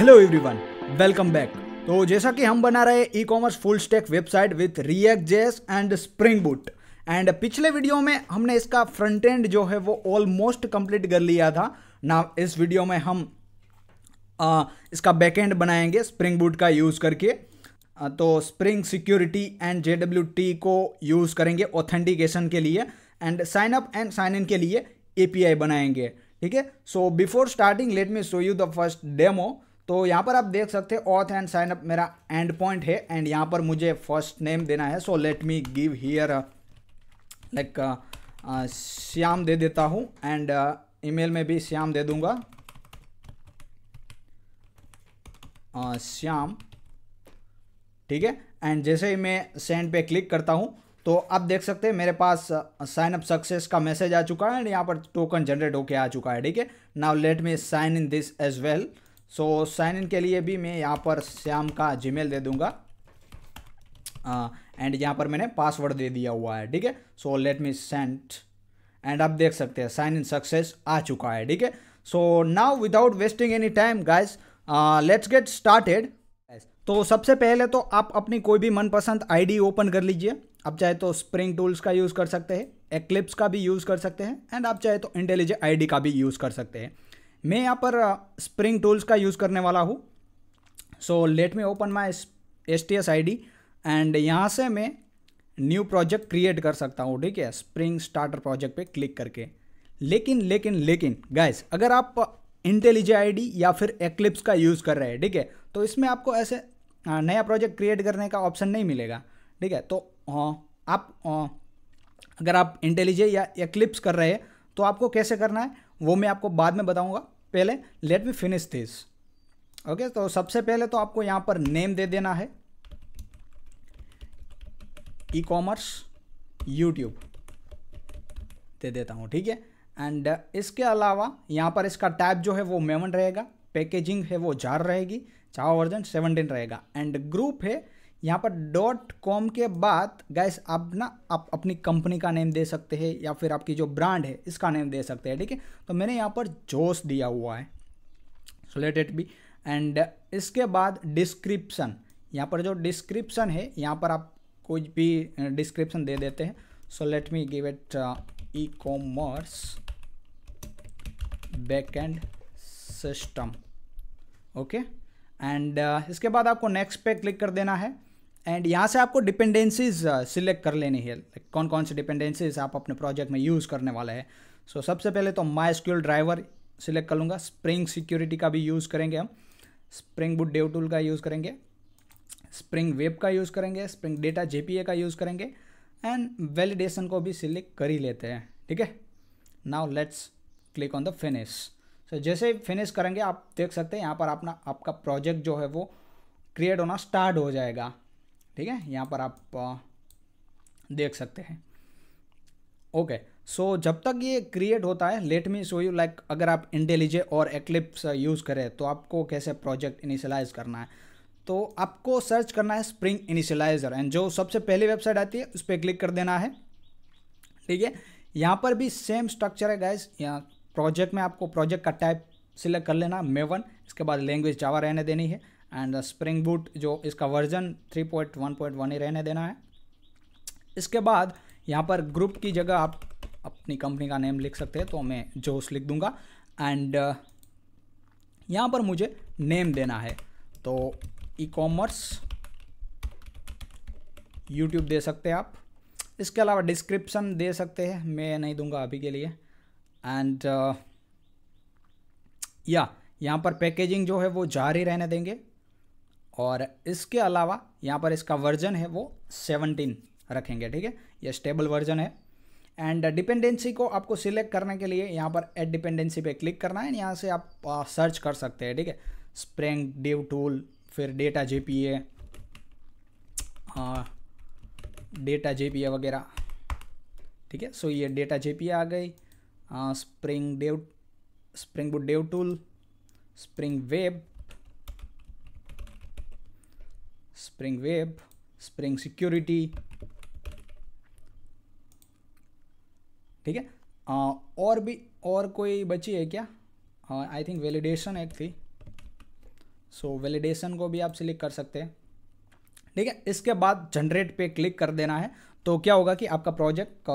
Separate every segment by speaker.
Speaker 1: Hello everyone welcome back तो जैसा कि हम बना रहे ecommerce full stack website with React JS and Spring Boot and पिछले वीडियो में हमने इसका फ्रंट एंड जो है वो ऑलमोस्ट कंप्लीट कर लिया था ना इस वीडियो में हम आ, इसका बैक एंड बनाएंगे स्प्रिंग बूट का यूज़ करके आ, तो स्प्रिंग सिक्योरिटी एंड जे को यूज़ करेंगे ऑथेंटिकेशन के लिए and sign up and sign in के लिए ए बनाएंगे ठीक है so before starting let me show you the first demo तो यहाँ पर आप देख सकते हैं ऑथ एंड साइन अप मेरा एंड पॉइंट है एंड यहाँ पर मुझे फर्स्ट नेम देना है so let me give here like Shyam दे देता हूँ एंड ईमेल uh, में भी श्याम दे दूँगा uh, श्याम ठीक है एंड जैसे ही मैं सेंड पे क्लिक करता हूँ तो आप देख सकते हैं मेरे पास साइन अप सक्सेस का मैसेज आ चुका है एंड यहाँ पर टोकन जनरेट होके आ चुका है ठीक है now let me sign in this as well so sign in के लिए भी मैं यहाँ पर श्याम का जीमेल दे दूँगा एंड यहाँ पर मैंने पासवर्ड दे दिया हुआ है ठीक है so let me send and आप देख सकते हैं साइन इन सक्सेस आ चुका है ठीक है so now without wasting any time guys let's get started तो सबसे पहले तो आप अपनी कोई भी मनपसंद आईडी ओपन कर लीजिए आप चाहे तो स्प्रिंग टूल्स का यूज़ कर सकते हैं एक्लिप्स का भी यूज़ कर सकते हैं एंड आप चाहे तो इंटेलिजेंट आईडी का भी यूज़ कर सकते हैं मैं यहाँ पर स्प्रिंग uh, टूल्स का यूज़ करने वाला हूँ so let me open my S T S I D and यहाँ से मैं न्यू प्रोजेक्ट क्रिएट कर सकता हूँ ठीक है स्प्रिंग स्टार्टर प्रोजेक्ट पे क्लिक करके लेकिन लेकिन लेकिन गाइस अगर आप इंटेलिजे डी या फिर एक्लिप्स का यूज़ कर रहे हैं ठीक है तो इसमें आपको ऐसे uh, नया प्रोजेक्ट क्रिएट करने का ऑप्शन नहीं मिलेगा ठीक है तो uh, आप अगर आप इंटेलिजे या एक्लिप्स कर रहे हैं तो आपको कैसे करना है वो मैं आपको बाद में बताऊंगा पहले let me finish this okay तो सबसे पहले तो आपको यहां पर नेम दे देना है ई कॉमर्स यूट्यूब दे देता हूं ठीक है एंड uh, इसके अलावा यहां पर इसका टैब जो है वो मेवन रहेगा पैकेजिंग है वो जार रहेगी चाओ वर्जन सेवनटीन रहेगा एंड ग्रुप है यहाँ पर डॉट कॉम के बाद गैस आप ना आप अपनी कंपनी का नेम दे सकते हैं या फिर आपकी जो ब्रांड है इसका नेम दे सकते हैं ठीक है तो मैंने यहाँ पर जोश दिया हुआ है so let it be and इसके बाद डिस्क्रिप्सन यहाँ पर जो डिस्क्रिप्शन है यहाँ पर आप कुछ भी डिस्क्रिप्शन दे देते हैं so let me give it E ecommerce back end system okay and इसके बाद आपको नेक्स्ट पे क्लिक कर देना है एंड यहाँ से आपको डिपेंडेंसीज सिलेक्ट uh, कर लेनी है कौन कौन सी डिपेंडेंसीज आप अपने प्रोजेक्ट में यूज़ करने वाले हैं सो so, सबसे पहले तो माई स्क्यूल ड्राइवर सिलेक्ट कर लूँगा स्प्रिंग सिक्योरिटी का भी यूज़ करेंगे हम स्प्रिंग बुड डेव टूल का यूज़ करेंगे स्प्रिंग वेब का यूज़ करेंगे स्प्रिंग डेटा जे का यूज़ करेंगे एंड वेलीडेशन को भी सिलेक्ट कर ही लेते हैं ठीक है now let's click on the finish so जैसे फिनिश करेंगे आप देख सकते हैं यहाँ पर अपना आपका प्रोजेक्ट जो है वो क्रिएट होना स्टार्ट हो जाएगा ठीक है यहाँ पर आप देख सकते हैं ओके okay. सो so, जब तक ये क्रिएट होता है let me show you like अगर आप इंटेलिजे और एक्लिप्स यूज़ करें तो आपको कैसे प्रोजेक्ट इनिशलाइज करना है तो आपको सर्च करना है स्प्रिंग इनिशलाइजर एंड जो सबसे पहली वेबसाइट आती है उस पर क्लिक कर देना है ठीक है यहाँ पर भी सेम स्ट्रक्चर है गाइज यहाँ प्रोजेक्ट में आपको प्रोजेक्ट का टाइप सिलेक्ट कर लेना मेवन इसके बाद लैंग्वेज जावा रहने देनी है एंड स्प्रिंग बूट जो इसका वर्जन 3.1.1 ही रहने देना है इसके बाद यहाँ पर ग्रुप की जगह आप अपनी कंपनी का नेम लिख सकते हैं तो मैं जोस लिख दूंगा एंड uh, यहाँ पर मुझे नेम देना है तो ई कॉमर्स यूट्यूब दे सकते हैं आप इसके अलावा डिस्क्रिप्शन दे सकते हैं मैं नहीं दूंगा अभी के लिए एंड uh, या यहाँ पर पैकेजिंग जो है वो जारी रहने देंगे और इसके अलावा यहाँ पर इसका वर्जन है वो सेवनटीन रखेंगे ठीक है ये स्टेबल वर्जन है एंड डिपेंडेंसी को आपको सिलेक्ट करने के लिए यहाँ पर एड डिपेंडेंसी पे क्लिक करना है यहाँ से आप सर्च कर सकते हैं ठीक है स्प्रेंग डिव टूल फिर data J P A data J P A वगैरह ठीक है सो ये डेटा जे पी ए आ गई Spring dev Spring boot dev tool Spring web spring web spring security ठीक है आ, और भी और कोई बची है क्या आई थिंक वैलिडेशन एक थी सो so, वैलिडेशन को भी आप सिलेक्ट कर सकते हैं ठीक है इसके बाद जनरेट पे क्लिक कर देना है तो क्या होगा कि आपका प्रोजेक्ट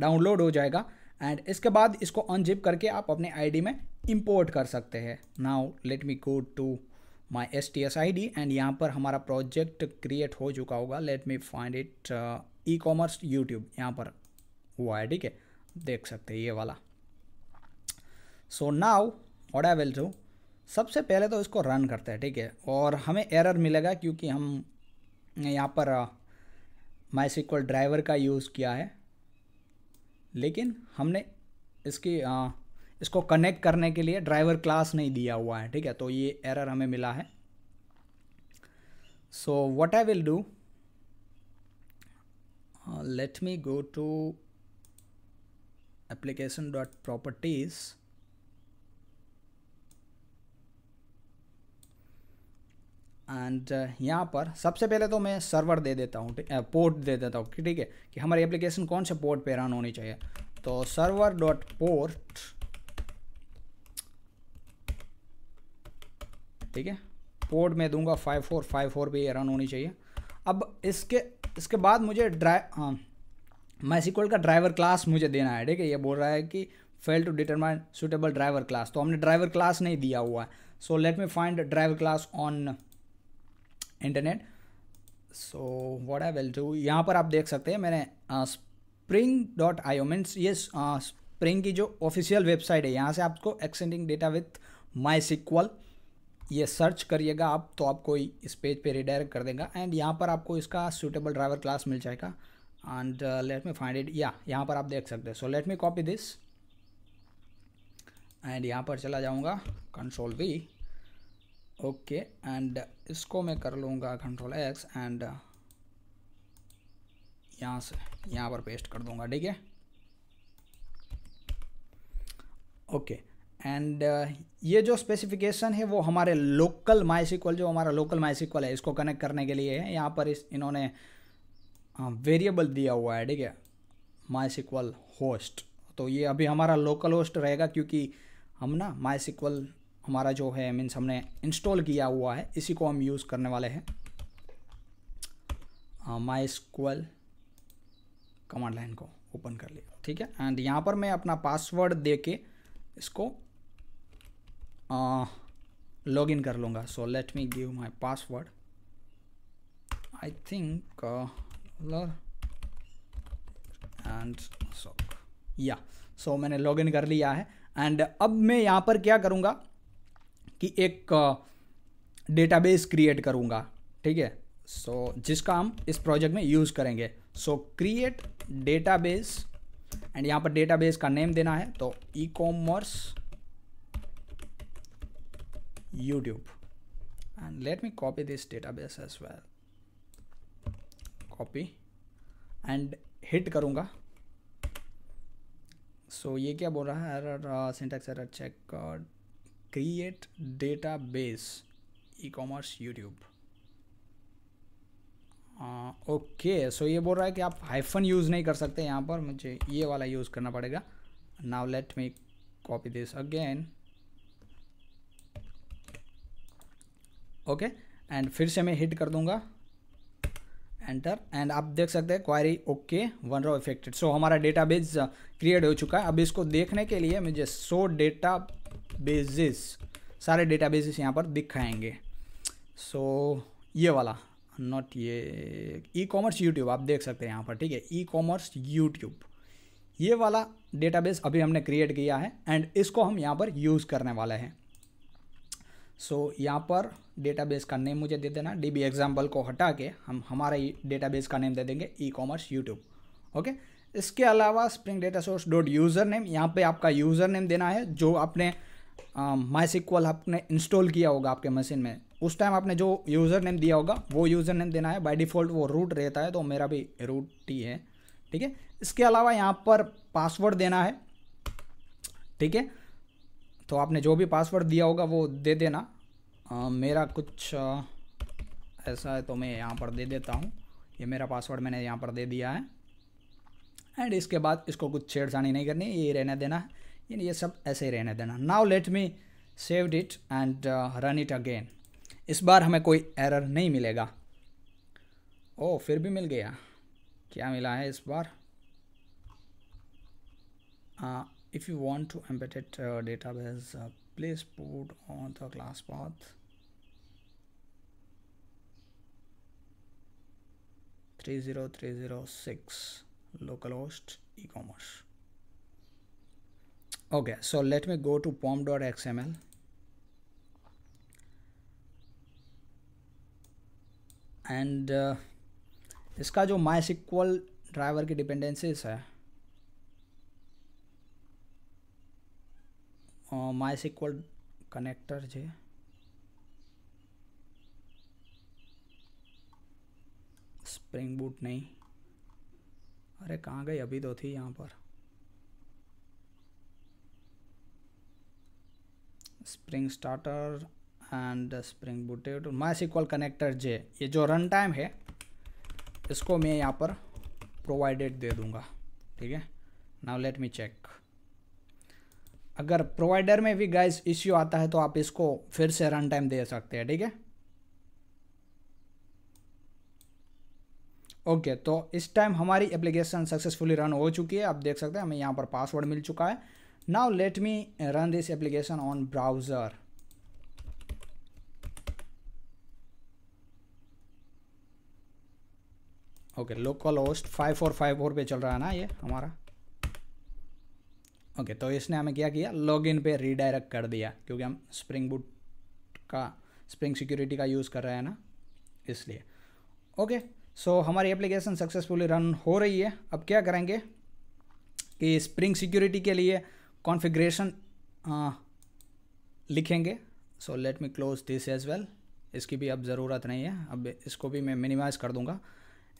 Speaker 1: डाउनलोड हो जाएगा एंड इसके बाद इसको अनजिप करके आप अपने आईडी में इंपोर्ट कर सकते हैं now let me go to my S T S I D and यहाँ पर हमारा प्रोजेक्ट क्रिएट हो चुका होगा let me find it E commerce YouTube यहाँ पर हुआ है ठीक है देख सकते हैं ये वाला so now what I will do सबसे पहले तो इसको रन करते हैं ठीक है और हमें एरर मिलेगा क्योंकि हम यहाँ पर माई सिक्वल ड्राइवर का यूज़ किया है लेकिन हमने इसकी uh, इसको कनेक्ट करने के लिए ड्राइवर क्लास नहीं दिया हुआ है ठीक है तो ये एरर हमें मिला है so what I will do let me go to application dot properties and uh, यहाँ पर सबसे पहले तो मैं सर्वर दे देता हूँ पोर्ट uh, दे देता हूँ ठीक है कि हमारी एप्लीकेशन कौन से पोर्ट पे रन होनी चाहिए तो सर्वर डॉट पोर्ट ठीक है पोर्ट में दूंगा फाइव फोर फाइव फोर भी रन होनी चाहिए अब इसके इसके बाद मुझे ड्राइव हाँ माइसिक्वल का ड्राइवर क्लास मुझे देना है ठीक है ये बोल रहा है कि fail to determine suitable driver class तो हमने ड्राइवर क्लास नहीं दिया हुआ है so let me find driver class on internet so what I will do यहाँ पर आप देख सकते हैं मैंने spring dot I O means ये स्प्रिंग की जो ऑफिशियल वेबसाइट है यहाँ से आपको accessing data with MySQL ये सर्च करिएगा आप तो आपको इस पेज पे रिडायरेक्ट कर देगा एंड यहाँ पर आपको इसका सूटेबल ड्राइवर क्लास मिल जाएगा and let me find it या यहाँ पर आप देख सकते हैं so let me copy this and यहाँ पर चला जाऊँगा कंट्रोल वी ओके एंड इसको मैं कर लूँगा कंट्रोल एक्स एंड यहाँ से यहाँ पर पेस्ट कर दूँगा ठीक है ओके okay. एंड uh, ये जो स्पेसिफिकेशन है वो हमारे लोकल माइसिक्वल जो हमारा लोकल माइसिक्वल है इसको कनेक्ट करने के लिए है यहाँ पर इस इन्होंने वेरिएबल दिया हुआ है ठीक है माइसिक्वल होस्ट तो ये अभी हमारा लोकल होस्ट रहेगा क्योंकि हम ना माइसिक्वल हमारा जो है मीन्स हमने इंस्टॉल किया हुआ है इसी को हम यूज़ करने वाले हैं माइस्क्वल कमांड लाइन को ओपन कर लिया ठीक है एंड यहाँ पर मैं अपना पासवर्ड दे के इसको लॉग uh, इन कर लूँगा so let me give my password I think and so या सो मैंने लॉग इन कर लिया है एंड अब मैं यहाँ पर क्या करूँगा कि एक डेटाबेस क्रिएट करूँगा ठीक है सो जिसका हम इस प्रोजेक्ट में यूज़ करेंगे सो क्रिएट डेटाबेस एंड यहाँ पर डेटाबेस का नेम देना है तो e commerce YouTube and let me copy this database as well copy and hit करूँगा सो so, ये क्या बोल रहा है error syntax error check create database e commerce YouTube okay so ये बोल रहा है कि आप हाइफन यूज़ नहीं कर सकते यहाँ पर मुझे ये वाला यूज़ करना पड़ेगा now let me copy this again okay and फिर से मैं हिट कर दूंगा एंटर एंड आप देख सकते हैं query okay one row affected so हमारा डेटाबेस क्रिएट uh, हो चुका है अब इसको देखने के लिए मुझे सो डेटा बेजिस सारे डेटा बेजिस यहाँ पर दिखाएंगे सो so, ये वाला नॉट ये ई कॉमर्स यूट्यूब आप देख सकते हैं यहाँ पर ठीक है ई कॉमर्स यूट्यूब ये वाला डेटाबेस अभी हमने क्रिएट किया है एंड इसको हम यहाँ पर यूज़ करने वाले हैं सो so, यहाँ पर डेटाबेस का नेम मुझे दे देना डी बी एग्जाम्पल को हटा के हम हमारा डेटाबेस का नेम दे देंगे ई कॉमर्स यूट्यूब ओके इसके अलावा spring data source dot user name यहाँ पे आपका यूज़र नेम देना है जो आपने माई सिक्वल आपने इंस्टॉल किया होगा आपके मशीन में उस टाइम आपने जो यूज़र नेम दिया होगा वो यूज़र नेम देना है बाय डिफ़ॉल्ट वो रूट रहता है तो मेरा भी रूट ही है ठीक है इसके अलावा यहाँ पर पासवर्ड देना है ठीक है तो आपने जो भी पासवर्ड दिया होगा वो दे देना आ, मेरा कुछ आ, ऐसा है तो मैं यहाँ पर दे देता हूँ ये मेरा पासवर्ड मैंने यहाँ पर दे दिया है एंड इसके बाद इसको कुछ छेड़छाड़ी नहीं करनी ये रहने देना है यानी ये सब ऐसे ही रहने देना now let me saved it and run it again इस बार हमें कोई एरर नहीं मिलेगा ओ फिर भी मिल गया क्या मिला है इस बार if you want to embed it uh, database uh, please put on the class path three three zero zero six localhost e-commerce okay so let me go to pom.xml and uh, इसका जो MySQL driver की dependencies है MySQL connector J spring boot नहीं अरे कहाँ गई अभी तो थी यहाँ पर spring starter and spring booted MySQL connector J ये जो रन टाइम है इसको मैं यहाँ पर प्रोवाइडेड दे दूँगा ठीक है नाउ लेट मी चेक अगर प्रोवाइडर में भी गाइस इश्यू आता है तो आप इसको फिर से रन टाइम दे सकते हैं ठीक है ओके तो इस टाइम हमारी एप्लीकेशन सक्सेसफुली रन हो चुकी है आप देख सकते हैं हमें यहाँ पर पासवर्ड मिल चुका है now let me run this application on browser okay localhost five four five four पे चल रहा है ना ये हमारा ओके तो इसने हमें क्या किया लॉगिन पे रीडायरेक्ट कर दिया क्योंकि हम स्प्रिंग बूट का स्प्रिंग सिक्योरिटी का यूज़ कर रहे हैं ना इसलिए ओके सो हमारी एप्लीकेशन सक्सेसफुली रन हो रही है अब क्या करेंगे कि स्प्रिंग सिक्योरिटी के लिए कॉन्फ़िगरेशन लिखेंगे so let me close this as well इसकी भी अब ज़रूरत नहीं है अब इसको भी मैं मिनिमाइज कर दूंगा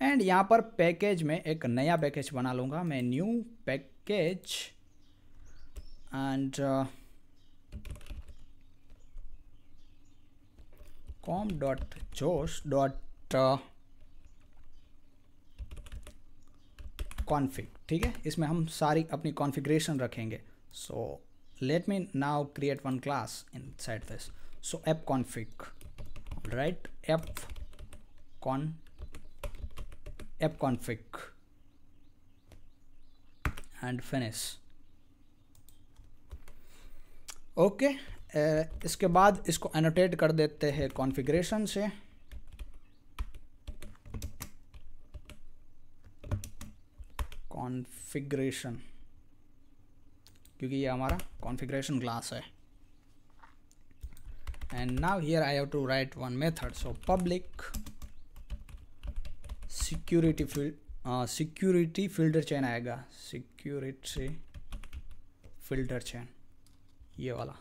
Speaker 1: एंड यहाँ पर पैकेज में एक नया पैकेज बना लूँगा मैं new package and uh, com dot josh dot uh, config ठीक है इसमें हम सारी अपनी कॉन्फ़िगरेशन रखेंगे so let me now create one class inside this so app config right app con app config and finish okay इसके बाद इसको एनोटेट कर देते हैं कॉन्फिग्रेशन से कॉन्फिग्रेशन क्योंकि ये हमारा कॉन्फिग्रेशन ग्लास है and now here I have to write one method so public security field security filter chain आएगा सिक्योरिटी फिल्टर चेन ये वाला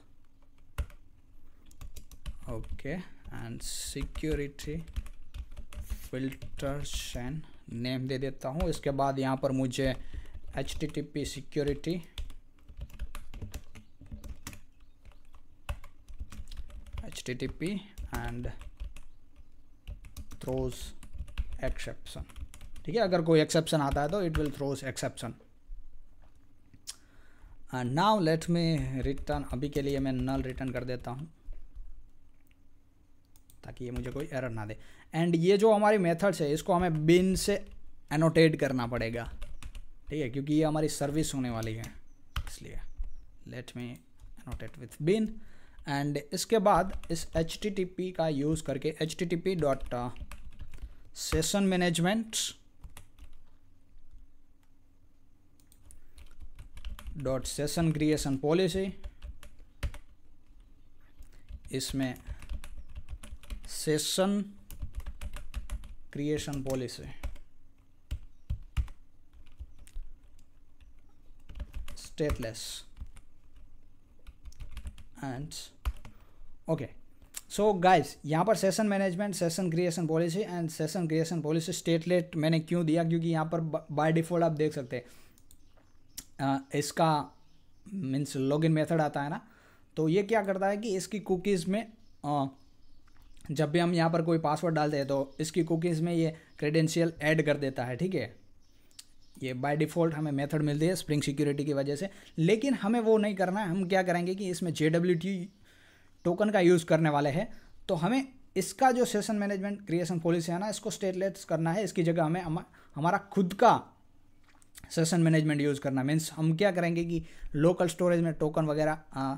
Speaker 1: okay and security filter chain name दे देता हूँ इसके बाद यहाँ पर मुझे H T T P security H T T P and throws exception ठीक है अगर कोई एक्सेप्शन आता है तो it will throws exception now let me return अभी के लिए मैं नल रिटर्न कर देता हूँ ताकि ये मुझे कोई एरर ना दे एंड ये जो हमारी मेथड्स है इसको हमें बिन से एनोटेट करना पड़ेगा ठीक है क्योंकि ये हमारी सर्विस होने वाली है इसलिए let me annotate with bean and इसके बाद इस एच का यूज़ करके H T T P dot session managements dot session creation policy इसमें session creation policy stateless and okay so guys यहाँ पर session management session creation policy and session creation policy stateless मैंने क्यों दिया क्योंकि यहाँ पर बाय डिफ़ॉल्ट आप देख सकते हैं इसका मीन्स लॉगिन मेथड आता है ना तो ये क्या करता है कि इसकी कुकीज़ में जब भी हम यहाँ पर कोई पासवर्ड डालते हैं तो इसकी कुकीज़ में ये क्रेडेंशियल ऐड कर देता है ठीक है ये बाय डिफ़ॉल्ट हमें मेथड मिलती है स्प्रिंग सिक्योरिटी की वजह से लेकिन हमें वो नहीं करना है हम क्या करेंगे कि इसमें जे टोकन का यूज़ करने वाले हैं तो हमें इसका जो सेशन मैनेजमेंट क्रिएशन पॉलिसी है ना इसको स्टेटलेस करना है इसकी जगह हमें हम, हमारा खुद का सेशन मैनेजमेंट यूज़ करना मीन्स हम क्या करेंगे कि लोकल स्टोरेज में टोकन वगैरह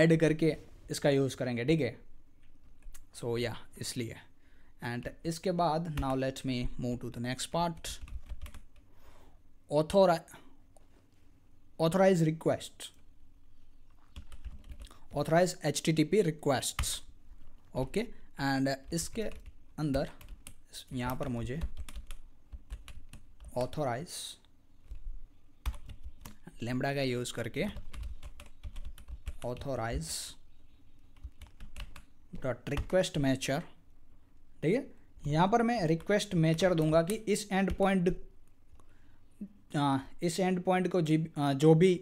Speaker 1: ऐड करके इसका यूज़ करेंगे ठीक है सो या इसलिए एंड इसके बाद now let me move to the next part author authorize request authorize H T T P request okay and इसके अंदर यहाँ पर मुझे ऑथोराइज लेमडा का यूज़ करके ऑथोराइज डॉट रिक्वेस्ट मैचर ठीक है यहाँ पर मैं रिक्वेस्ट मैचर दूंगा कि इस एंड पॉइंट इस एंड पॉइंट को जी जो भी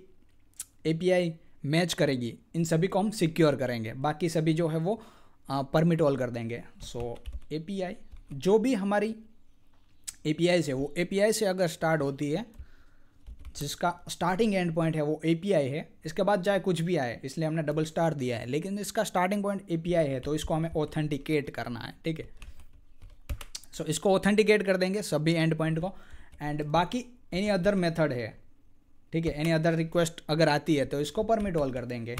Speaker 1: एपीआई मैच करेगी इन सभी को हम सिक्योर करेंगे बाकी सभी जो है वो परमिट ऑल कर देंगे सो एपीआई जो भी हमारी एपीआई से वो एपीआई से अगर स्टार्ट होती है जिसका स्टार्टिंग एंड पॉइंट है वो एपीआई है इसके बाद चाहे कुछ भी आए इसलिए हमने डबल स्टार दिया है लेकिन इसका स्टार्टिंग पॉइंट एपीआई है तो इसको हमें ऑथेंटिकेट करना है ठीक है सो इसको ऑथेंटिकेट कर देंगे सभी एंड पॉइंट को एंड बाकी एनी अदर मेथड है ठीक है एनी अदर रिक्वेस्ट अगर आती है तो इसको परमिट ऑल कर देंगे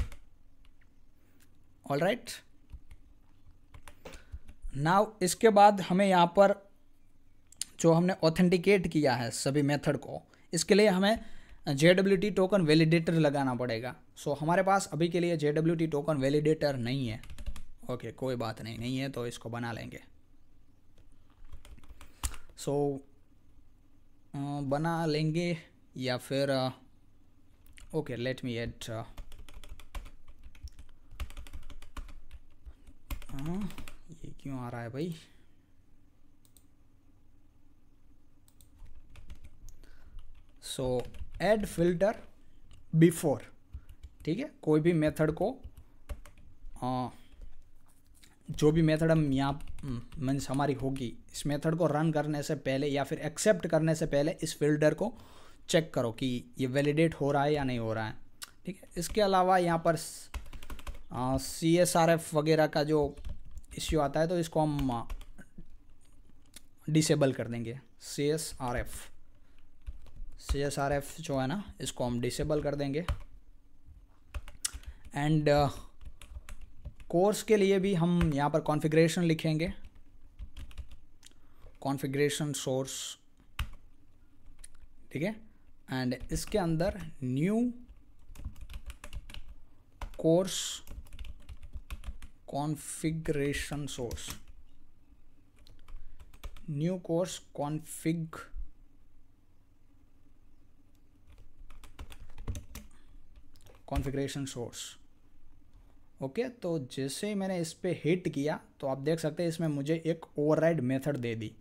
Speaker 1: ऑल राइट नाउ इसके बाद हमें यहाँ पर जो हमने ऑथेंटिकेट किया है सभी मेथड को इसके लिए हमें जे टोकन वैलिडेटर लगाना पड़ेगा सो so, हमारे पास अभी के लिए जे टोकन वैलिडेटर नहीं है ओके okay, कोई बात नहीं नहीं है तो इसको बना लेंगे सो so, बना लेंगे या फिर ओके लेट मी एड ये क्यों आ रहा है भाई सो एड फिल्टर बिफोर ठीक है कोई भी मेथड को आ, जो भी मेथड हम यहाँ मीन्स हम्म, हमारी होगी इस मेथड को रन करने से पहले या फिर एक्सेप्ट करने से पहले इस फिल्टर को चेक करो कि ये वैलिडेट हो रहा है या नहीं हो रहा है ठीक है इसके अलावा यहाँ पर सी एस आर एफ वगैरह का जो इश्यू आता है तो इसको हम डिसेबल कर देंगे C S R F C S R F जो है ना इसको हम डिसेबल कर देंगे एंड कोर्स uh, के लिए भी हम यहाँ पर कॉन्फ़िगरेशन लिखेंगे कॉन्फ़िगरेशन सोर्स ठीक है एंड इसके अंदर new CORS configuration source new CORS config configuration source okay तो जैसे मैंने इस पर हिट किया तो आप देख सकते हैं इसमें मुझे एक ओवरराइड मेथड दे दी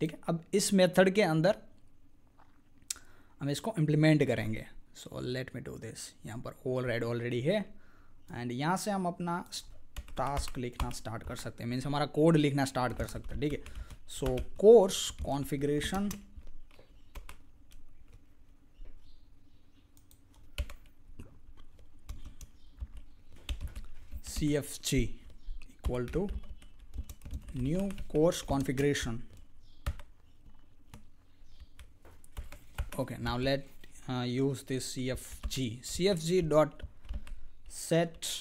Speaker 1: ठीक है अब इस मेथड के अंदर हम इसको इम्प्लीमेंट करेंगे so let me do this यहाँ पर ओवरराइड ऑलरेडी है एंड यहाँ से हम अपना टास्क लिखना स्टार्ट कर सकते हैं मीन्स हमारा कोड लिखना स्टार्ट कर सकते हैं ठीक है so CORS configuration cfg equal to new course configuration okay now let uh, use this cfg cfg dot set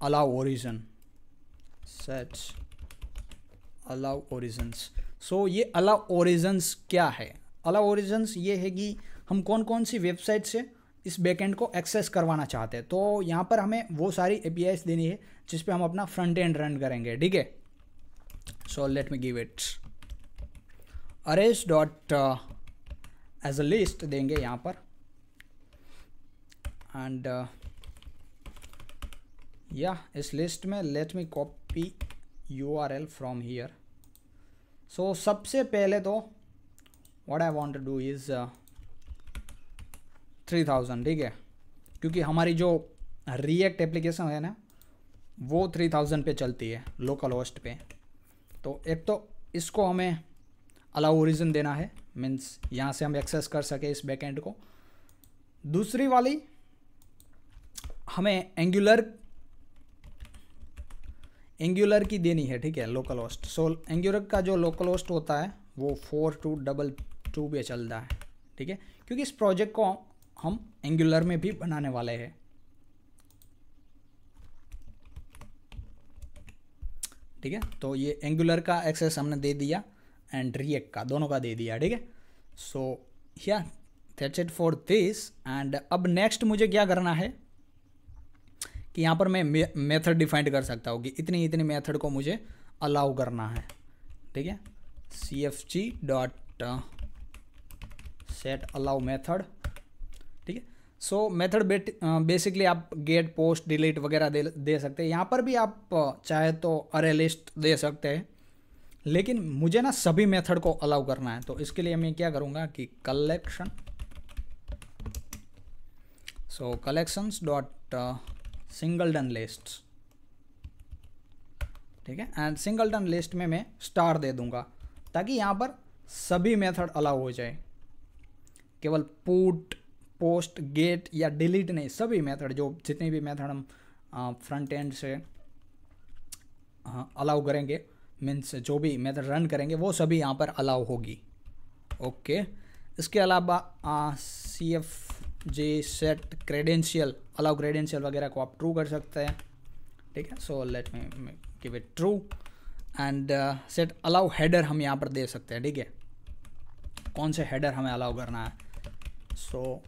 Speaker 1: allow origin set allow origins so, ये allow origins क्या है allow origins ये है कि हम कौन कौन सी वेबसाइट से इस बैकएंड को एक्सेस करवाना चाहते हैं तो यहाँ पर हमें वो सारी ए देनी है जिस पर हम अपना फ्रंट एंड रन करेंगे ठीक है so let me give it arrays dot as a list देंगे यहाँ पर एंड या uh, इस लिस्ट में let me copy U R L from here so सबसे पहले तो what I want to do is three thousand ठीक है क्योंकि हमारी जो रिएक्ट एप्लीकेशन है ना वो थ्री थाउजेंड पे चलती है लोकल होस्ट पे तो एक तो इसको हमें अलाउ ओरिजिन देना है मीन्स यहाँ से हम एक्सेस कर सके इस बैकेंड को दूसरी वाली हमें एंगुलर एंगुलर की देनी है ठीक है लोकल होस्ट सो एंगुलर का जो लोकल होस्ट होता है वो फोर टू डबल टू पे चलता है ठीक है क्योंकि इस प्रोजेक्ट को हम एंगुलर में भी बनाने वाले हैं ठीक है तो ये एंगुलर का एक्सेस हमने दे दिया एंड रिएक्ट का दोनों का दे दिया ठीक है सो या that's it for this and अब नेक्स्ट मुझे क्या करना है कि यहाँ पर मैं मेथड डिफाइंड कर सकता हूँ कि इतनी इतनी मेथड को मुझे अलाउ करना है ठीक है C F G dot set allow method ठीक है सो मेथड बेसिकली आप गेट पोस्ट डिलीट वगैरह दे दे सकते हैं यहाँ पर भी आप uh, चाहे तो अरे लिस्ट दे सकते हैं लेकिन मुझे ना सभी मेथड को अलाउ करना है तो इसके लिए मैं क्या करूँगा कि collection so collections dot singleton list ठीक है एंड सिंगल डन लिस्ट में मैं स्टार दे दूंगा ताकि यहाँ पर सभी मेथड अलाउ हो जाए केवल पुट पोस्ट गेट या डिलीट नहीं सभी मेथड जो जितने भी मेथड हम फ्रंट एंड से अलाउ करेंगे मीन्स जो भी मेथड रन करेंगे वो सभी यहाँ पर अलाउ होगी ओके इसके अलावा C F J set credential allow credential वगैरह को आप ट्रू कर सकते हैं ठीक है so let me give it true and set allow header हम यहाँ पर दे सकते हैं ठीक है कौन से हेडर हमें अलाउ करना है सो so,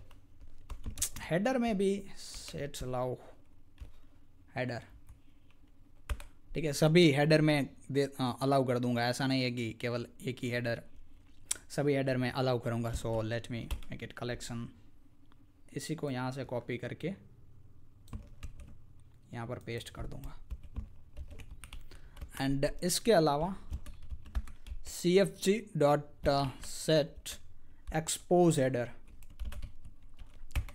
Speaker 1: हेडर में भी सेट्स लाओ हेडर ठीक है सभी हेडर में दे हाँ, अलाउ कर दूंगा ऐसा नहीं है कि केवल एक ही हेडर सभी हेडर में अलाउ करूंगा so let me make it collection इसी को यहाँ से कॉपी करके यहाँ पर पेस्ट कर दूंगा एंड इसके अलावा C F G dot set expose header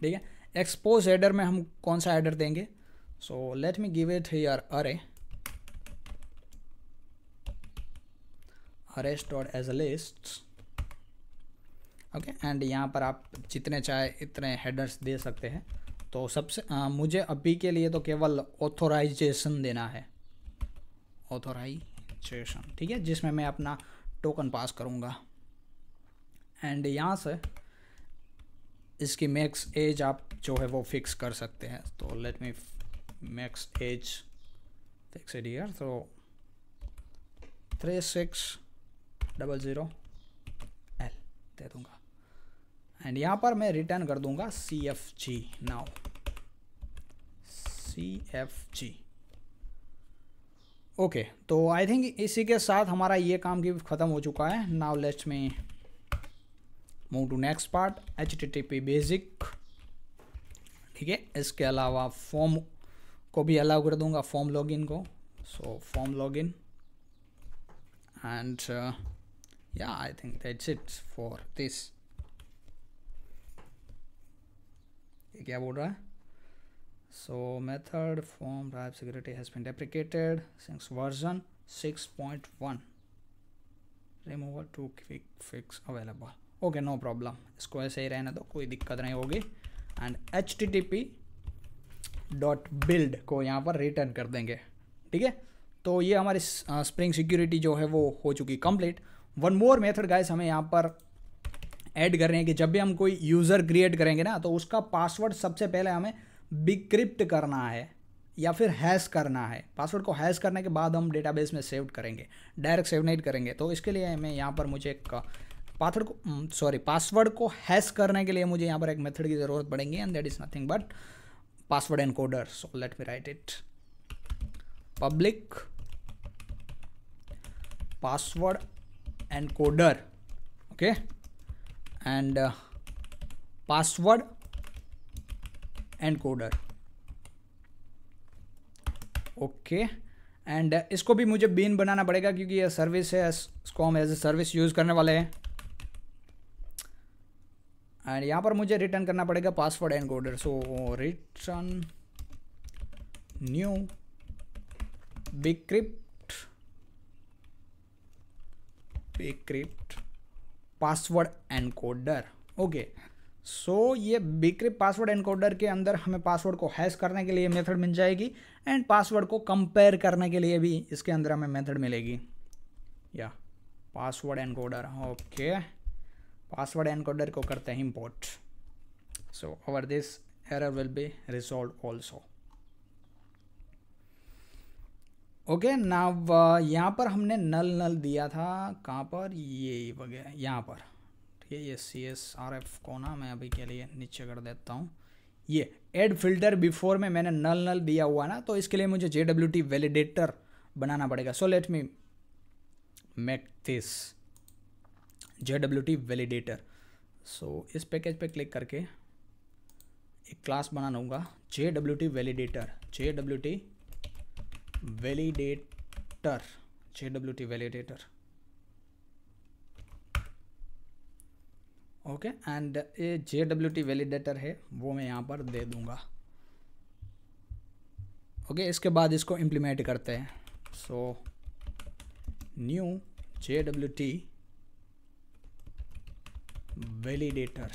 Speaker 1: ठीक है एक्सपोज एडर में हम कौन सा एडर देंगे so let me give it here अरे arrays dot as a list okay and यहाँ पर आप जितने चाहे इतने हेडर्स दे सकते हैं तो सबसे आ, मुझे अभी के लिए तो केवल ऑथोराइजेशन देना है ऑथोराइजेशन ठीक है जिसमें मैं अपना टोकन पास करूँगा एंड यहाँ से इसकी मैक्स एज आप जो है वो फिक्स कर सकते हैं तो let me max age fix add year तो three six double zero L दे दूँगा एंड यहाँ पर मैं रिटर्न कर दूँगा C F G now C F G okay तो आई थिंक इसी के साथ हमारा ये काम भी ख़त्म हो चुका है now let's me move to next part H T basic ठीक है इसके अलावा फॉर्म को भी अलाउ कर दूंगा फॉर्म लॉगिन को so form login and uh, yeah i think that's it for this क्या बोल रहा है so method form drive security has been deprecated since version 6.1 removal to quick fix available okay no problem इसको ऐसे ही रहने दो कोई दिक्कत नहीं होगी and H T T P dot build को यहाँ पर रिटर्न कर देंगे ठीक है तो ये हमारी स्प्रिंग सिक्योरिटी जो है वो हो चुकी complete one more method guys हमें यहाँ पर ऐड कर रहे हैं कि जब भी हम कोई यूज़र क्रिएट करेंगे ना तो उसका पासवर्ड सबसे पहले हमें बिक्रिप्ट करना है या फिर हैश करना है पासवर्ड को हैश करने के बाद हम डेटाबेस में सेव करेंगे डायरेक्ट सेव नहीं करेंगे तो इसके लिए हमें यहाँ पर मुझे एक uh, पाथवर्ड को सॉरी पासवर्ड को हैश हम्म, करने के लिए मुझे यहाँ पर एक मेथड की ज़रूरत पड़ेगी and that is nothing but password encoder so let me write it public password encoder okay and password encoder okay and इसको भी मुझे बीन बनाना पड़ेगा क्योंकि ये सर्विस है इसको हम एज ए सर्विस यूज़ करने वाले हैं एंड यहाँ पर मुझे रिटर्न करना पड़ेगा password coder so return new bcrypt bcrypt password coder okay so ये बिक्रिप्ट पासवर्ड एनकोडर के अंदर हमें पासवर्ड को हैश करने के लिए मेथड मिल जाएगी एंड पासवर्ड को कंपेयर करने के लिए भी इसके अंदर हमें मेथड मिलेगी या password encoder okay okay. password encoder को करते हैं import so over this error will be resolved also okay ना uh, यहाँ पर हमने नल नल दिया था कहाँ पर ये वगैरह यहाँ पर ठीक है ये सी एस आर एफ कोना मैं अभी के लिए नीचे कर देता हूँ ये एड फिल्टर बिफोर में मैंने नल नल दिया हुआ ना तो इसके लिए मुझे जे डब्ल्यू टी वैलिडेटर बनाना पड़ेगा so let me make this J W T validator so इस पैकेज पे क्लिक करके एक क्लास बना लूँगा J W T validator J W T validator J W T validator okay and ये J W T वेलीडेटर है वो मैं यहाँ पर दे दूँगा ओके okay, इसके बाद इसको इम्प्लीमेंट करते हैं so new J W T validator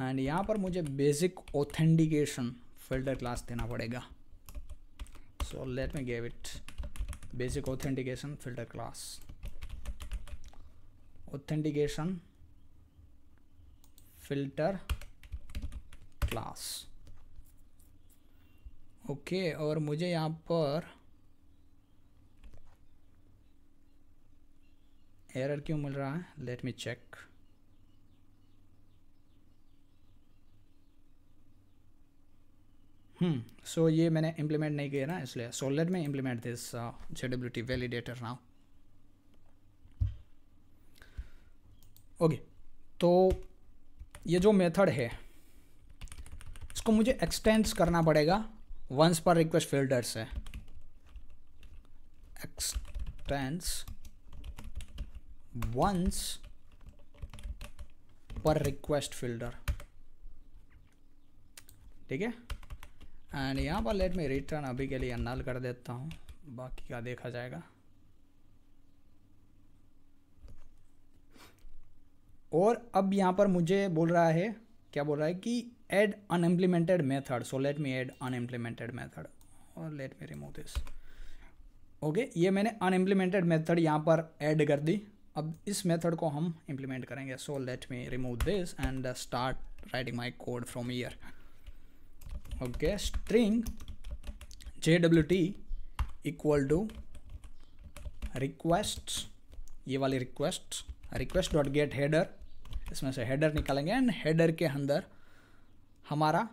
Speaker 1: and यहाँ पर मुझे बेसिक ऑथेंटिकेशन फिल्टर क्लास देना पड़ेगा so let me gave it basic authentication filter class authentication filter class okay और मुझे यहाँ पर एरर क्यों मिल रहा है लेट मी चेक हम्म सो ये मैंने इम्प्लीमेंट नहीं किया ना इसलिए so let me implement this J W T validator now okay तो ये जो मेथड है इसको मुझे एक्सटेंड्स करना पड़ेगा वंस पर रिक्वेस्ट फिल्टर से extends once per request filter ठीक है एंड यहाँ पर लेट मी रिटर्न अभी के लिए नल कर देता हूँ बाकी का देखा जाएगा और अब यहाँ पर मुझे बोल रहा है क्या बोल रहा है कि add unimplemented method so let me add unimplemented method और let me remove this okay ये मैंने अनइम्प्लीमेंटेड मेथड यहाँ पर ऐड कर दी अब इस मेथड को हम इम्प्लीमेंट करेंगे so let me remove this and start writing my code from here okay string J W T equal to request ये वाली request request dot get header इसमें से हेडर निकालेंगे एंड हेडर के अंदर हमारा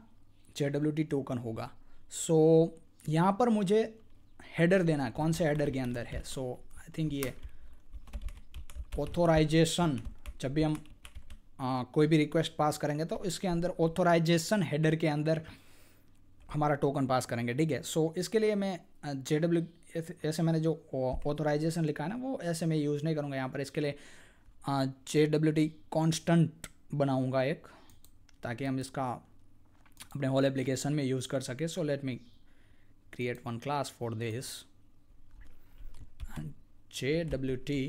Speaker 1: जे डब्ल्यू टी टोकन होगा सो so, यहाँ पर मुझे हेडर देना है कौन से हेडर के अंदर है सो आई थिंक ये ऑथोराइजेशन जब भी हम आ, कोई भी रिक्वेस्ट पास करेंगे तो इसके अंदर ऑथोराइजेशन हेडर के अंदर हमारा टोकन पास करेंगे ठीक है सो इसके लिए मैं जे डब्ल्यू ऐसे मैंने जो ऑथोराइजेशन लिखा है ना वो ऐसे मैं यूज़ नहीं करूँगा यहाँ पर इसके लिए जे डब्ल्यू टी कॉन्स्टेंट बनाऊँगा एक ताकि हम इसका अपने होल एप्लीकेशन में यूज़ कर सके so let me create one class for this J W T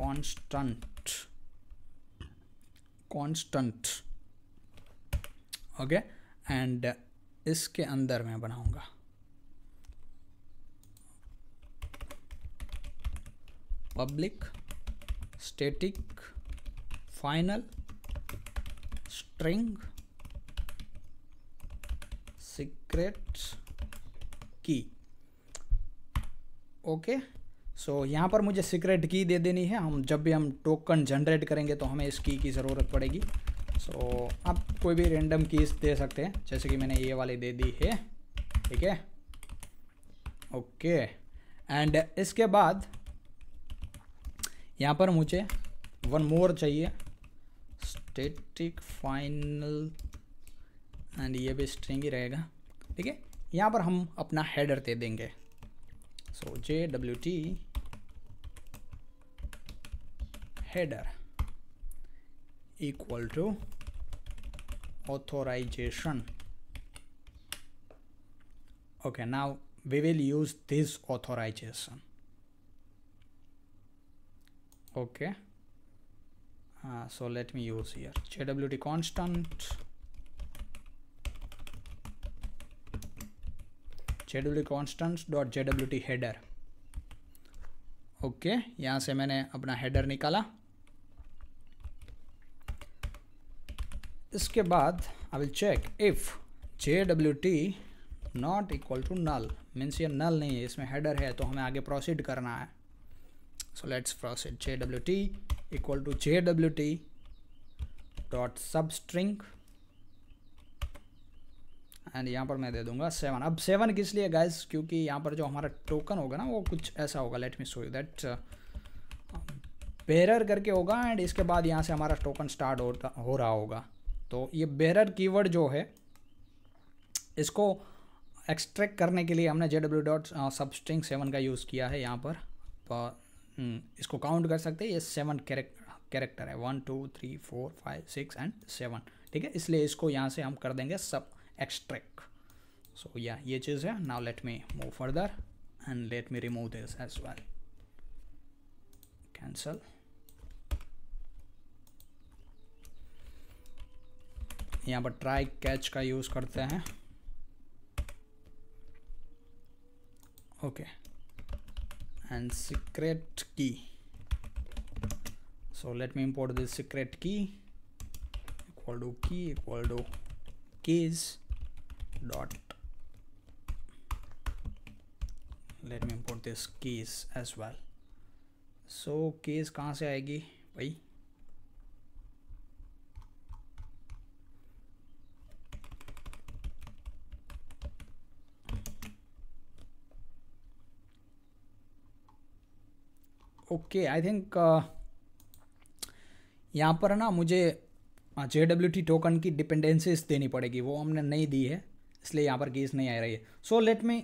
Speaker 1: constant constant okay and इसके अंदर मैं बनाऊंगा public static final string secret key okay okay? So so, यहाँ पर मुझे सीक्रेट की दे देनी है हम जब भी हम टोकन जनरेट करेंगे तो हमें इस की की ज़रूरत पड़ेगी सो so, आप कोई भी रेंडम कीज़ दे सकते हैं जैसे कि मैंने ये वाली दे दी है ठीक है ओके एंड इसके बाद यहाँ पर मुझे वन मोर चाहिए स्टेटिक फाइनल एंड ये भी स्ट्रिंग ही रहेगा ठीक है यहाँ पर हम अपना हेडर दे देंगे so J W T header equal to authorization okay now we will use this authorization okay uh, so let me use here jwt constant jwt constant dot jwt header okay, yahan se maine apna header nikala इसके बाद I will check if J W T not equal to null means ये null नहीं है इसमें header है तो हमें आगे प्रोसीड करना है so let's proceed J W T equal to J W T dot substring and यहाँ पर मैं दे दूंगा सेवन अब सेवन किस लिए गाइज क्योंकि यहाँ पर जो हमारा टोकन होगा ना वो कुछ ऐसा होगा let me show you that bearer करके होगा एंड इसके बाद यहाँ से हमारा टोकन स्टार्ट होता हो रहा होगा तो ये बेहरर कीवर्ड जो है इसको एक्सट्रैक्ट करने के लिए हमने J W dot substring seven का यूज़ किया है यहाँ पर तो, हम्म, इसको काउंट कर सकते हैं ये सेवन कैरेक्टर है one two three four five six and seven ठीक है इसलिए इसको यहाँ से हम कर देंगे सब एक्सट्रैक्ट सो या ये चीज़ है now let me move further and let me remove this as well cancel यहाँ पर ट्राई कैच का यूज़ करते हैं okay and secret key so let me import this secret key equal to key equal to keys dot let me import this keys as well so keys कहाँ से आएगी भाई okay I think uh, यहाँ पर ना मुझे J W T token की dependencies देनी पड़ेगी वो हमने नहीं दी है इसलिए यहाँ पर केस नहीं आ रही है so let me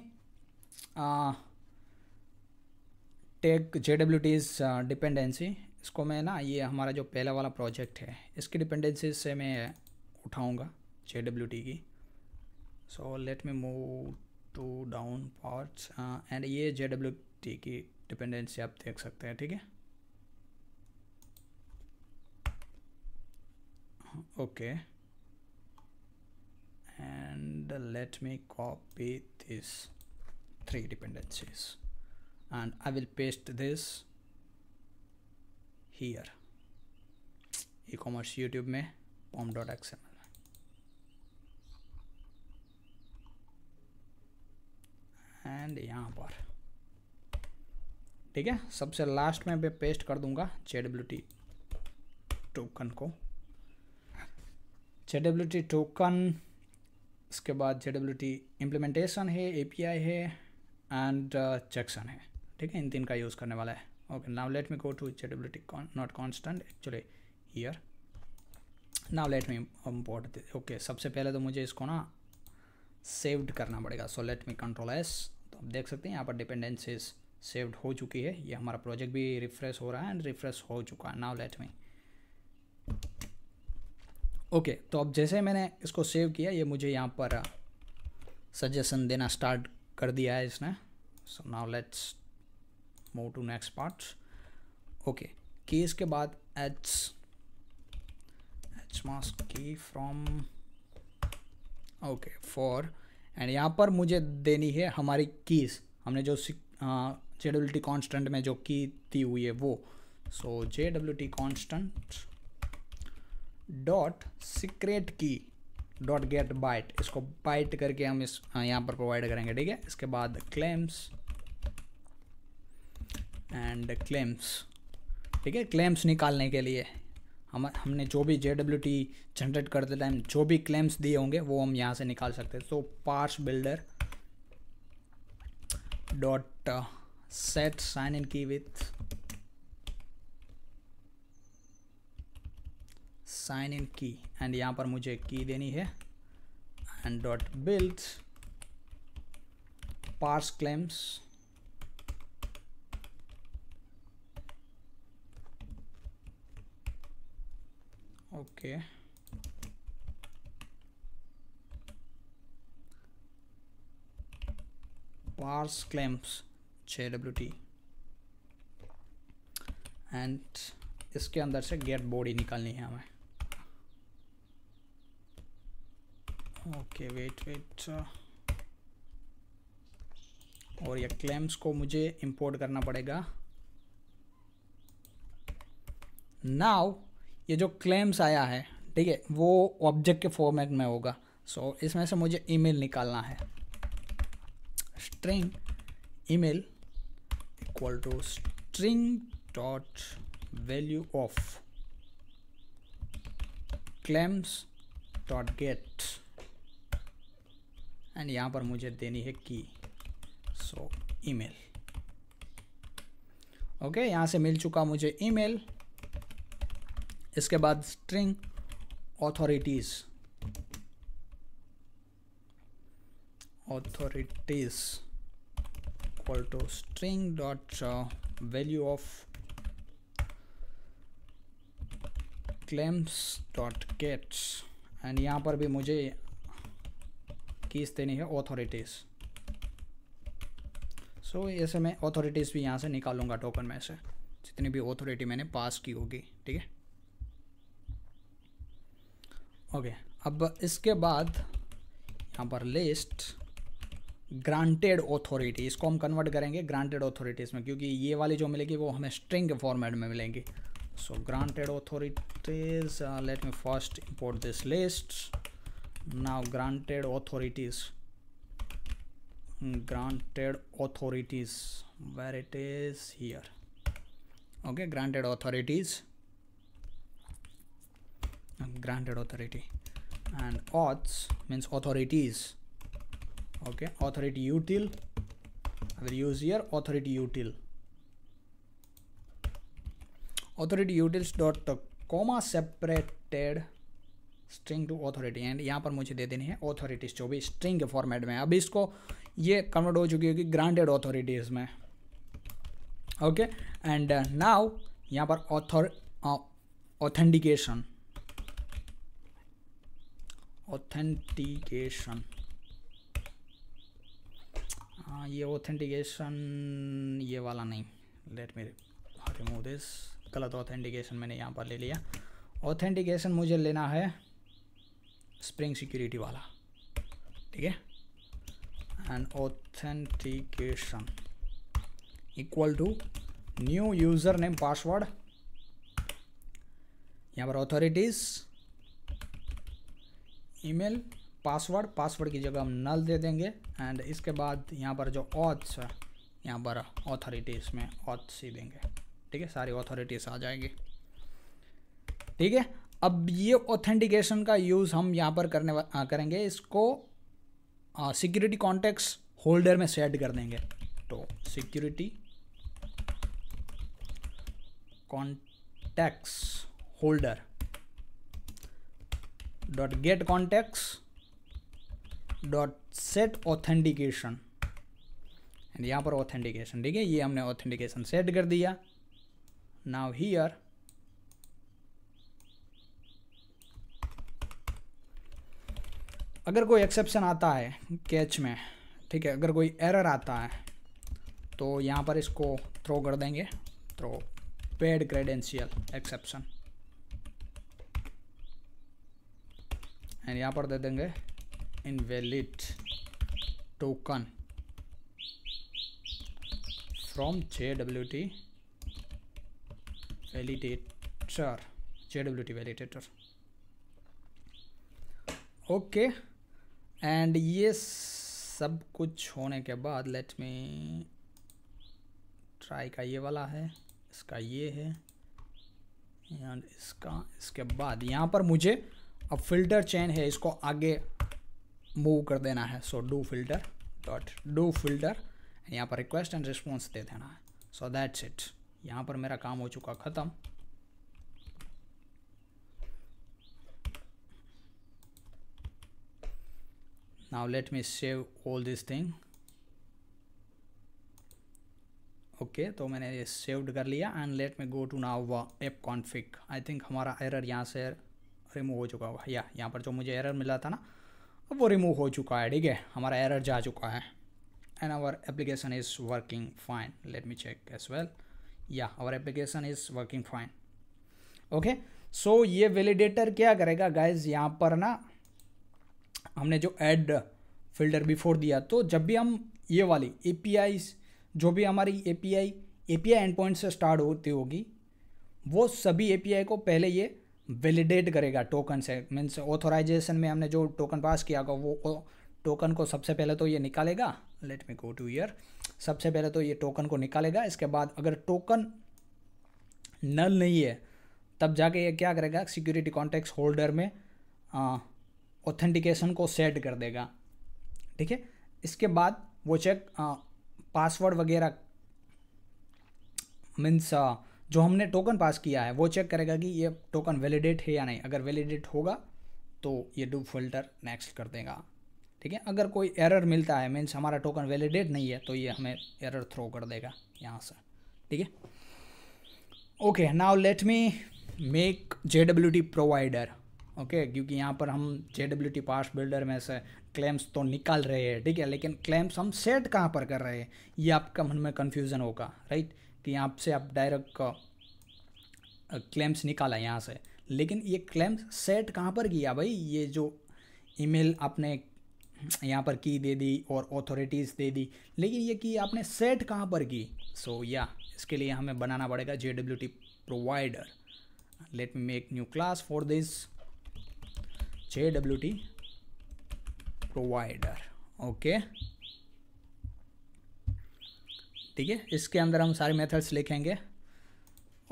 Speaker 1: take J W T's dependency इसको मैं ना ये हमारा जो पहला वाला प्रोजेक्ट है इसकी डिपेंडेंसी से मैं उठाऊँगा जे डब्ल्यू टी की so let me move to down parts and ये जे डब्ल्यू टी की डिपेंडेंसी आप देख सकते हैं ठीक है okay and let me copy this three dependencies and I will paste this here e commerce YouTube में pom dot X X M and यहाँ पर ठीक है सबसे लास्ट में मैं पेस्ट कर दूंगा जे डब्ल्यू टी टोकन को जे डब्ल्यू टी टोकन इसके बाद जे डब्ल्यू टी इम्प्लीमेंटेशन है ए पी आई है एंड चेक्सन uh, है ठीक है इन तीन का यूज़ करने वाला है okay now let me go to JWT con not not constant actually here let me import this सबसे पहले तो मुझे इसको ना सेव्ड करना पड़ेगा so let me control S तो आप देख सकते हैं यहाँ पर डिपेंडेंसीज सेव्ड हो चुकी है ये हमारा प्रोजेक्ट भी रिफ्रेश हो रहा है एंड रिफ्रेश हो चुका है नाउ लेट मी ओके तो अब जैसे मैंने इसको सेव किया ये मुझे यहाँ पर सजेशन uh, देना स्टार्ट कर दिया है इसने so now let's move to next parts okay key के बाद H H mask key from okay for and यहाँ पर मुझे देनी है हमारी कीज़ हमने जो आ, जे डब्ल्यू टी कॉन्स्टेंट में जो की दी हुई है वो so J W T constant dot secret key dot get byte इसको बाइट करके हम इस हाँ, यहाँ पर प्रोवाइड करेंगे ठीक है इसके बाद क्लेम्स एंड क्लेम्स ठीक है क्लेम्स निकालने के लिए हम हमने जो भी जे डब्ल्यू टी जनरेट करते टाइम जो भी क्लेम्स दिए होंगे वो हम यहाँ से निकाल सकते हैं so parse builder dot set sign in key with sign in key and यहाँ पर मुझे की देनी है and dot build parse claims okay parse claims JWT W T and इसके अंदर से गेट बॉडी निकालनी है हमें ओके वेट वेट और ये क्लेम्स को मुझे इंपोर्ट करना पड़ेगा नाउ ये जो क्लेम्स आया है ठीक है वो ऑब्जेक्ट के फॉर्मेट में होगा सो so, इसमें से मुझे ईमेल निकालना है string email equal to string dot value of claims dot get and यहाँ पर मुझे देनी है की सो ईमेल ओके यहाँ से मिल चुका मुझे ईमेल इसके बाद string authorities authorities equal to string dot uh, value of claims dot get and यहाँ पर भी मुझे कीस देनी है ऑथोरिटीज़ सो so, ऐसे मैं ऑथोरिटीज़ भी यहाँ से निकालूंगा टोकन में से जितनी भी ऑथोरिटी मैंने पास की होगी ठीक है ओके अब इसके बाद यहाँ पर लिस्ट ग्रांटेड ऑथोरिटी इसको हम कन्वर्ट करेंगे ग्रांटेड ऑथोरिटीज में क्योंकि ये वाली जो मिलेगी वो हमें स्ट्रिंग फॉर्मेट में मिलेंगे so granted authorities let me first import this list now granted authorities granted authorities where it is here okay granted authorities granted authority and auths means authorities okay authority util and use here authority util authority utils dot comma separated string to authority and यहाँ पर मुझे दे देनी है authorities जो भी string के format में अब इसको ये कन्वर्ट हो चुकी होगी ग्रांटेड ऑथोरिटीज़ में ओके एंड नाउ यहाँ पर ऑथर ऑथेंटिकेशन ऑथेंटिकेशन हाँ ये ऑथेंटिकेशन ये वाला नहीं लेट मेरे रिमूव दिस गलत ऑथेंटिकेशन मैंने यहाँ पर ले लिया ऑथेंटिकेशन मुझे लेना है स्प्रिंग सिक्योरिटी वाला ठीक है and authentication equal to new user name password यहाँ पर ऑथोरिटीज ईमेल पासवर्ड पासवर्ड की जगह हम नल दे देंगे एंड इसके बाद यहाँ पर जो ऑथ्स है यहाँ पर ऑथोरिटीज़ में ऑथ्स ही देंगे ठीक है सारी ऑथोरिटीज़ आ जाएगी ठीक है अब ये ऑथेंटिकेशन का यूज़ हम यहाँ पर करने आ, करेंगे इसको सिक्योरिटी कॉन्टेक्स होल्डर में सेट कर देंगे तो security context holder dot get context dot set authentication and यहाँ पर ऑथेंटिकेशन ठीक है ये हमने ऑथेंटिकेशन सेट कर दिया नाउ हीयर अगर कोई एक्सेप्शन आता है कैच में ठीक है अगर कोई एरर आता है तो यहाँ पर इसको थ्रो कर देंगे throw bad credential exception and यहाँ पर दे देंगे invalid token from JWT validator JWT validator okay and ये सब कुछ होने के बाद लेट मी ट्राई का ये वाला है इसका ये है एंड इसका इसके बाद यहाँ पर मुझे अब फिल्टर चेन है इसको आगे मूव कर देना है so do filter dot do filter यहाँ पर रिक्वेस्ट एंड रिस्पॉन्स दे देना है सो दैट्स इट यहाँ पर मेरा काम हो चुका ख़त्म now let me save all this thing okay okay, तो मैंने ये सेव्ड कर लिया and let me go to now app config I think हमारा एरर यहाँ से रिमूव हो चुका होगा या यहाँ पर जो मुझे एरर मिला था ना अब वो रिमूव हो चुका है ठीक है हमारा एरर जा चुका है and our application is working fine let me check as well या our application is working fine okay so ये वेलीडेटर क्या करेगा गाइज यहाँ पर ना हमने जो एड फिल्टर बिफोर दिया तो जब भी हम ये वाली ए जो भी हमारी A P I and endpoint से स्टार्ट होती होगी वो सभी ए को पहले ये वैलिडेट करेगा टोकन से मीन्स ऑथोराइजेशन में हमने जो टोकन पास किया होगा वो टोकन को सबसे पहले तो ये निकालेगा let me go to here सबसे पहले तो ये टोकन को निकालेगा इसके बाद अगर टोकन नल नहीं है तब जाके ये क्या करेगा सिक्योरिटी कॉन्टैक्ट होल्डर में ऑथेंटिकेशन को सेट कर देगा ठीक है इसके बाद वो चेक पासवर्ड वगैरह मीन्स जो हमने टोकन पास किया है वो चेक करेगा कि ये टोकन वैलिडेट है या नहीं अगर वैलिडेट होगा तो ये डूब फिल्टर नेक्स्ट कर देगा ठीक है अगर कोई एरर मिलता है मीन्स हमारा टोकन वैलिडेट नहीं है तो ये हमें एरर थ्रो कर देगा यहाँ से ठीक है okay now let me make J W T provider okay क्योंकि यहाँ पर हम J W T parse builder में से क्लेम्स तो निकाल रहे हैं ठीक है लेकिन क्लेम्स हम सेट कहाँ पर कर रहे हैं ये आपका मन में कन्फ्यूज़न होगा राइट कि यहाँ से आप डायरेक्ट क्लेम्स निकाला यहाँ से लेकिन ये क्लेम्स सेट कहाँ पर किया भाई ये जो ईमेल आपने यहाँ पर की दे दी और ऑथोरिटीज़ दे दी लेकिन ये की आपने सेट कहाँ पर की सो so, या yeah, इसके लिए हमें बनाना पड़ेगा J W T provider let me make new class for this J W T provider okay ठीक है इसके अंदर हम सारे मेथड्स लिखेंगे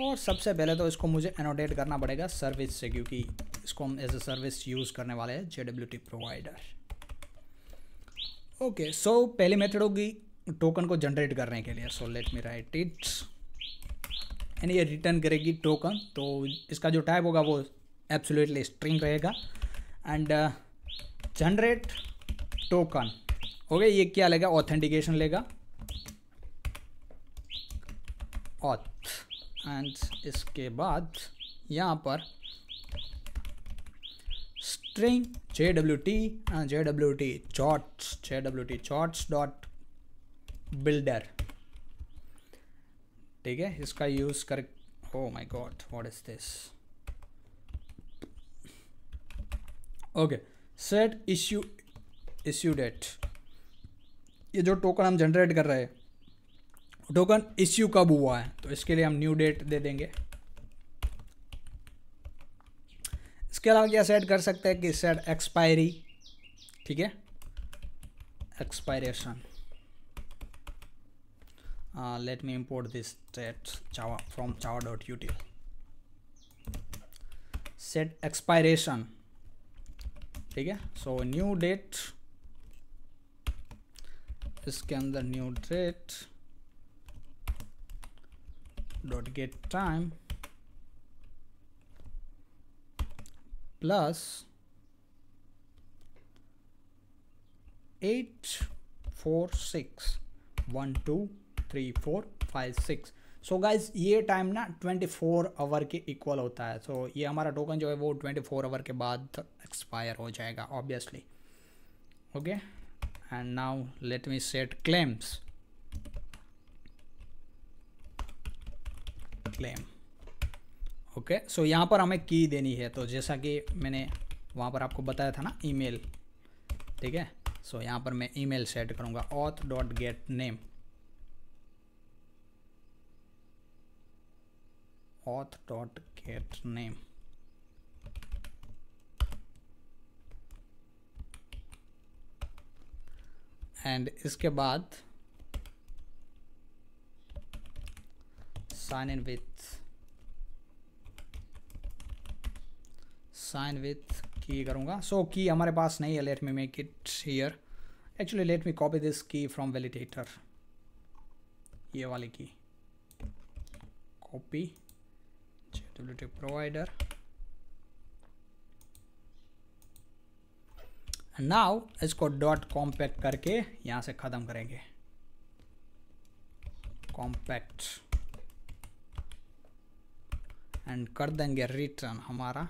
Speaker 1: और सबसे पहले तो इसको मुझे एनोडेट करना पड़ेगा सर्विस से क्योंकि इसको हम एज ए सर्विस यूज़ करने वाले हैं J W T provider okay so पहली मेथड होगी टोकन को जनरेट करने के लिए so let me write it and ये रिटर्न करेगी टोकन तो इसका जो टाइप होगा वो एब्सोल्युटली स्ट्रिंग रहेगा एंड जनरेट टोकन ओके ये क्या लेगा ऑथेंटिकेशन लेगा ऑथ एंड इसके बाद यहाँ पर string J W T J W T चॉट्स जे डब्ल्यू टी चॉट्स डॉट बिल्डर ठीक है इसका यूज़ कर oh my god what is this okay set issue issue date ये जो टोकन हम जनरेट कर रहे हैं टोकन इश्यू कब हुआ है तो इसके लिए हम न्यू डेट दे देंगे इसके अलावा क्या सेट कर सकते हैं कि सेट एक्सपायरी ठीक है expiration let me import this set java from java dot util set expiration ठीक है सो न्यू डेट इसके अंदर new date dot get time plus eight four six one two three four five six so so guys ये time ना 24 our के equal होता है so so ये हमारा टोकन जो है वो 24 आवर के बाद एक्सपायर हो जाएगा obviously okay and now let me set claims claim okay so यहाँ पर हमें की देनी है तो जैसा कि मैंने वहाँ पर आपको बताया था ना ईमेल ठीक है सो so, यहाँ पर मैं ईमेल सेट करूँगा auth dot get name auth dot get name and इसके बाद sign in with sign with key करूँगा सो की हमारे पास नहीं है let me make it here actually let me copy this key from validator ये वाली key copy J W provider now इसको डॉट कॉम्पैक्ट करके यहाँ से ख़त्म करेंगे कॉम्पैक्ट एंड कर देंगे रिटर्न हमारा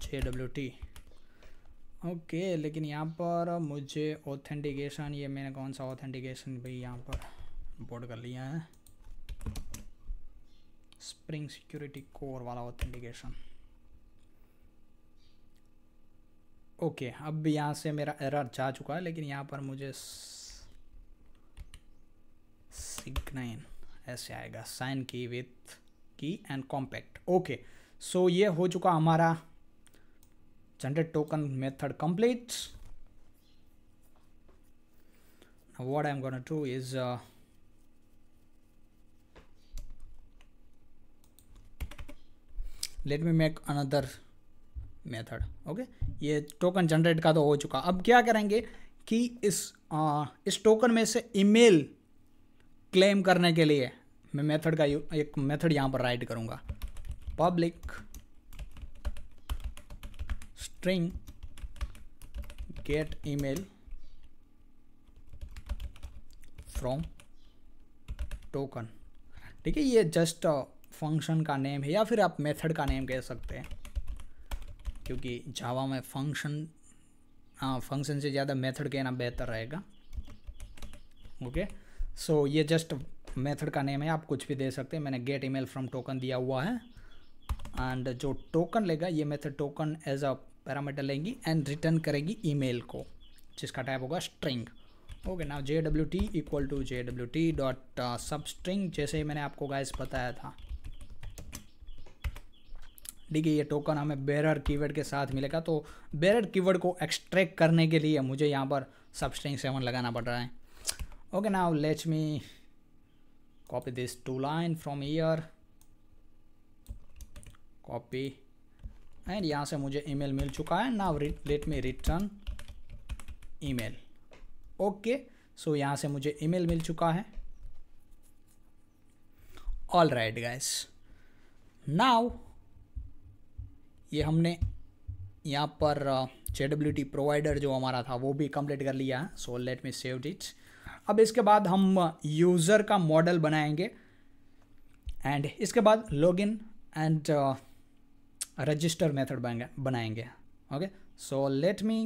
Speaker 1: W W T okay okay, लेकिन यहाँ पर मुझे ऑथेंटिकेशन ये मैंने कौन सा ऑथेंटिकेशन भी यहाँ पर इम्पोर्ट कर लिया है स्प्रिंग सिक्योरिटी कोर वाला ऑथेंटिकेशन ओके okay, अब यहाँ से मेरा एरर जा चुका है लेकिन यहाँ पर मुझे नाइन ऐसे आएगा साइन की विथ की एंड कॉम्पैक्ट ओके सो ये हो चुका हमारा generate token method complete what I am gonna to is let me make another method okay ये टोकन जनरेट का तो हो चुका अब क्या करेंगे कि इस आ, uh, इस टोकन में से ईमेल क्लेम करने के लिए मैं मेथड का एक मेथड यहाँ पर राइट करूँगा public string get email from token ठीक है ये जस्ट फंक्शन का नेम है या फिर आप मेथड का नेम कह सकते हैं क्योंकि जावा में फंक्शन हाँ फंक्शन से ज़्यादा मेथड कहना बेहतर रहेगा ओके okay? सो so, ये जस्ट मेथड का नेम है आप कुछ भी दे सकते हैं मैंने गेट ईमेल फ्रॉम टोकन दिया हुआ है एंड जो टोकन लेगा ये method token as a parameter लेंगी एंड रिटर्न करेगी ईमेल को जिसका टाइप होगा string okay now J W T equal to J W T dot substring जैसे ही मैंने आपको गाइस बताया था ठीक है ये टोकन हमें बेरर कीवर्ड के साथ मिलेगा तो बेरर कीवर्ड को एक्सट्रैक्ट करने के लिए मुझे यहाँ पर सब स्ट्रिंग सेवन लगाना पड़ रहा है okay now let me copy this two line from here copy and यहाँ से मुझे ईमेल मिल चुका है now let me return email okay so यहाँ से मुझे ईमेल मिल चुका है ऑल राइट गैस नाउ ये हमने यहाँ पर जे डब्ल्यू टी प्रोवाइडर जो हमारा था वो भी कंप्लीट कर लिया है so let me save it अब इसके बाद हम यूज़र का मॉडल बनाएंगे एंड इसके बाद लॉगिन एंड रजिस्टर मेथड बनाएंगे okay so let me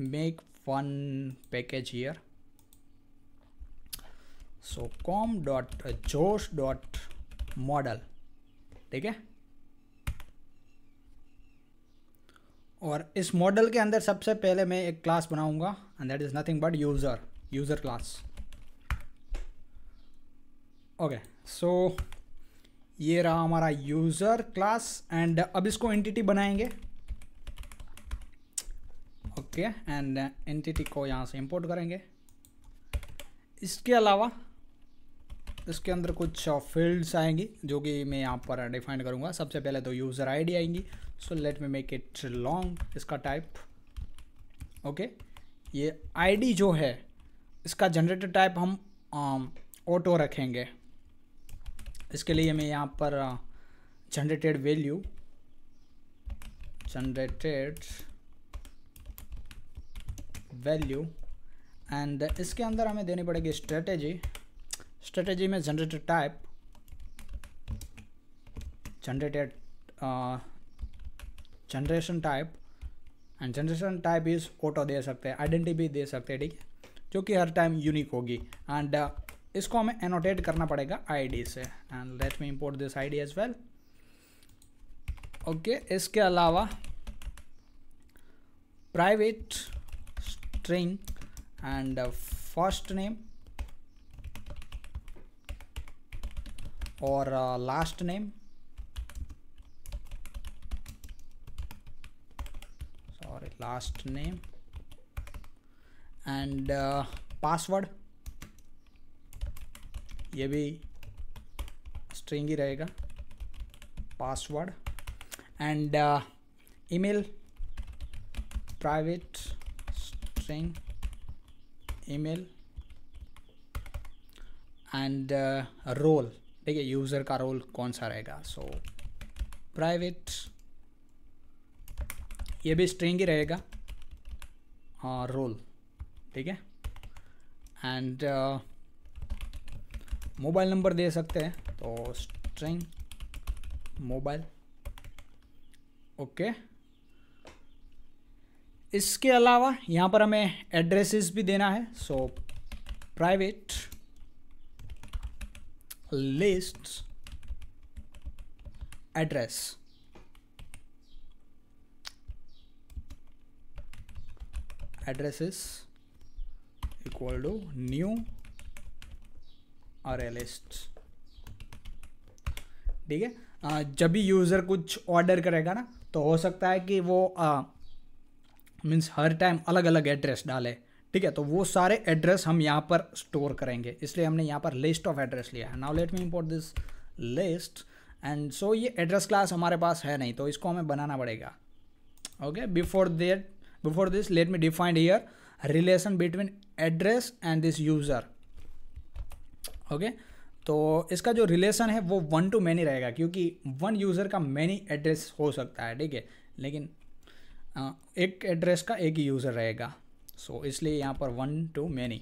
Speaker 1: make one package here so com dot Josh dot model ठीक है और इस मॉडल के अंदर सबसे पहले मैं एक क्लास बनाऊंगा and that is nothing but user user class okay so ये रहा हमारा यूज़र क्लास एंड अब इसको एंटिटी बनाएंगे ओके एंड एंटिटी को यहाँ से इंपोर्ट करेंगे इसके अलावा इसके अंदर कुछ फील्ड्स आएंगी जो कि मैं यहाँ पर डिफाइन करूँगा सबसे पहले तो यूज़र आईडी आएंगी so let me make it long इसका टाइप ओके ये आईडी जो है इसका जनरेटर टाइप हम ऑटो um, रखेंगे इसके लिए हमें यहाँ पर generated value generated value and इसके अंदर हमें देनी पड़ेगी स्ट्रेटेजी स्ट्रेटेजी में generated type generated generation type and generation type is auto दे सकते हैं आइडेंटिटी भी दे सकते हैं ठीक है जो कि हर टाइम यूनिक होगी एंड इसको हमें एनोटेट करना पड़ेगा आईडी से and let me import this ID as well okay इसके अलावा private string and first name और last name sorry last name and password ये भी स्ट्रिंग ही रहेगा password and email private string email and role ठीक है यूज़र का रोल कौन सा रहेगा सो प्राइवेट ये भी स्ट्रिंग ही रहेगा रोल uh, ठीक है एंड मोबाइल नंबर दे सकते हैं तो स्ट्रिंग मोबाइल ओके इसके अलावा यहाँ पर हमें एड्रेसेस भी देना है so private list address addresses equal to new और ठीक है जब भी यूज़र कुछ ऑर्डर करेगा ना तो हो सकता है कि वो मीन्स हर टाइम अलग अलग एड्रेस डाले ठीक है तो वो सारे एड्रेस हम यहाँ पर स्टोर करेंगे इसलिए हमने यहाँ पर लिस्ट ऑफ एड्रेस लिया है now let me import this list and so ये एड्रेस क्लास हमारे पास है नहीं तो इसको हमें बनाना पड़ेगा okay before that before this let me defined here relation between address and this user okay तो इसका जो रिलेशन है वो वन टू मैनी रहेगा क्योंकि वन यूज़र का मैनी एड्रेस हो सकता है ठीक है लेकिन एक एड्रेस का एक ही यूज़र रहेगा सो इसलिए यहाँ पर one to many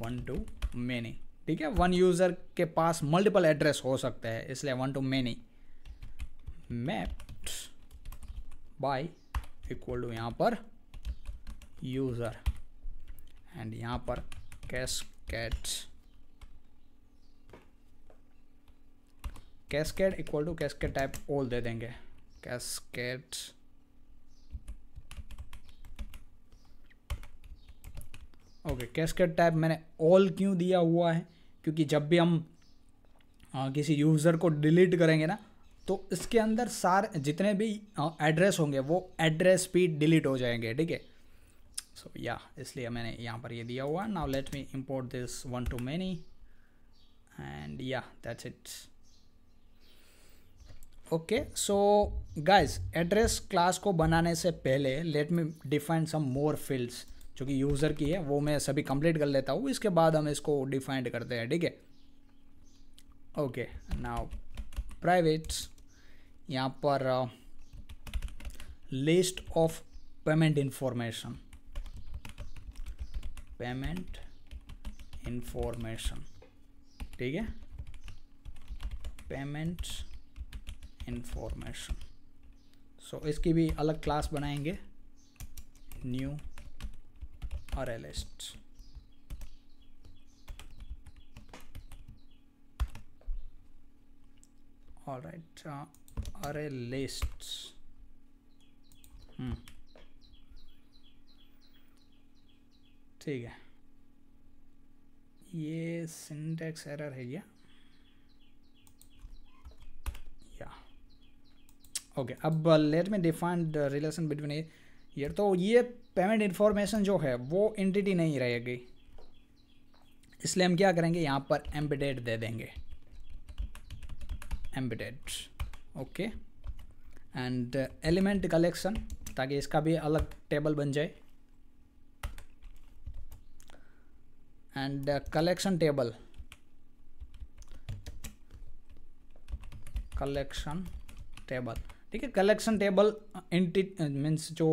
Speaker 1: one to many ठीक है वन यूज़र के पास मल्टीपल एड्रेस हो सकते हैं इसलिए one to many mapped by equal to यहाँ पर यूज़र एंड यहाँ पर cash cats cascade equal to cascade type all दे देंगे कैसकेट ओके कैसकेट टाइप मैंने ऑल क्यों दिया हुआ है क्योंकि जब भी हम आ, किसी यूज़र को डिलीट करेंगे ना तो इसके अंदर सारे जितने भी एड्रेस होंगे वो एड्रेस भी डिलीट हो जाएंगे ठीक है सो या इसलिए मैंने यहाँ पर ये दिया हुआ now let me import this one to many and या that's it's okay so guys address class को बनाने से पहले let me define some more fields जो कि यूज़र की है वो मैं सभी कंप्लीट कर लेता हूँ इसके बाद हम इसको डिफाइंड करते हैं ठीक है ओके नाउ प्राइवेट्स यहाँ पर list of payment information payment information ठीक है पेमेंट्स इन्फॉर्मेशन सो इसकी भी अलग क्लास बनाएंगे न्यू अरे एल लिस्ट और राइट अरे लिस्ट lists ठीक है ये सिंटेक्स एरर है क्या ओके okay, अब let me defined relation between a तो ये पेमेंट इन्फॉर्मेशन जो है वो एंटिटी नहीं रहेगी इसलिए हम क्या करेंगे यहाँ पर एम्बेडेड दे देंगे embedded okay and element collection ताकि इसका भी अलग टेबल बन जाए and collection table collection table ठीक है कलेक्शन टेबल एंटी मीन्स जो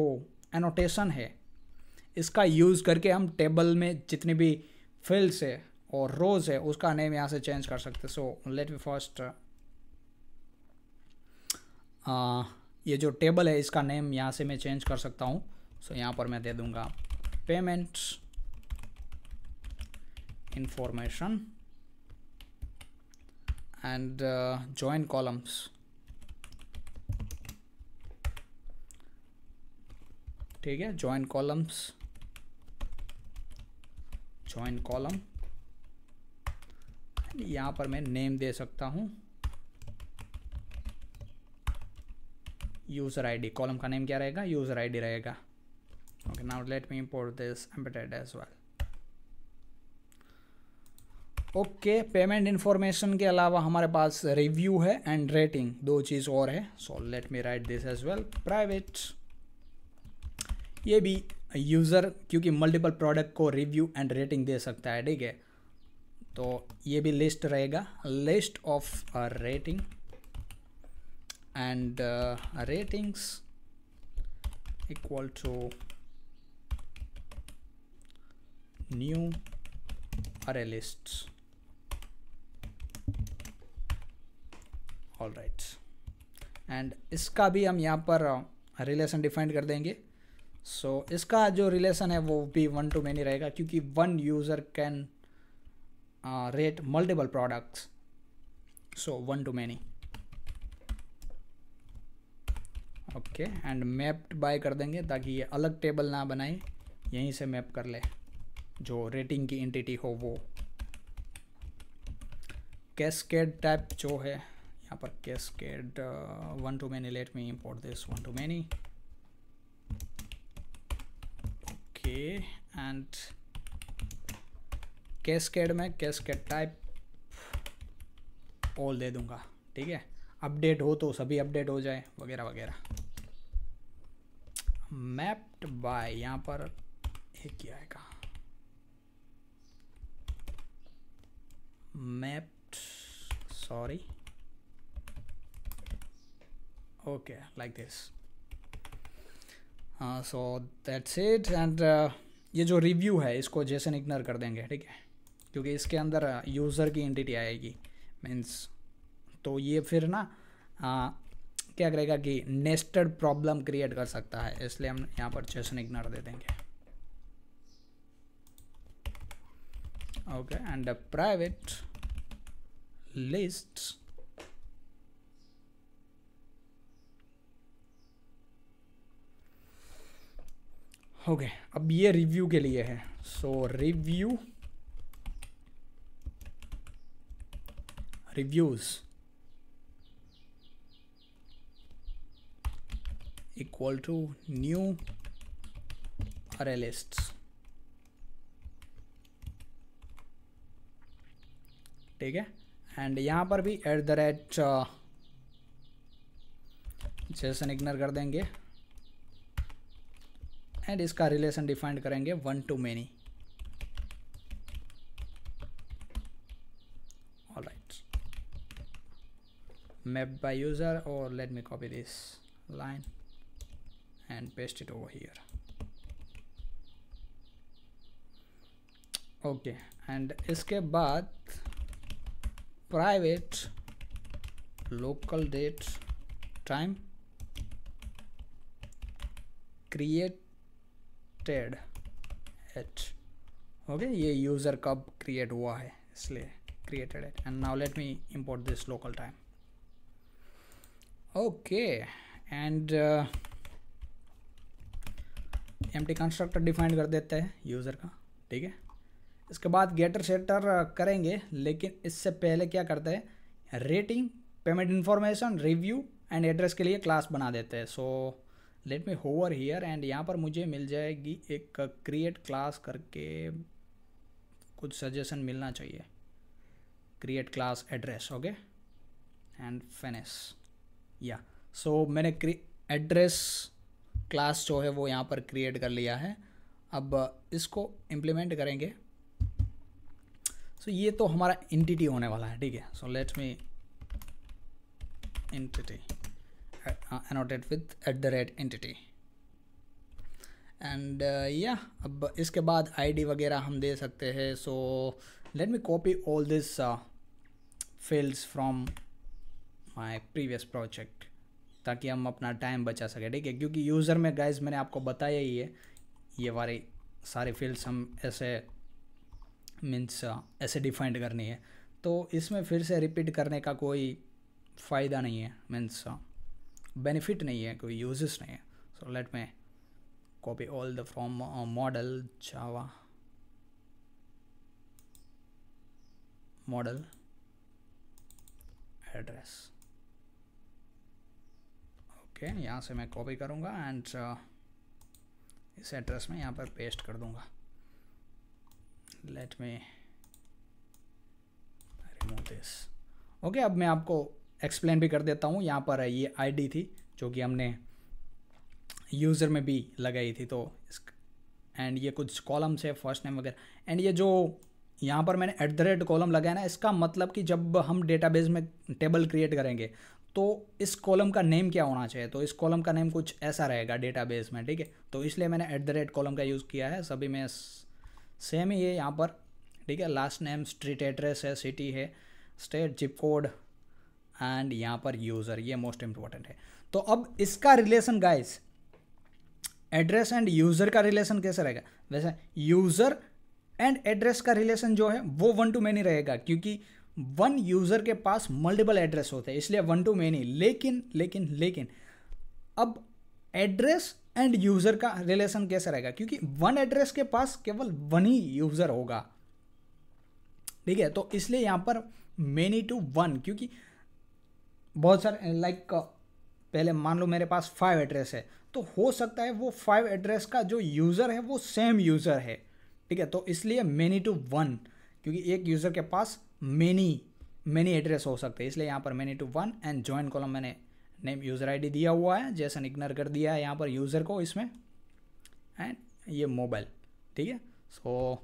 Speaker 1: एनोटेशन है इसका यूज़ करके हम टेबल में जितने भी फील्ड्स है और रोज़ है उसका नेम यहाँ से चेंज कर सकते सो लेट मी फर्स्ट ये जो टेबल है इसका नेम यहाँ से मैं चेंज कर सकता हूँ सो so, यहाँ पर मैं दे दूँगा payments information and join columns ठीक है ज्वाइन कॉलम्स ज्वाइन कॉलम यहाँ पर मैं नेम दे सकता हूँ यूज़र आईडी कॉलम का नेम क्या रहेगा यूज़र आईडी रहेगा okay now let me import this embedded as well okay payment information के अलावा हमारे पास रिव्यू है एंड रेटिंग दो चीज़ और है so let me write this as well private ये भी यूज़र क्योंकि मल्टीपल प्रोडक्ट को रिव्यू एंड रेटिंग दे सकता है ठीक है तो ये भी लिस्ट रहेगा list of rating and ratings equal to new array list all right and इसका भी हम यहाँ पर रिलेशन uh, डिफाइन कर देंगे सो so, इसका जो रिलेशन है वो भी वन टू मैनी रहेगा क्योंकि one user can rate multiple products so one to many okay and mapped by कर देंगे ताकि ये अलग टेबल ना बनाए यहीं से मैप कर ले जो रेटिंग की एंटिटी हो वो कैसकेड टाइप जो है यहाँ पर cascade one to many let me import this one to many okay and cascade में कैसकेड टाइप ऑल दे दूंगा ठीक है अपडेट हो तो सभी अपडेट हो जाए वगैरह वगैरह मैप्ड बाय यहाँ पर एक ही आएगा mapped sorry okay like this so that's it and ये जो रिव्यू है इसको जैसन इग्नर कर देंगे ठीक है क्योंकि इसके अंदर यूज़र uh, की एंटिटी आएगी मीन्स तो ये फिर ना आ, uh, क्या करेगा कि नेस्टेड प्रॉब्लम क्रिएट कर सकता है इसलिए हम यहाँ पर जैसन इग्नर दे देंगे ओके एंड प्राइवेट लिस्ट्स हो गए अब ये रिव्यू के लिए है so review reviews equal to new array list ठीक है एंड यहां पर भी एट द रेट जैसन इग्नर कर देंगे एंड इसका रिलेशन डिफाइंड करेंगे one to many all right map by user और let me copy this line and paste it over here okay and इसके बाद private local date time created H okay ये user कब create हुआ है इसलिए created it and now let me import this local time okay and empty constructor define कर देते हैं यूज़र का ठीक है इसके बाद गेटर सेटर uh, करेंगे लेकिन इससे पहले क्या करते हैं rating payment information review and address के लिए क्लास बना देते हैं so so, let me hover here and यहाँ पर मुझे मिल जाएगी एक क्रिएट क्लास करके कुछ सजेशन मिलना चाहिए create class address okay and फेनेस या सो मैंने एड्रेस क्लास जो है वो यहाँ पर क्रिएट कर लिया है अब इसको इम्प्लीमेंट करेंगे सो so, ये तो हमारा इंटिटी होने वाला है ठीक है so let me entity uh, annotate with at the rate entity and या uh, अब इसके बाद आईडी वगैरह हम दे सकते हैं so let me copy all this fields from my previous project ताकि हम अपना टाइम बचा सकें ठीक है क्योंकि यूज़र में गाइज मैंने आपको बताया ही है ये वाले सारे फील्ड्स हम ऐसे मीन्स uh, ऐसे डिफाइंड करनी है तो इसमें फिर से रिपीट करने का कोई फ़ायदा नहीं है मीन्स बेनिफिट नहीं है कोई यूजेस नहीं है so let me copy all the from model Java model address okay यहाँ से मैं कॉपी करूँगा एंड uh, इस एड्रेस में यहाँ पर पेस्ट कर दूँगा let me remove this okay अब मैं आपको एक्सप्लेन भी कर देता हूँ यहाँ पर ये आईडी थी जो कि हमने यूज़र में भी लगाई थी तो एंड ये कुछ कॉलम्स है फर्स्ट नेम वगैरह एंड ये जो यहाँ पर मैंने एट द रेट कॉलम लगाया ना इसका मतलब कि जब हम डेटाबेस में टेबल क्रिएट करेंगे तो इस कॉलम का नेम क्या होना चाहिए तो इस कॉलम का नेम कुछ ऐसा रहेगा डेटाबेस में ठीक है तो इसलिए मैंने एट द रेट कॉलम का यूज़ किया है सभी में सेम ही है यहाँ पर ठीक है लास्ट नेम स्ट्रीट एड्रेस है सिटी है स्टेट जिप कोड एंड यहां पर यूज़र ये मोस्ट इंपॉर्टेंट है तो अब इसका relation guys address and user का रिलेशन कैसे रहेगा वैसे यूज़र एंड एड्रेस का रिलेशन जो है वो वन टू मैनी रहेगा क्योंकि वन यूज़र के पास मल्टीपल एड्रेस होते हैं इसलिए वन टू मैनी लेकिन लेकिन लेकिन अब एड्रेस एंड यूज़र का रिलेशन कैसे रहेगा क्योंकि वन एड्रेस के पास केवल वन ही यूज़र होगा ठीक है तो इसलिए यहां पर मैनी टू वन क्योंकि बहुत सारे लाइक पहले मान लो मेरे पास फाइव एड्रेस है तो हो सकता है वो फाइव एड्रेस का जो यूज़र है वो सेम यूज़र है ठीक है तो इसलिए मेनी टू वन क्योंकि एक यूज़र के पास मेनी मेनी एड्रेस हो सकते हैं इसलिए यहाँ पर many to one and join column मैंने नेम यूज़र आईडी दिया हुआ है जैसन इग्नर कर दिया है यहाँ पर यूज़र को इसमें एंड ये मोबाइल ठीक है सो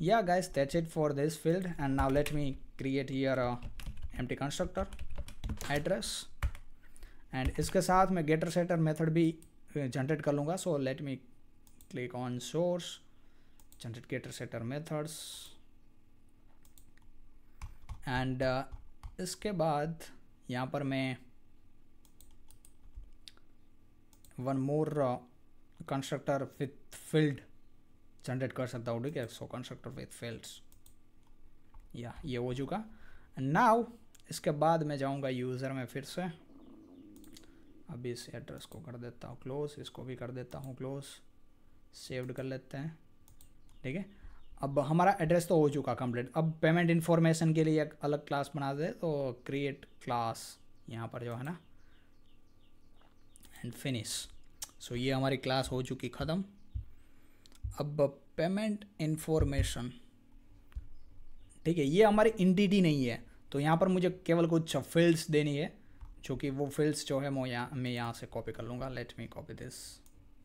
Speaker 1: या guys that's it for this field and now let me create here empty constructor address and इसके साथ मैं गेटर सेटर मेथड भी जनरेट कर लूँगा so let me click on source generate getter setter methods and इसके बाद यहाँ पर मैं one more constructor with field generate कर सकता हूँ ठीक है सो कंस्ट्रक्टर विथ फील्ड्स या ये हो चुका नाउ इसके बाद मैं जाऊंगा यूज़र में फिर से अभी इस एड्रेस को कर देता हूँ क्लोज इसको भी कर देता हूँ क्लोज सेव्ड कर लेते हैं ठीक है अब हमारा एड्रेस तो हो चुका कंप्लीट अब पेमेंट इन्फॉर्मेशन के लिए एक अलग क्लास बना दे तो क्रिएट क्लास यहाँ पर जो है ना एंड फिनिश सो ये हमारी क्लास हो चुकी ख़त्म अब पेमेंट इन्फॉर्मेशन ठीक है ये हमारी इंटिटी नहीं है तो यहाँ पर मुझे केवल कुछ फील्ड्स देनी है जो कि वो फील्ड्स जो है मैं यहाँ मैं यहाँ से कॉपी कर लूँगा let me copy this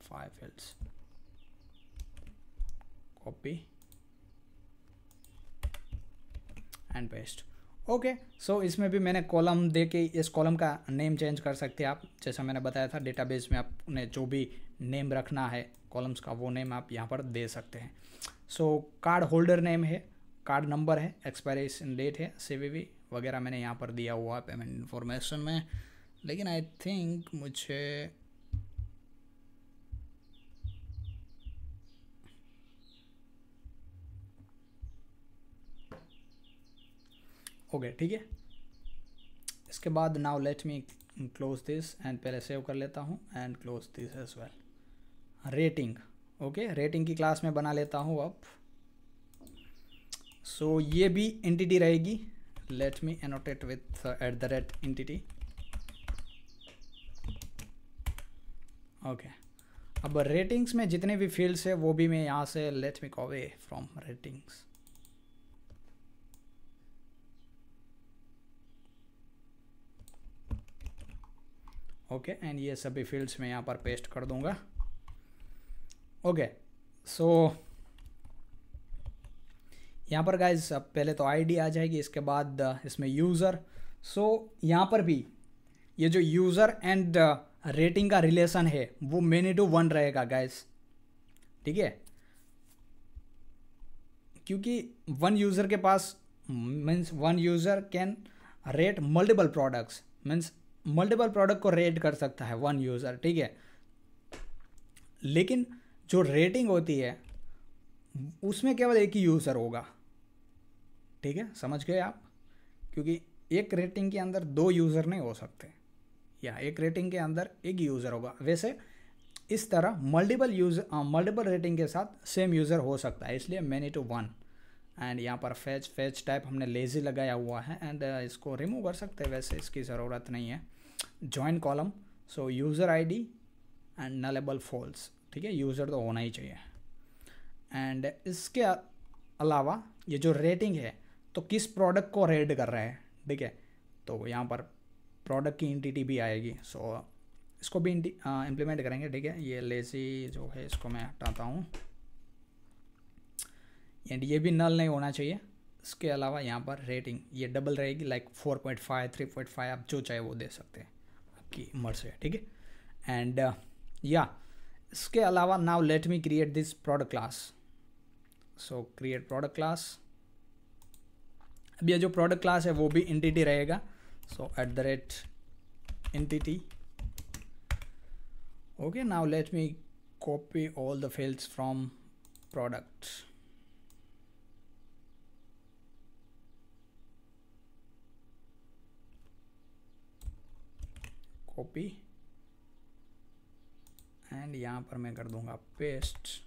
Speaker 1: five fields copy and paste okay so इसमें भी मैंने कॉलम दे के इस कॉलम का नेम चेंज कर सकते हैं आप जैसा मैंने बताया था डेटाबेस में आपने जो भी नेम रखना है कॉलम्स का वो नेम आप यहाँ पर दे सकते हैं सो कार्ड होल्डर नेम है कार्ड नंबर है एक्सपायरेशन डेट है सी वगैरह मैंने यहाँ पर दिया हुआ पेमेंट इन्फॉर्मेशन में लेकिन आई थिंक मुझे ओके ठीक है इसके बाद now let me close this and पहले सेव कर लेता हूँ and close this as well rating okay rating की क्लास में बना लेता हूँ अब सो so, ये भी एंटिटी रहेगी let me annotate with uh, at the red entity okay okay. अब रेटिंग्स में जितने भी फील्ड्स है वो भी मैं यहाँ से let me copy from ratings okay and ये सभी फील्ड्स मैं यहाँ पर पेस्ट कर दूंगा ओके सो यहाँ पर गाइज पहले तो आईडी आ जाएगी इसके बाद uh, इसमें यूज़र सो so, यहाँ पर भी ये जो यूज़र एंड रेटिंग का रिलेशन है वो मेनी टू वन रहेगा गाइज ठीक है क्योंकि वन यूज़र के पास means one user can rate multiple products means multiple product को रेट कर सकता है वन यूज़र ठीक है लेकिन जो रेटिंग होती है उसमें केवल एक ही यूज़र होगा ठीक है समझ गए आप क्योंकि एक रेटिंग के अंदर दो यूज़र नहीं हो सकते या एक रेटिंग के अंदर एक यूज़र होगा वैसे इस तरह मल्टीपल यूज मल्टीपल रेटिंग के साथ सेम यूज़र हो सकता है इसलिए मैनी टू वन एंड यहाँ पर फैच फैच टाइप हमने लेज़ी लगाया हुआ है एंड इसको रिमूव कर सकते हैं वैसे इसकी ज़रूरत नहीं है join column so user ID and nullable false ठीक है यूज़र तो होना ही चाहिए एंड इसके अलावा ये जो रेटिंग है तो किस प्रोडक्ट को रेड कर रहा है ठीक है तो यहाँ पर प्रोडक्ट की इंटिटी भी आएगी सो so, इसको भी इम्प्लीमेंट करेंगे ठीक है ये लेसी जो है इसको मैं हटाता हूँ एंड ये भी नल नहीं होना चाहिए इसके अलावा यहाँ पर रेटिंग ये डबल रहेगी like four point five three point five आप जो चाहे वो दे सकते हैं आपकी मर्जी से ठीक है एंड या uh, इसके अलावा now let me create this product class so create product class अब यह जो प्रोडक्ट क्लास है वो भी इंटिटी रहेगा so at the rate entity okay now let me copy all the fields from product copy and यहां पर मैं कर दूंगा paste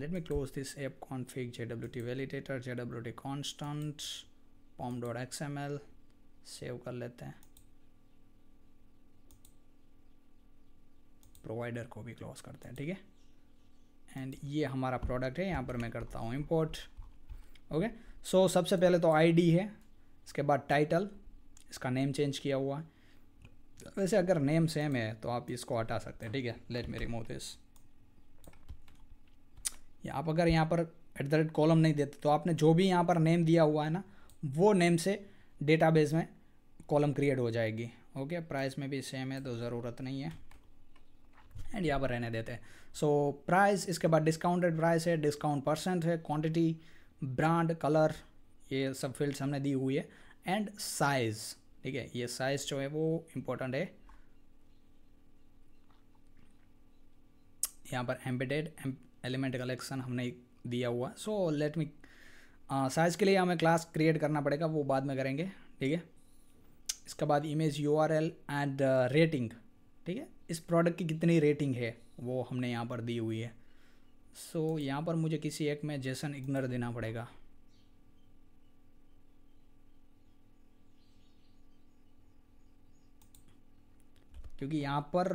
Speaker 1: let me close this app config jwt validator jwt constant pom.xml save कर लेते हैं provider को भी क्लोज करते हैं ठीक है एंड ये हमारा प्रोडक्ट है यहाँ पर मैं करता हूँ इम्पोर्ट ओके सो सबसे पहले तो आईडी है इसके बाद टाइटल इसका नेम चेंज किया हुआ है वैसे अगर नेम सेम है तो आप इसको हटा सकते हैं ठीक है लेट मी रिमूव दिस आप अगर यहाँ पर एट द रेट कॉलम नहीं देते तो आपने जो भी यहाँ पर नेम दिया हुआ है ना वो नेम से डेटाबेस में कॉलम क्रिएट हो जाएगी ओके प्राइस में भी सेम है तो ज़रूरत नहीं है एंड यहाँ पर रहने देते हैं सो प्राइस इसके बाद डिस्काउंटेड प्राइस है डिस्काउंट परसेंट है क्वांटिटी ब्रांड कलर ये सब फील्ड्स हमने दी हुई है एंड साइज़ ठीक है ये साइज़ जो है वो इम्पोर्टेंट है यहाँ पर एम्बेडेड एलिमेंट कलेक्शन हमने दिया हुआ सो लेट मी साइज़ के लिए हमें क्लास क्रिएट करना पड़ेगा वो बाद में करेंगे ठीक है इसके बाद image U R L and rating ठीक है इस प्रोडक्ट की कितनी रेटिंग है वो हमने यहाँ पर दी हुई है सो so, यहाँ पर मुझे किसी एक में जेसन इग्नर देना पड़ेगा क्योंकि यहाँ पर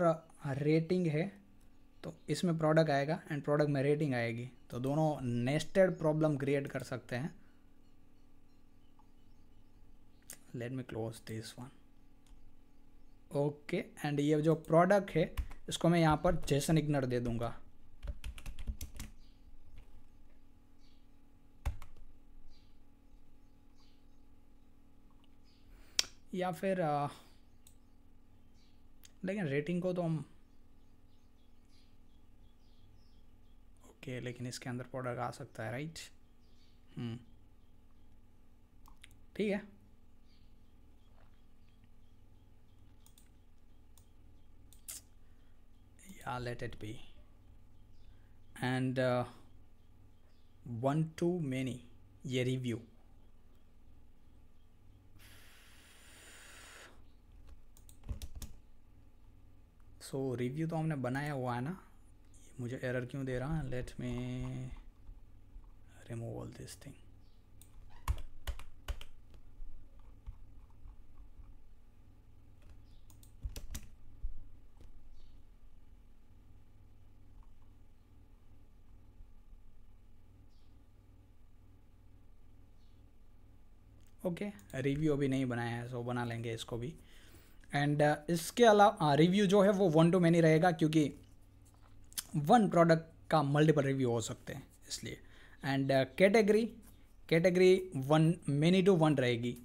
Speaker 1: रेटिंग uh, है तो इसमें प्रोडक्ट आएगा एंड प्रोडक्ट में रेटिंग आएगी तो दोनों नेस्टेड प्रॉब्लम क्रिएट कर सकते हैं let me close this one okay and ये जो प्रोडक्ट है इसको मैं यहाँ पर जेसन इग्नर दे दूंगा या फिर आ, लेकिन रेटिंग को तो हम ओके लेकिन इसके अंदर प्रोडक्ट आ सकता है राइट hmm. ठीक है या let it be and one to many ये रिव्यू सो रिव्यू तो हमने बनाया हुआ है ना मुझे एरर क्यों दे रहा है let me remove all this thing okay review अभी नहीं बनाया है सो बना लेंगे इसको भी एंड uh, इसके अलावा रिव्यू हाँ, जो है वो वन टू मैनी रहेगा क्योंकि वन प्रोडक्ट का मल्टीपल रिव्यू हो सकते हैं इसलिए and category category one many to one रहेगी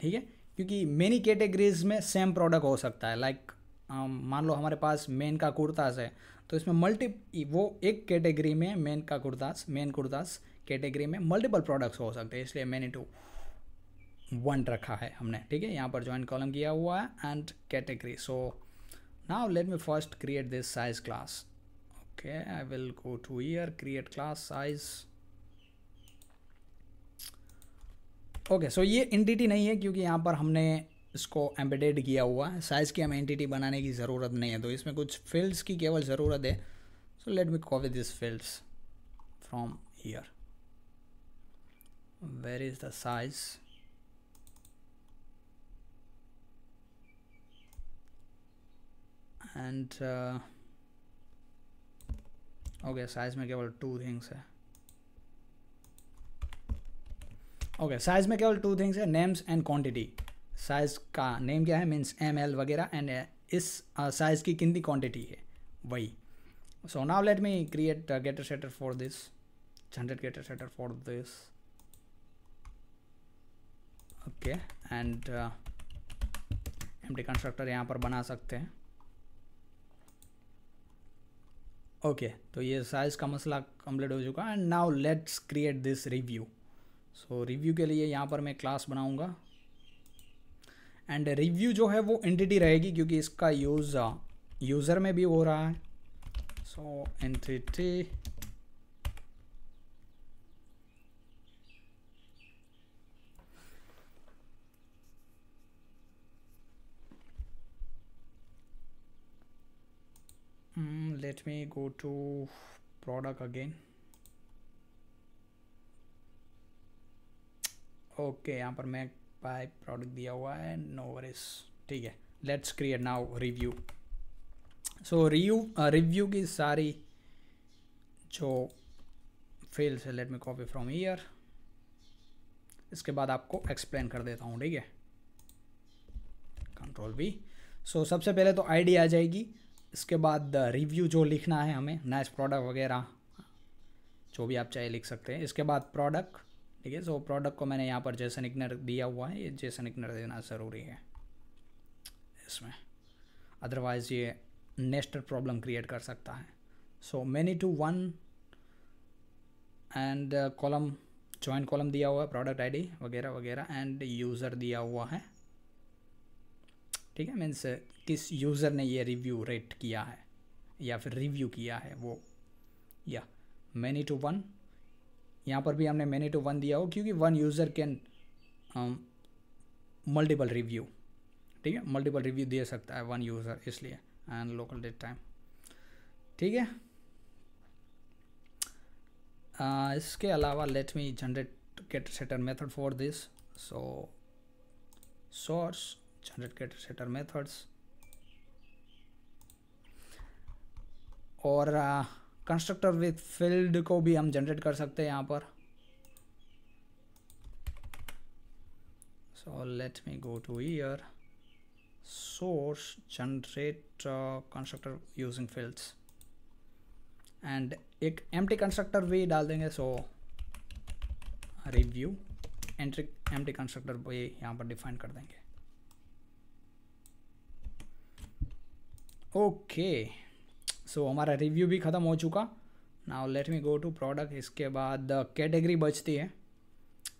Speaker 1: ठीक है क्योंकि मेनी कैटेगरीज में सेम प्रोडक्ट हो सकता है लाइक like, um, मान लो हमारे पास मेन का कुर्ताज है तो इसमें मल्टी वो एक कैटेगरी में मेन का कुर्ताज मेन कुर्ताज़ कैटेगरी में मल्टीपल प्रोडक्ट्स हो सकते हैं इसलिए मैंने टू वन रखा है हमने ठीक है यहाँ पर ज्वाइन कॉलम किया हुआ है and category so now let me first create this size class okay I will go to here create class size okay okay, so so ये एंटिटी नहीं है क्योंकि यहाँ पर हमने इसको एम्बेडेड किया हुआ है साइज़ की हमें एंटिटी बनाने की ज़रूरत नहीं है तो इसमें कुछ फील्ड्स की केवल ज़रूरत है so let me copy this fields from here where is the size and okay size में केवल टू थिंग्स है ओके साइज में केवल टू थिंग्स है नेम्स एंड क्वांटिटी साइज का नेम क्या है मीन्स एम एल वगैरह एंड uh, इस साइज uh, की कितनी क्वांटिटी है वही so now let me create getter setter for this hundred getter setter for this okay and M D constructor यहाँ पर बना सकते हैं ओके तो ये साइज़ का मसला कम्प्लीट हो चुका है and now let's create this review so review के लिए यहाँ पर मैं क्लास बनाऊँगा एंड रिव्यू जो है वो एंटिटी रहेगी क्योंकि इसका यूज़ यूज़र uh, में भी हो रहा है so entity let me go to product again okay यहाँ पर मैं बाय प्रोडक्ट दिया हुआ है नो वरीज ठीक है let's create now review so review review की सारी जो फेल्स है let me copy from here इसके बाद आपको एक्सप्लेन कर देता हूँ ठीक है कंट्रोल भी सो सबसे पहले तो आईडी आ जाएगी इसके बाद रिव्यू uh, जो लिखना है हमें नाइस प्रोडक्ट वगैरह जो भी आप चाहे लिख सकते हैं इसके बाद प्रोडक्ट ठीक है सो प्रोडक्ट को मैंने यहाँ पर जैसन इग्नर दिया हुआ है ये जैसन इग्नर देना ज़रूरी है इसमें अदरवाइज़ ये नेस्ट प्रॉब्लम क्रिएट कर सकता है so many to one and column join column दिया हुआ है प्रोडक्ट आईडी वगैरह वगैरह एंड यूज़र दिया हुआ है ठीक है मीन्स किस यूज़र ने ये रिव्यू रेट किया है या फिर रिव्यू किया है वो या मैनी टू वन यहाँ पर भी हमने मैनी टू वन दिया हो क्योंकि one user can multiple review ठीक है मल्टीपल रिव्यू दे सकता है वन यूज़र इसलिए एंड लोकल डेट टाइम ठीक है uh, इसके अलावा let me generate get setter method for this so source generate getter setter methods और कंस्ट्रक्टर विद फील्ड को भी हम जनरेट कर सकते हैं यहाँ पर so let me go to here source generate constructor using fields and एक एम टी कंस्ट्रक्टर भी डाल देंगे so review entry empty constructor भी यहाँ पर डिफाइन कर देंगे ओके सो हमारा रिव्यू भी ख़त्म हो चुका now let me go to product इसके बाद कैटेगरी बचती है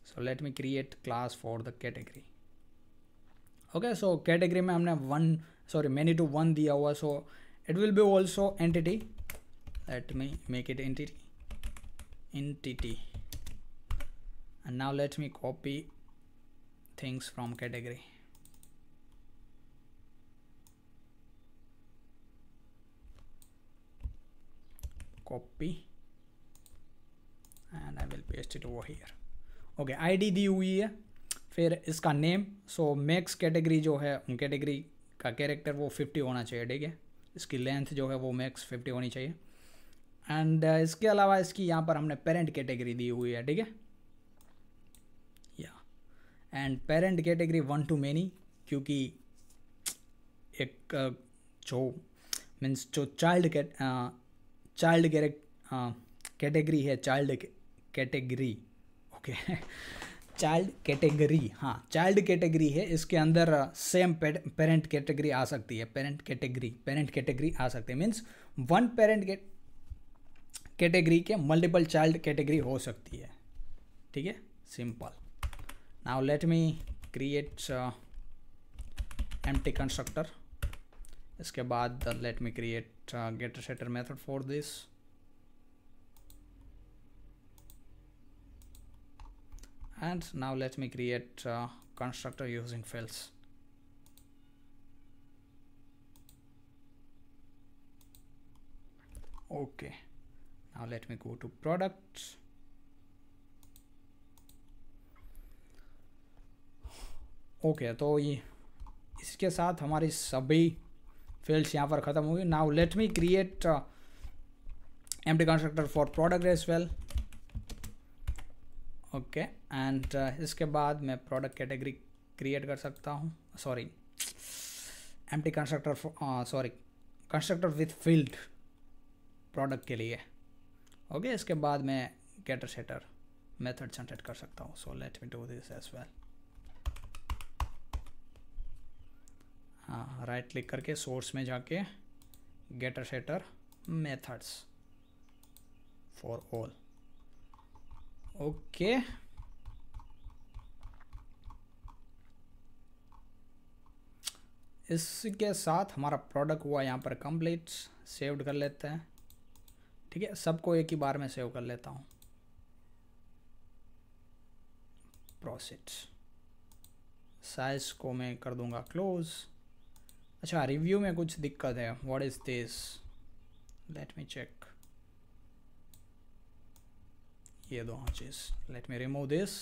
Speaker 1: so let me create class for the category okay so category में हमने one sorry many to one दिया हुआ so it will be also entity let me make it entity entity and now let me copy things from category copy and I will paste it over here okay I D दी हुई है फिर इसका name so max category जो है उन category का character वो 50 होना चाहिए ठीक है इसकी लेंथ जो है वो मैक्स 50 होनी चाहिए एंड uh, इसके अलावा इसकी यहाँ पर हमने पेरेंट कैटेगरी दी हुई है ठीक है या and parent category one to many क्योंकि एक uh, जो मीन्स जो चाइल्ड चाइल्ड हाँ, कैटेगरी है child category okay child category हाँ चाइल्ड कैटेगरी है इसके अंदर सेम पेरेंट कैटेगरी आ सकती है पेरेंट कैटेगरी पेरेंट कैटेगरी आ सकती है मीन्स वन पेरेंट कैटेगरी के मल्टीपल चाइल्ड कैटेगरी हो सकती है ठीक है simple now let me create empty constructor इसके बाद let me create uh, get a setter method for this and now let me create a uh, constructor using fills okay now let me go to products okay, So, इसके साथ हमारी सभी fails यहाँ पर ख़त्म होगी now let me create empty constructor for product as well okay and इसके बाद मैं प्रोडक्ट कैटेगरी क्रिएट कर सकता हूँ sorry empty constructor sorry constructor with field product के लिए ओके okay, इसके बाद मैं गेटर सेटर मेथड जनरेट कर सकता हूँ so let me do this as well हाँ राइट क्लिक करके सोर्स में जाके getter setter methods for all okay इसके साथ हमारा प्रोडक्ट हुआ यहाँ पर कंप्लीट सेव्ड कर लेते हैं ठीक है सबको एक ही बार में सेव कर लेता हूँ प्रोसेस साइज को मैं कर दूंगा क्लोज़ अच्छा रिव्यू में कुछ दिक्कत है what is this let me check ये दो चीज let me remove this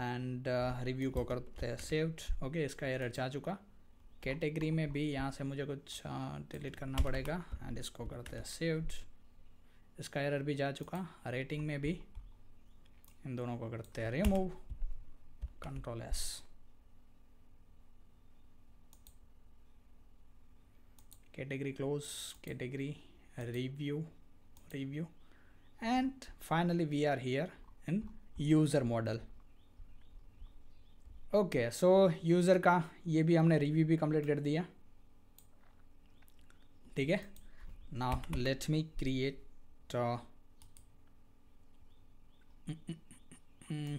Speaker 1: and review को करते हैं सेव्ड ओके इसका एरर जा चुका कैटेगरी में भी यहाँ से मुझे कुछ डिलीट uh, करना पड़ेगा एंड इसको करते हैं सेव्ड इसका एरर भी जा चुका रेटिंग में भी इन दोनों को करते हैं remove control s category close category review review and finally we are here in user model okay so user okay so user का ये भी हमने रिव्यू भी कंप्लीट कर दिया ठीक है now let -mm -mm.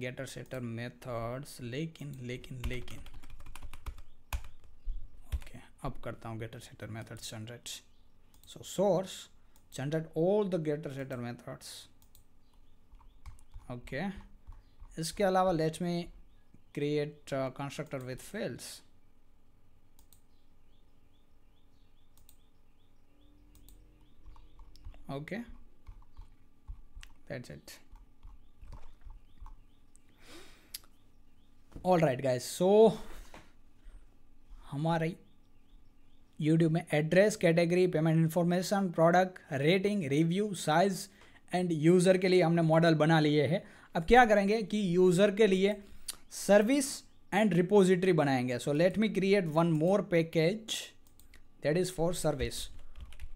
Speaker 1: Getter setter methods लेकिन लेकिन लेकिन ओके अब करता हूँ getter setter methods generate so source generate all the getter setter methods okay इसके अलावा let me create constructor with with okay that's it all right guys so हमारे YouTube में address category payment information product rating review size and user के लिए हमने model बना लिए हैं अब क्या करेंगे कि यूज़र के लिए सर्विस एंड रिपोजिटरी बनाएंगे so let me create one more package that is for service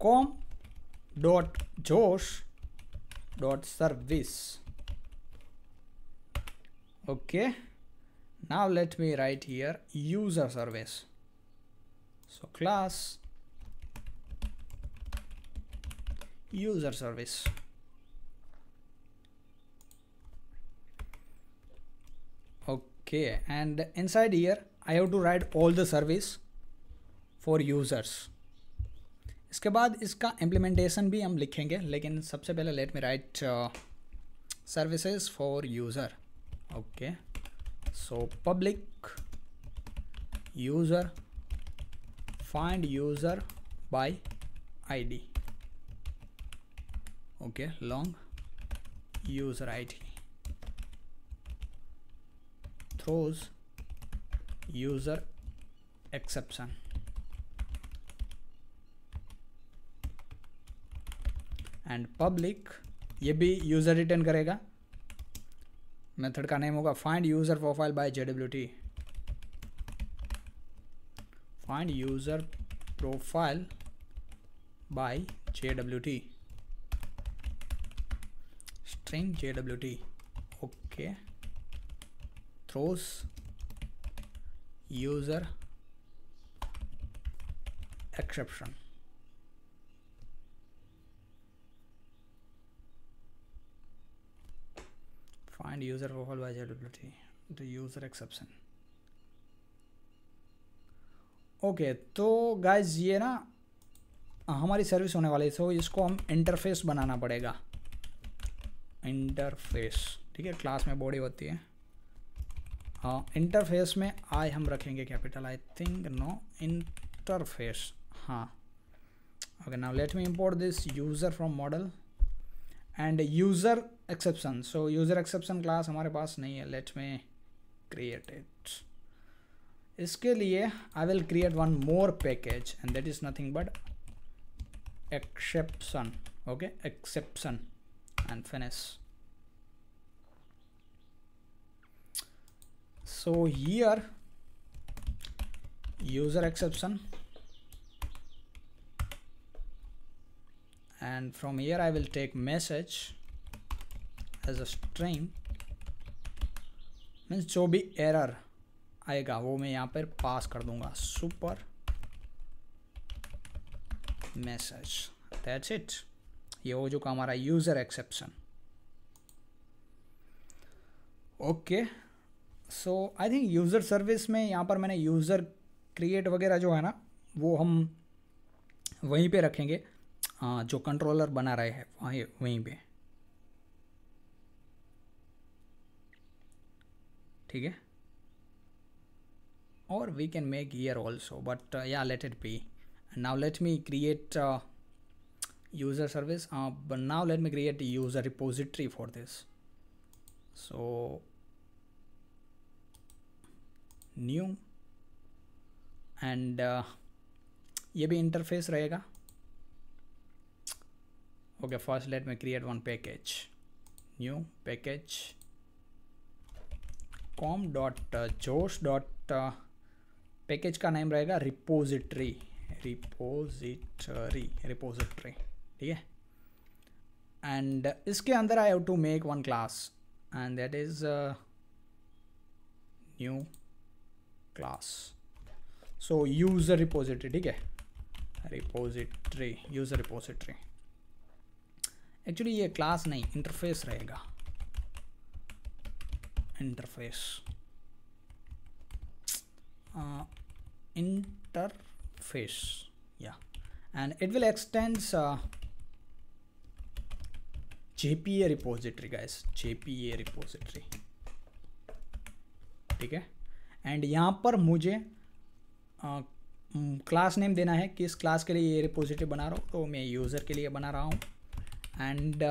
Speaker 1: com dot Josh dot service okay Now let me write here user service. So class user service. Okay, and inside here I have to write all the service for users. इसके बाद इसका implementation भी हम लिखेंगे लेकिन सबसे पहले let me write services for user. Okay. so public user find user by id okay long user id throws user exception and public ये भी यूज़र रिटर्न करेगा मेथड का नेम होगा find user profile by J W T find user profile by J W T string J W T okay throws user exception find user overhaul by JWT the user exception okay okay, तो guys ये ना हमारी service होने वाली सो इसको हम interface बनाना पड़ेगा interface ठीक है क्लास में बॉडी होती है हाँ इंटरफेस में आई हम रखेंगे capital I think no interface हाँ okay now let me import this user from model and user exception so user exception class हमारे पास नहीं है लेट में क्रिएट इट इसके लिए I will create one more package and that is nothing but exception okay exception and finish so here user exception and from here I will take message as a string मीन्स जो भी error आएगा वो मैं यहाँ पर पास कर दूंगा सुपर मैसेज दैट्स इट ये हो चुका हमारा user exception okay so I think user service में यहाँ पर मैंने यूज़र क्रिएट वगैरह जो है ना वो हम वहीं पे रखेंगे हाँ, जो कंट्रोलर बना रहे हैं वहीं वहीं पे ठीक है और we can make here also but या let it be now let me create user service now let me create user repository for this so new and ये भी इंटरफेस रहेगा okay first let me create one package new package com dot uh, josh dot package uh, का नाम रहेगा repository repository repository ठीक है and uh, इसके अंदर I have to make one class and that is new class so user repository ठीक है repository user repository actually ये क्लास नहीं इंटरफेस रहेगा इंटरफेस इंटरफेस या and it will extends JPA repository guys JPA repository ठीक है and यहाँ पर मुझे क्लास uh, नेम देना है किस क्लास के लिए ये रिपोजिटरी बना रहा हूँ तो मैं यूज़र के लिए बना रहा हूँ एंड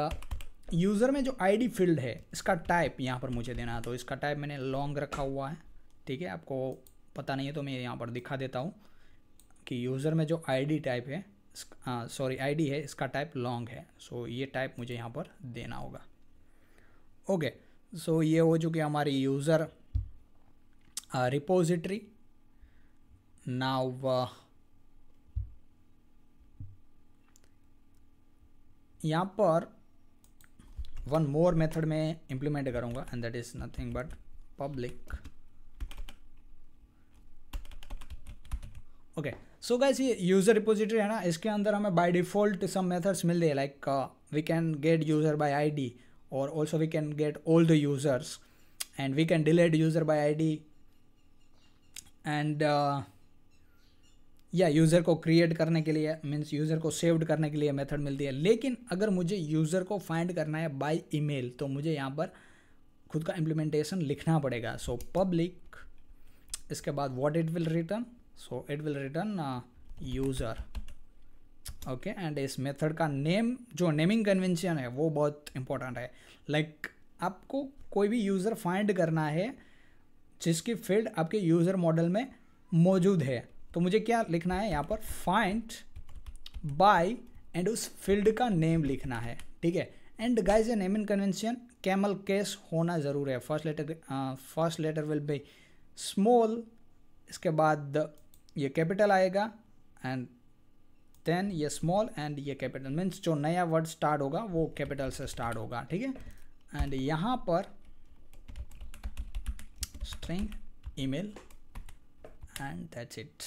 Speaker 1: यूज़र uh, में जो आईडी फील्ड है इसका टाइप यहाँ पर मुझे देना है तो इसका टाइप मैंने लॉन्ग रखा हुआ है ठीक है आपको पता नहीं है तो मैं यहाँ पर दिखा देता हूँ कि यूज़र में जो आईडी टाइप है सॉरी आईडी है इसका टाइप लॉन्ग है सो so, ये टाइप मुझे यहाँ पर देना होगा ओके okay, सो so ये हो चुकी हमारी यूज़र रिपोजिटरी नाव यहाँ पर वन मोर मेथड में इम्प्लीमेंट करूँगा and that is nothing but public okay so guys ये यूज़र रिपोजिटरी है ना इसके अंदर हमें बाय डिफ़ॉल्ट सम मेथड्स मिल रही है like we can get user by ID और also we can get all the users and we can delete user by ID and या यूज़र को क्रिएट करने के लिए मीन्स यूज़र को सेव्ड करने के लिए मेथड मिलती है लेकिन अगर मुझे यूज़र को फाइंड करना है बाय ईमेल तो मुझे यहाँ पर खुद का इम्प्लीमेंटेशन लिखना पड़ेगा सो so, पब्लिक इसके बाद what it will return so it will return user okay and इस मेथड का नेम जो नेमिंग कन्वेंशन है वो बहुत इंपॉर्टेंट है लाइक like, आपको कोई भी यूज़र फाइंड करना है जिसकी फील्ड आपके यूज़र मॉडल में मौजूद है तो मुझे क्या लिखना है यहाँ पर फाइंड बाय एंड उस फील्ड का नेम लिखना है ठीक है and guys a name in convention camel case होना ज़रूर है first letter first letter will be small इसके बाद ये कैपिटल आएगा एंड देन ये स्मॉल एंड ये कैपिटल मीन्स जो नया वर्ड स्टार्ट होगा वो कैपिटल से स्टार्ट होगा ठीक है एंड यहाँ पर string email and that's it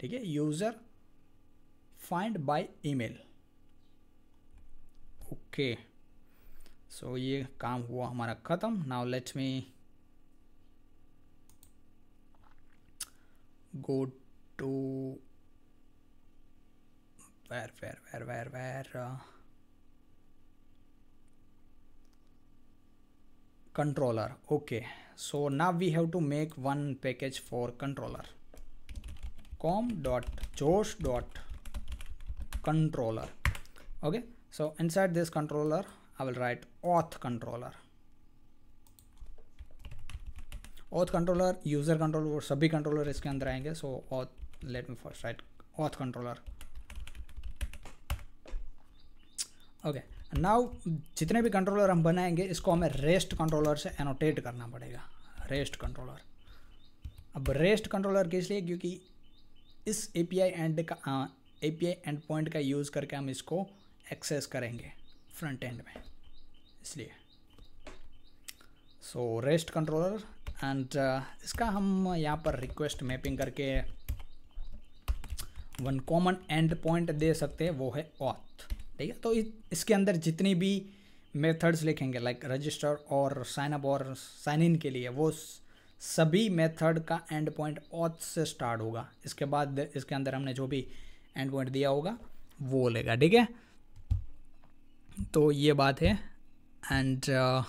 Speaker 1: ठीक है user find by email okay so ये काम हुआ हमारा खत्म now let me go to where where where where where controller okay so now we have to make one package for controller com dot josh dot controller okay so inside this controller i will write auth controller auth controller user controller sub controller इसके be आएंगे so auth let me first write auth controller okay now जितने भी controller हम बनाएंगे इसको हमें rest controller से annotate करना पड़ेगा रेस्ट कंट्रोलर अब रेस्ट कंट्रोलर किस लिए क्योंकि इस ए पी आई एंड का A P I and point का यूज़ करके हम इसको एक्सेस करेंगे फ्रंट एंड में इसलिए सो रेस्ट कंट्रोलर एंड इसका हम यहाँ पर रिक्वेस्ट मैपिंग करके वन कॉमन एंड पॉइंट दे सकते हैं वो है ऑथ ठीक है तो इस, इसके अंदर जितनी भी मेथड्स लिखेंगे लाइक रजिस्टर और साइन अप और साइन इन के लिए वो सभी मेथड का एंड पॉइंट ऑथ से स्टार्ट होगा इसके बाद इसके अंदर हमने जो भी एंड पॉइंट दिया होगा वो लेगा ठीक है तो ये बात है एंड uh,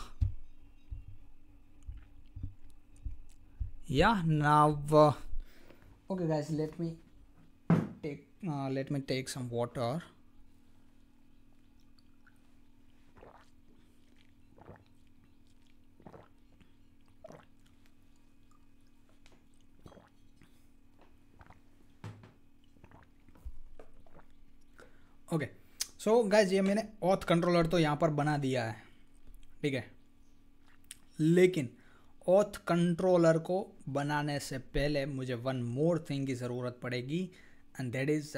Speaker 1: या now okay guys let me take let me take some water okay so guys ये मैंने ऑथ कंट्रोलर तो यहाँ पर बना दिया है ठीक है लेकिन ऑथ कंट्रोलर को बनाने से पहले मुझे वन मोर थिंग की ज़रूरत पड़ेगी and that is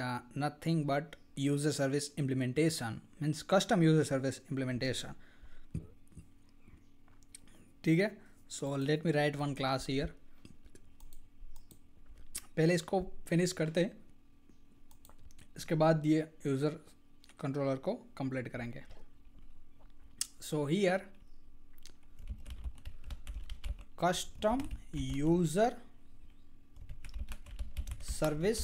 Speaker 1: nothing but user service implementation means custom user service implementation ठीक है so let me write one class here पहले इसको फिनिश करते हैं इसके बाद ये यूज़र कंट्रोलर को कंप्लीट करेंगे so our custom user service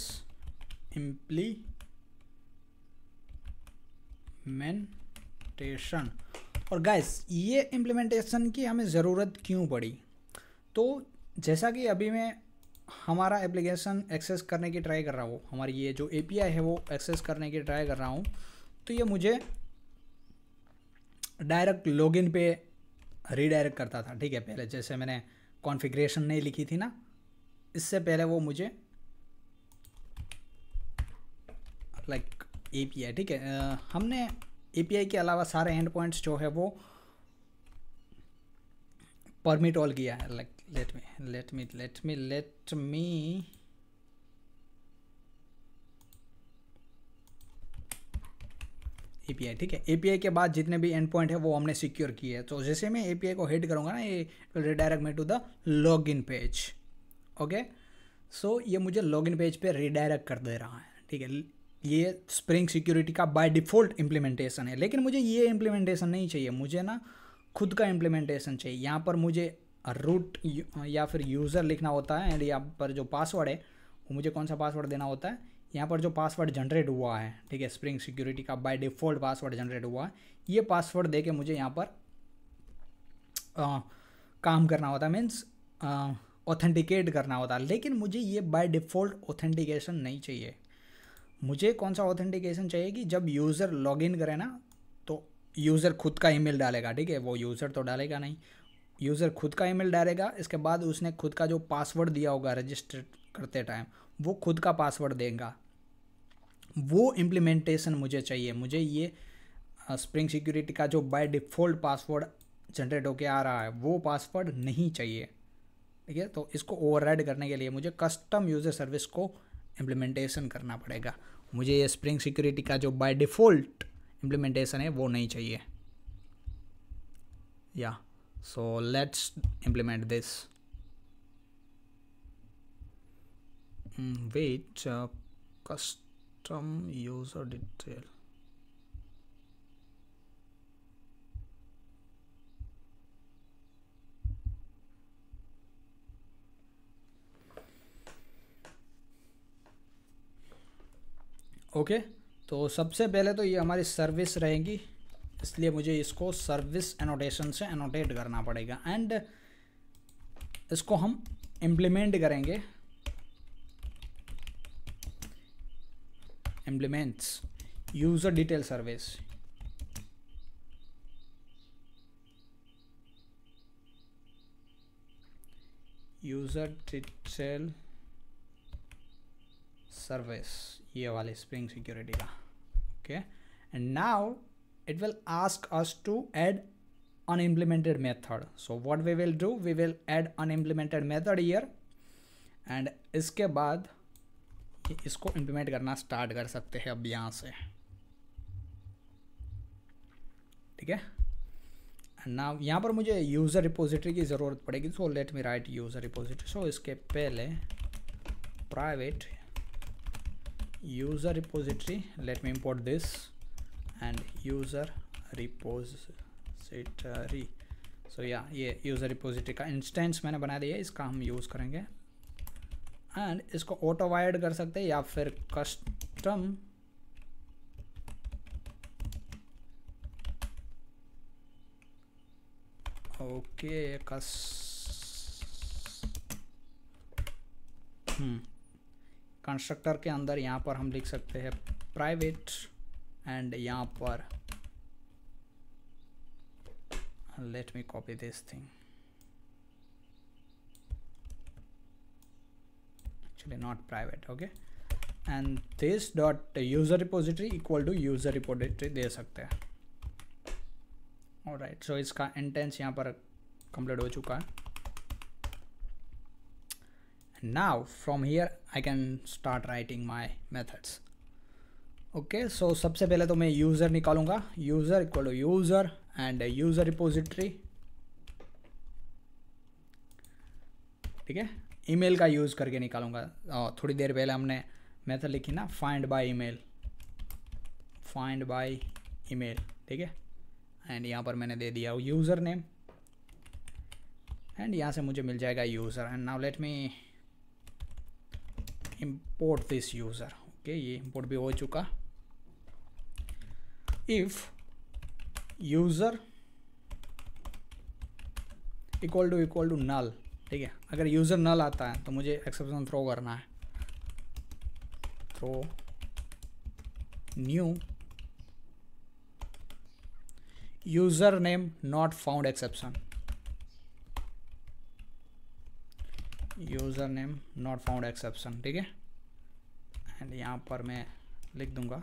Speaker 1: implementation और गैस ये इम्प्लीमेंटेशन की हमें ज़रूरत क्यों पड़ी तो जैसा कि अभी मैं हमारा एप्लीकेशन एक्सेस करने की ट्राई कर रहा हूँ हमारी ये जो ए है वो एक्सेस करने की ट्राई कर रहा हूँ तो ये मुझे डायरेक्ट लॉगिन पे रीडायरेक्ट करता था ठीक है पहले जैसे मैंने कॉन्फ़िगरेशन नहीं लिखी थी ना इससे पहले वो मुझे लाइक ए पी आई ठीक है आ, हमने ए पी आई के अलावा सारे एंड पॉइंट्स जो है वो परमिट ऑल किया है like let me let me let me let me API ठीक है एपीआई के बाद जितने भी एंड पॉइंट है वो हमने सिक्योर किए हैं तो जैसे मैं एपीआई को हेड करूंगा ना ये redirect me to the log in page okay so ये मुझे लॉग इन पेज पे रिडायरेक्ट कर दे रहा है ठीक है ये स्प्रिंग सिक्योरिटी का बाय डिफ़ॉल्ट इम्प्लीमेंटेशन है लेकिन मुझे ये इम्प्लीमेंटेशन नहीं चाहिए मुझे ना खुद का इम्प्लीमेंटेशन चाहिए यहाँ पर मुझे रूट या फिर यूज़र लिखना होता है एंड यहाँ पर जो पासवर्ड है वो मुझे कौन सा पासवर्ड देना होता है यहाँ पर जो पासवर्ड जनरेट हुआ है ठीक है स्प्रिंग सिक्योरिटी का बाय डिफ़ॉल्ट पासवर्ड जनरेट हुआ है ये पासवर्ड दे के मुझे यहाँ पर आ, काम करना होता है मीन्स ऑथेंटिकेट करना होता है लेकिन मुझे ये बाय डिफ़ॉल्ट ऑथेंटिकेशन नहीं चाहिए मुझे कौन सा ऑथेंटिकेशन चाहिए कि जब यूज़र लॉग करे ना तो यूज़र खुद का ईमेल डालेगा ठीक है वो यूज़र तो डालेगा नहीं यूज़र खुद का ईमेल डालेगा इसके बाद उसने खुद का जो पासवर्ड दिया होगा रजिस्टर करते टाइम वो खुद का पासवर्ड देगा वो इम्प्लीमेंटेशन मुझे चाहिए मुझे ये स्प्रिंग सिक्योरिटी का जो बाय डिफ़ॉल्ट पासवर्ड जनरेट होके आ रहा है वो पासवर्ड नहीं चाहिए ठीक है तो इसको ओवर करने के लिए मुझे कस्टम यूज़र सर्विस को इम्प्लीमेंटेशन करना पड़ेगा मुझे ये स्प्रिंग सिक्योरिटी का जो बाय डिफ़ॉल्ट इम्प्लीमेंटेशन है वो नहीं चाहिए या so let's implement this wait uh, custom user detail okay okay, तो सबसे पहले तो ये हमारी सर्विस रहेगी इसलिए मुझे इसको सर्विस एनोटेशन से एनोटेट करना पड़ेगा एंड इसको हम इम्प्लीमेंट करेंगे implements user detail service user detail service ये वाले स्प्रिंग सिक्योरिटी का okay and now it will ask us to add unimplemented method so what we will do we will add unimplemented method here and इसके बाद इसको implement करना start कर सकते हैं अब यहाँ से ठीक है ना यहाँ पर मुझे यूज़र रिपोजिटरी की ज़रूरत पड़ेगी so let me write user repository so इसके पहले private user repository let me import this and user repository so so, या yeah, ये यूज़र रिपोजिटरी का इंस्टेंस मैंने बना दिया है इसका हम यूज़ करेंगे एंड इसको ऑटो वायर्ड कर सकते हैं या फिर कस्टम ओके okay, कस कंस्ट्रक्टर के अंदर यहाँ पर हम लिख सकते हैं प्राइवेट एंड यहाँ पर let me copy this thing actually not private okay and this dot user repository equal to user repository दे सकते हैं alright so इसका इंटेंस यहाँ पर कंप्लीट हो चुका है now from here I can start writing my methods okay so सबसे पहले तो मैं यूज़र निकालूंगा user equal to user and user repository ठीक है ईमेल का यूज़ करके निकालूंगा थोड़ी देर पहले हमने मेथड लिखी ना find by email find by email ठीक है एंड यहाँ पर मैंने दे दिया यूज़र नेम एंड यहाँ से मुझे मिल जाएगा user and now let me import this user okay ये इम्पोर्ट भी हो चुका if user equal to equal to null ठीक है अगर यूज़र नल आता है तो मुझे एक्सेप्शन थ्रो करना है throw new user name not found exception user name not found exception ठीक है एंड यहाँ पर मैं लिख दूंगा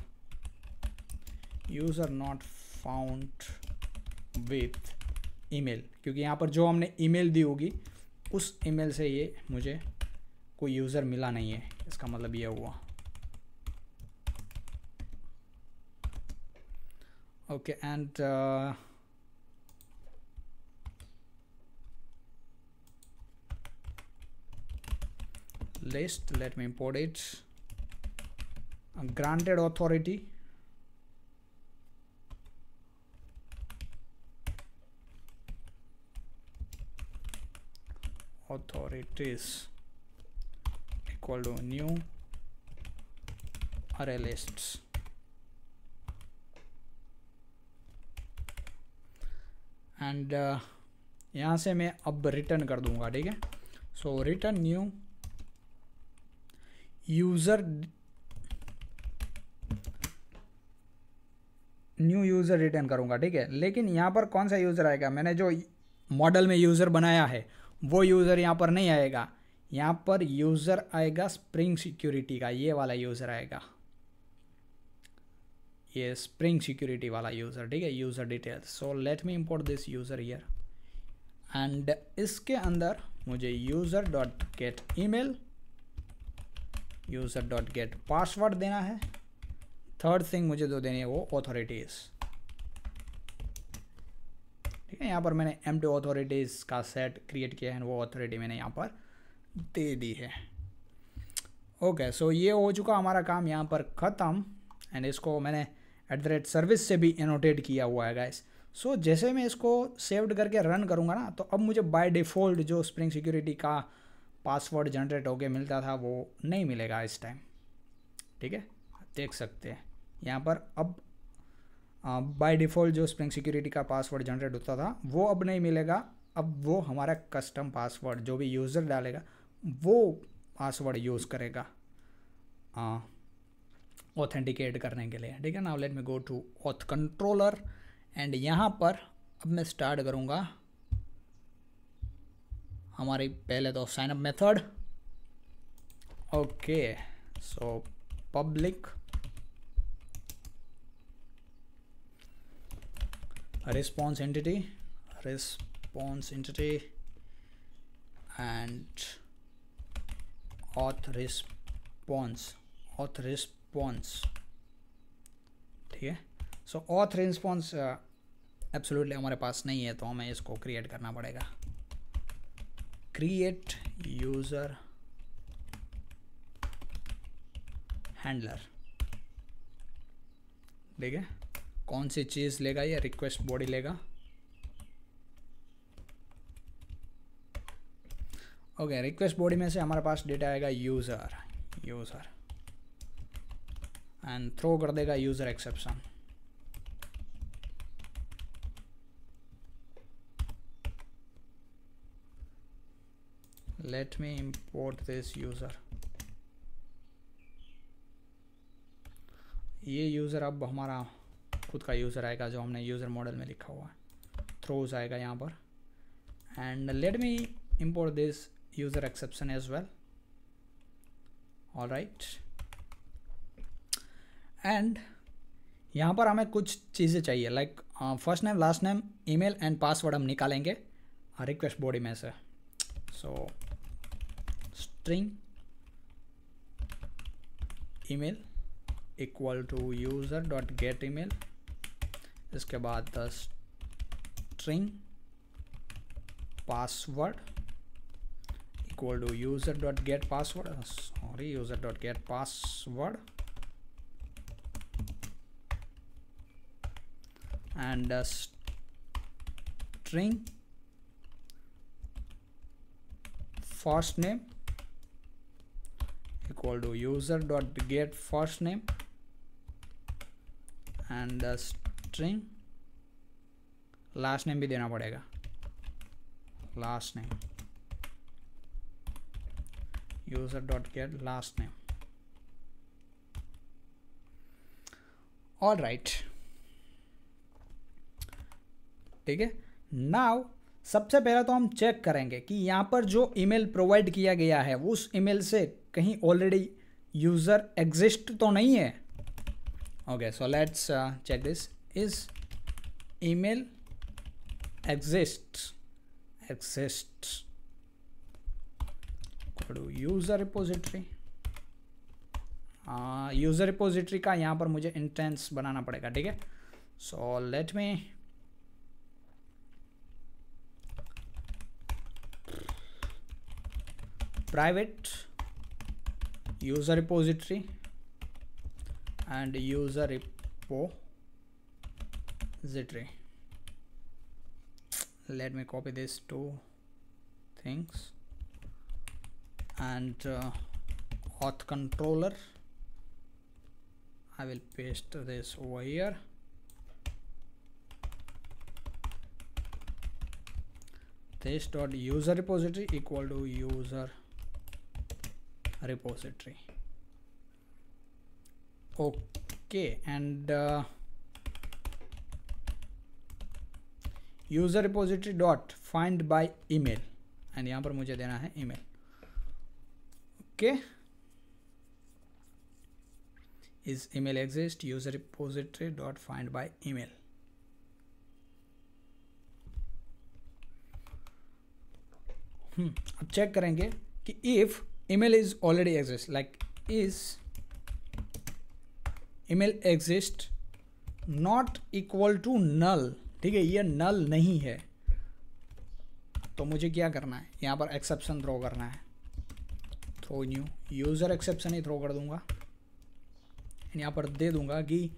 Speaker 1: user not found with email क्योंकि यहाँ पर जो हमने ईमेल दी होगी उस ईमेल से ये मुझे कोई यूज़र मिला नहीं है इसका मतलब यह हुआ okay and list let me import it granted authority authorities equal to new array lists and uh, यहाँ से मैं अब रिटर्न कर दूंगा ठीक है so return new user new user return करूँगा ठीक है लेकिन यहाँ पर कौन सा यूज़र आएगा मैंने जो मॉडल में यूज़र बनाया है वो यूज़र यहाँ पर नहीं आएगा यहाँ पर यूज़र आएगा स्प्रिंग सिक्योरिटी का ये वाला यूज़र आएगा ये स्प्रिंग सिक्योरिटी वाला यूज़र ठीक है user detail so let me import this user here and इसके अंदर मुझे user dot get email user dot get password देना है थर्ड थिंग मुझे जो देनी है वो ऑथोरिटीज़ ठीक है यहाँ पर मैंने एम ऑथोरिटीज़ का सेट क्रिएट किया है वो ऑथोरिटी मैंने यहाँ पर दे दी है ओके सो ये हो चुका हमारा काम यहाँ पर ख़त्म एंड इसको मैंने एट द रेट सर्विस से भी एनोटेट किया हुआ है गाइस सो so, जैसे मैं इसको सेव्ड करके रन करूँगा ना तो अब मुझे बाय डिफ़ॉल्ट जो स्प्रिंग सिक्योरिटी का पासवर्ड जनरेट होके मिलता था वो नहीं मिलेगा इस टाइम ठीक है देख सकते हैं यहाँ पर अब बाय डिफ़ॉल्ट जो स्प्रिंग सिक्योरिटी का पासवर्ड जनरेट होता था वो अब नहीं मिलेगा अब वो हमारा कस्टम पासवर्ड जो भी यूज़र डालेगा वो पासवर्ड यूज़ करेगा ऑथेंटिकेट करने के लिए ठीक है ना let me go to auth controller and यहाँ पर अब मैं स्टार्ट करूँगा हमारी पहले तो signup method okay so public response entity response entity and auth response auth response ठीक है सो ऑथ रिस्पॉन्स एब्सोल्युटली हमारे पास नहीं है तो हमें इसको क्रिएट करना पड़ेगा क्रिएट यूज़र हैंडलर ठीक है कौन सी चीज़ लेगा या रिक्वेस्ट बॉडी लेगा ओके रिक्वेस्ट बॉडी में से हमारे पास डेटा आएगा यूज़र यूज़र एंड थ्रो कर देगा user exception let me import this user ये यूज़र अब हमारा खुद का यूज़र आएगा जो हमने यूज़र मॉडल में लिखा हुआ है थ्रोज आएगा यहाँ पर and let me import this user exception as well all right and यहाँ पर हमें कुछ चीज़ें चाहिए like first name last name email and password हम निकालेंगे रिक्वेस्ट बॉडी में से so string email equal to user dot get mail इसके बाद the string equal to user dot get password uh, sorry user dot get password and a string first name equal to user dot get first name and a string string last name भी देना पड़ेगा last name user dot get last name all right ठीक है now सबसे पहले तो हम check करेंगे कि यहाँ पर जो ईमेल प्रोवाइड किया गया है उस ईमेल से कहीं ऑलरेडी यूज़र एग्जिस्ट तो नहीं है okay so let's check this is email exists exists to user repository user uh, repository का यहाँ पर मुझे इंटेंस बनाना पड़ेगा ठीक है so let me private user repository and user repo Z-ray let me copy these two things and uh, auth controller I will paste this over here this dot user repository equal to user repository okay and uh, user repository dot find by email and यहाँ पर मुझे देना है email okay is email exist user repository dot find ई email अब check करेंगे कि if email is already exist like is email exist not equal to null ठीक है ये नल नहीं है तो मुझे क्या करना है यहाँ पर एक्सेप्शन थ्रो करना है थ्रो न्यू यूज़र एक्सेप्शन ही थ्रो कर दूंगा यहाँ पर दे दूंगा कि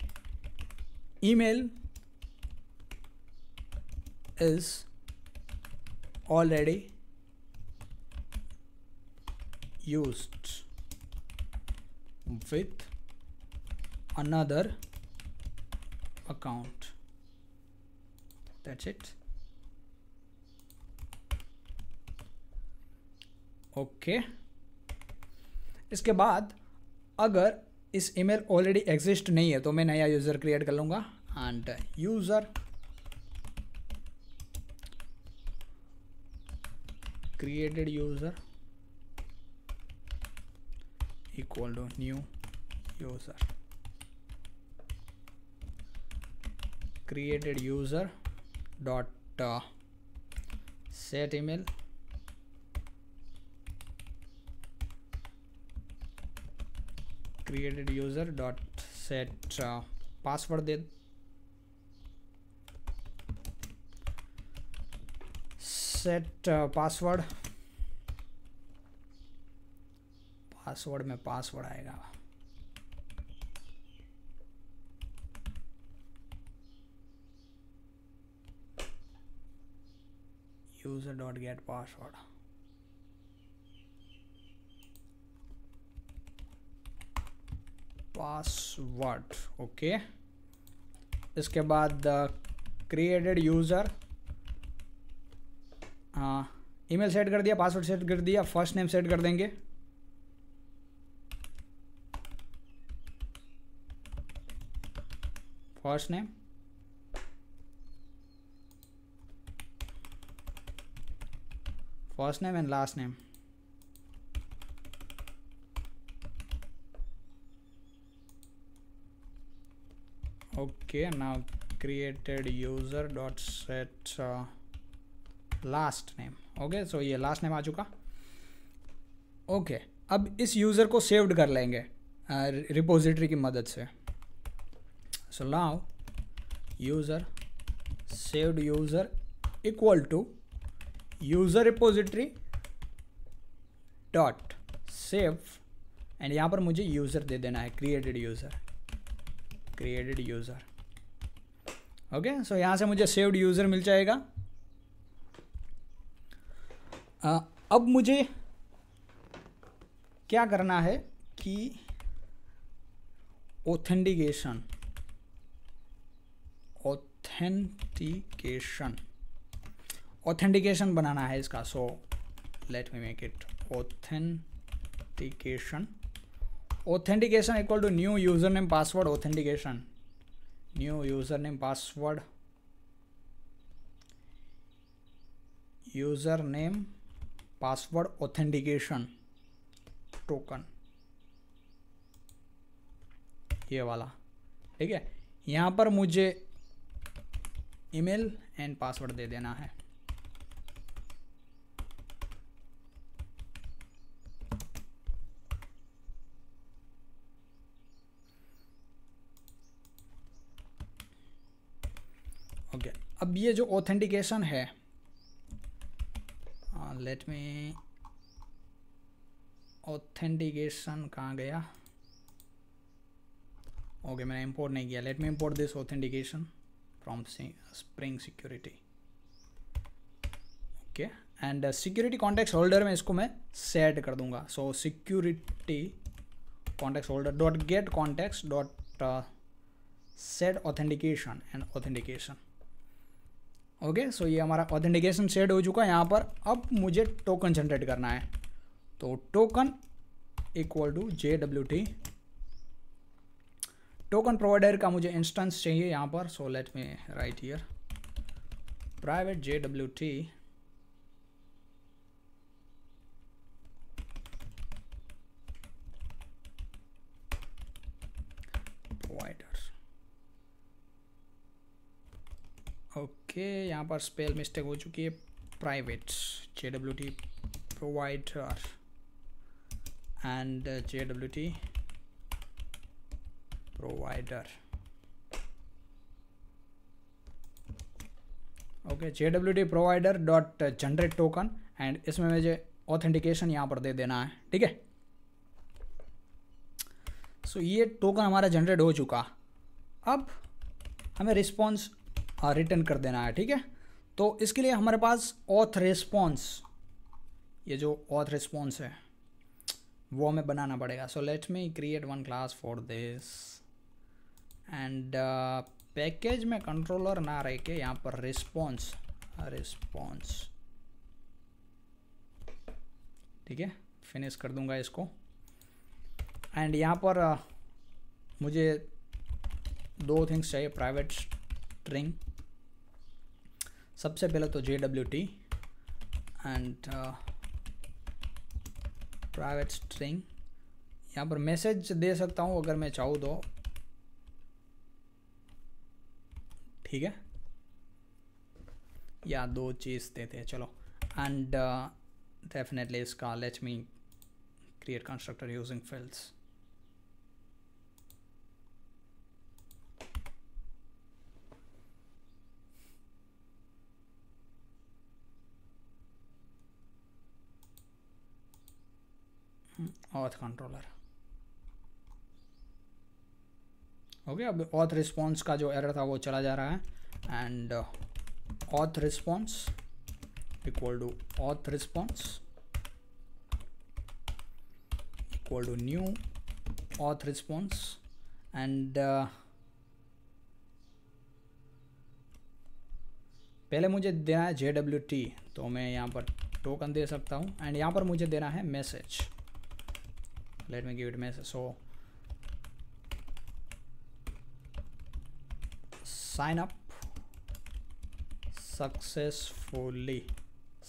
Speaker 1: email is already use with another account that's it okay okay. इसके बाद अगर इस ईमेल ऑलरेडी एग्जिस्ट नहीं है तो मैं नया यूज़र क्रिएट कर लूँगा and user created user equal to new user created user dot uh, set email created user dot set uh, password दे सेट पासवर्ड पासवर्ड में पासवर्ड आएगा user dot get password password okay इसके बाद created user ई email set कर दिया password set कर दिया फर्स्ट नेम सेट कर देंगे first name first name and last name okay now created user dot set uh, last name okay so ये last name आ चुका ओके okay, अब इस यूज़र को सेव्ड कर लेंगे repository की मदद से so now user saved user equal to user repository dot save and यहां पर मुझे यूज़र दे देना है created user created user okay so यहां से मुझे सेव्ड यूज़र मिल जाएगा uh, अब मुझे क्या करना है कि ऑथेंटिकेशन ऑथेंटिकेशन ऑथेंटिकेशन बनाना है इसका so let me make it authentication authentication equal to new user name password authentication new user name password user name password authentication token ये वाला ठीक है यहाँ पर मुझे ईमेल एंड पासवर्ड दे देना है अब ये जो ऑथेंटिकेशन है लेट मी ऑथेंटिकेशन कहाँ गया ओके okay, मैंने इंपोर्ट नहीं किया let me import this authentication from spring security okay and security context holder में इसको मैं सेट कर दूंगा so security context holder dot get context dot set authentication and authentication okay so ये हमारा ऑथेंटिकेशन सेट हो चुका है यहाँ पर अब मुझे टोकन जनरेट करना है तो token equal to J W T token provider का मुझे इंस्टेंस चाहिए यहाँ पर so let me write here private J W T okay यहाँ पर स्पेल मिस्टेक हो चुकी है private J W T provider and J W T provider okay J W T provider dot generate token and इसमें मुझे authentication यहाँ पर दे देना है ठीक है सो ये टोकन हमारा जनरेट हो चुका अब हमें रिस्पॉन्स रिटर्न हाँ, कर देना है ठीक है तो इसके लिए हमारे पास ऑथ रिस्पॉन्स ये जो ऑथ रिस्पॉन्स है वो हमें बनाना पड़ेगा so let me create one class for this and package में कंट्रोलर ना रह के यहाँ पर रिस्पॉन्स रिस्पॉन्स ठीक है फिनिश कर दूंगा इसको एंड यहाँ पर uh, मुझे दो थिंग्स चाहिए प्राइवेट स्ट्रिंग सबसे पहले तो J W T and private string यहाँ पर मैसेज दे सकता हूँ अगर मैं चाहूँ तो ठीक है या दो चीज़ देते हैं चलो एंड डेफिनेटली uh, इसका let me create constructor using fields auth controller okay अब ऑथ रिस्पॉन्स का जो एरर था वो चला जा रहा है and auth response equal to auth response equal to new auth response and पहले मुझे देना है जे डब्ल्यू टी तो मैं यहाँ पर टोकन दे सकता हूँ एंड यहाँ पर मुझे देना है message let me give it message so sign up successfully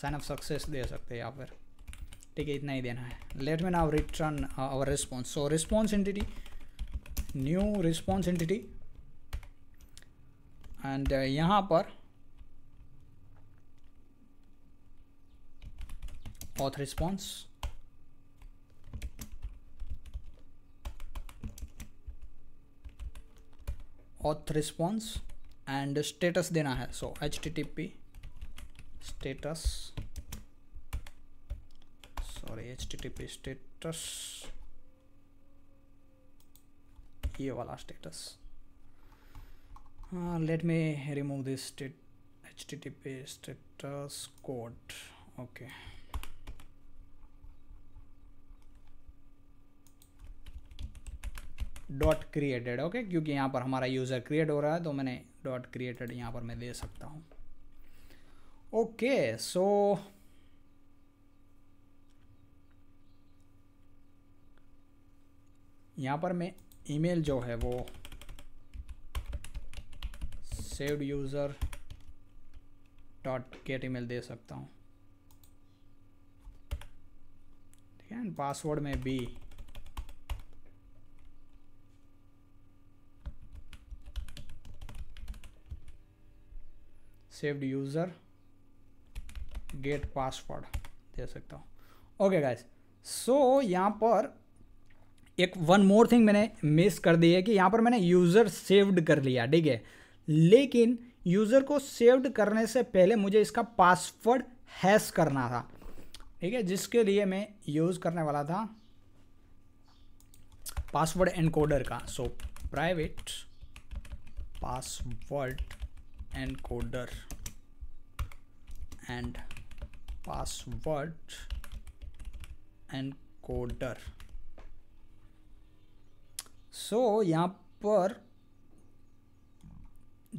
Speaker 1: sign off success दे सकते हैं यहाँ पर ठीक है इतना ही देना है let me now return our response so response entity new response entity and यहाँ पर auth response auth response and status देना है so H T T P status sorry H T T P status ये वाला status let me remove this state H T T P status code okay okay. Dot created okay क्योंकि यहाँ पर हमारा user create हो रहा है तो मैंने डॉट क्रिएटेड यहाँ पर मैं दे सकता हूँ ओके सो यहाँ पर मैं ईमेल जो है वो saved user dot get email दे सकता हूँ ठीक है एंड पासवर्ड में बी सेव्ड यूज़र गेट पासवर्ड दे सकता हूँ ओके गाइस सो यहाँ पर एक वन मोर थिंग मैंने मिस कर दी है कि यहाँ पर मैंने यूज़र सेव्ड कर लिया ठीक है लेकिन यूज़र को सेव्ड करने से पहले मुझे इसका पासवर्ड हैश करना था ठीक है जिसके लिए मैं यूज़ करने वाला था पासवर्ड एनकोडर का सो private password encoder and password encoder so so, यहाँ पर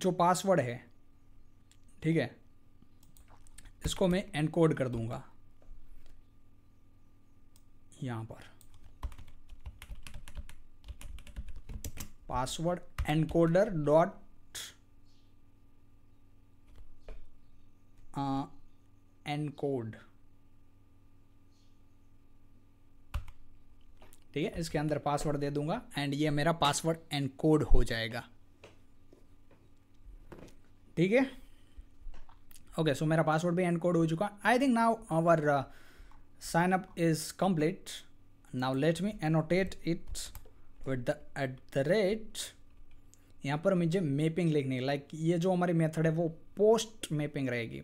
Speaker 1: जो पासवर्ड है ठीक है इसको मैं एनकोड कर दूंगा यहाँ पर पासवर्ड एनकोडर डॉट encode ठीक है इसके अंदर पासवर्ड दे दूंगा एंड ये मेरा पासवर्ड एनकोड हो जाएगा ठीक है ओके सो मेरा पासवर्ड भी एनकोड हो चुका I think now our sign up is complete now let me annotate it with the at the rate यहाँ पर मुझे मैपिंग लिखनी लाइक ये जो हमारी मेथड है वो पोस्ट मैपिंग रहेगी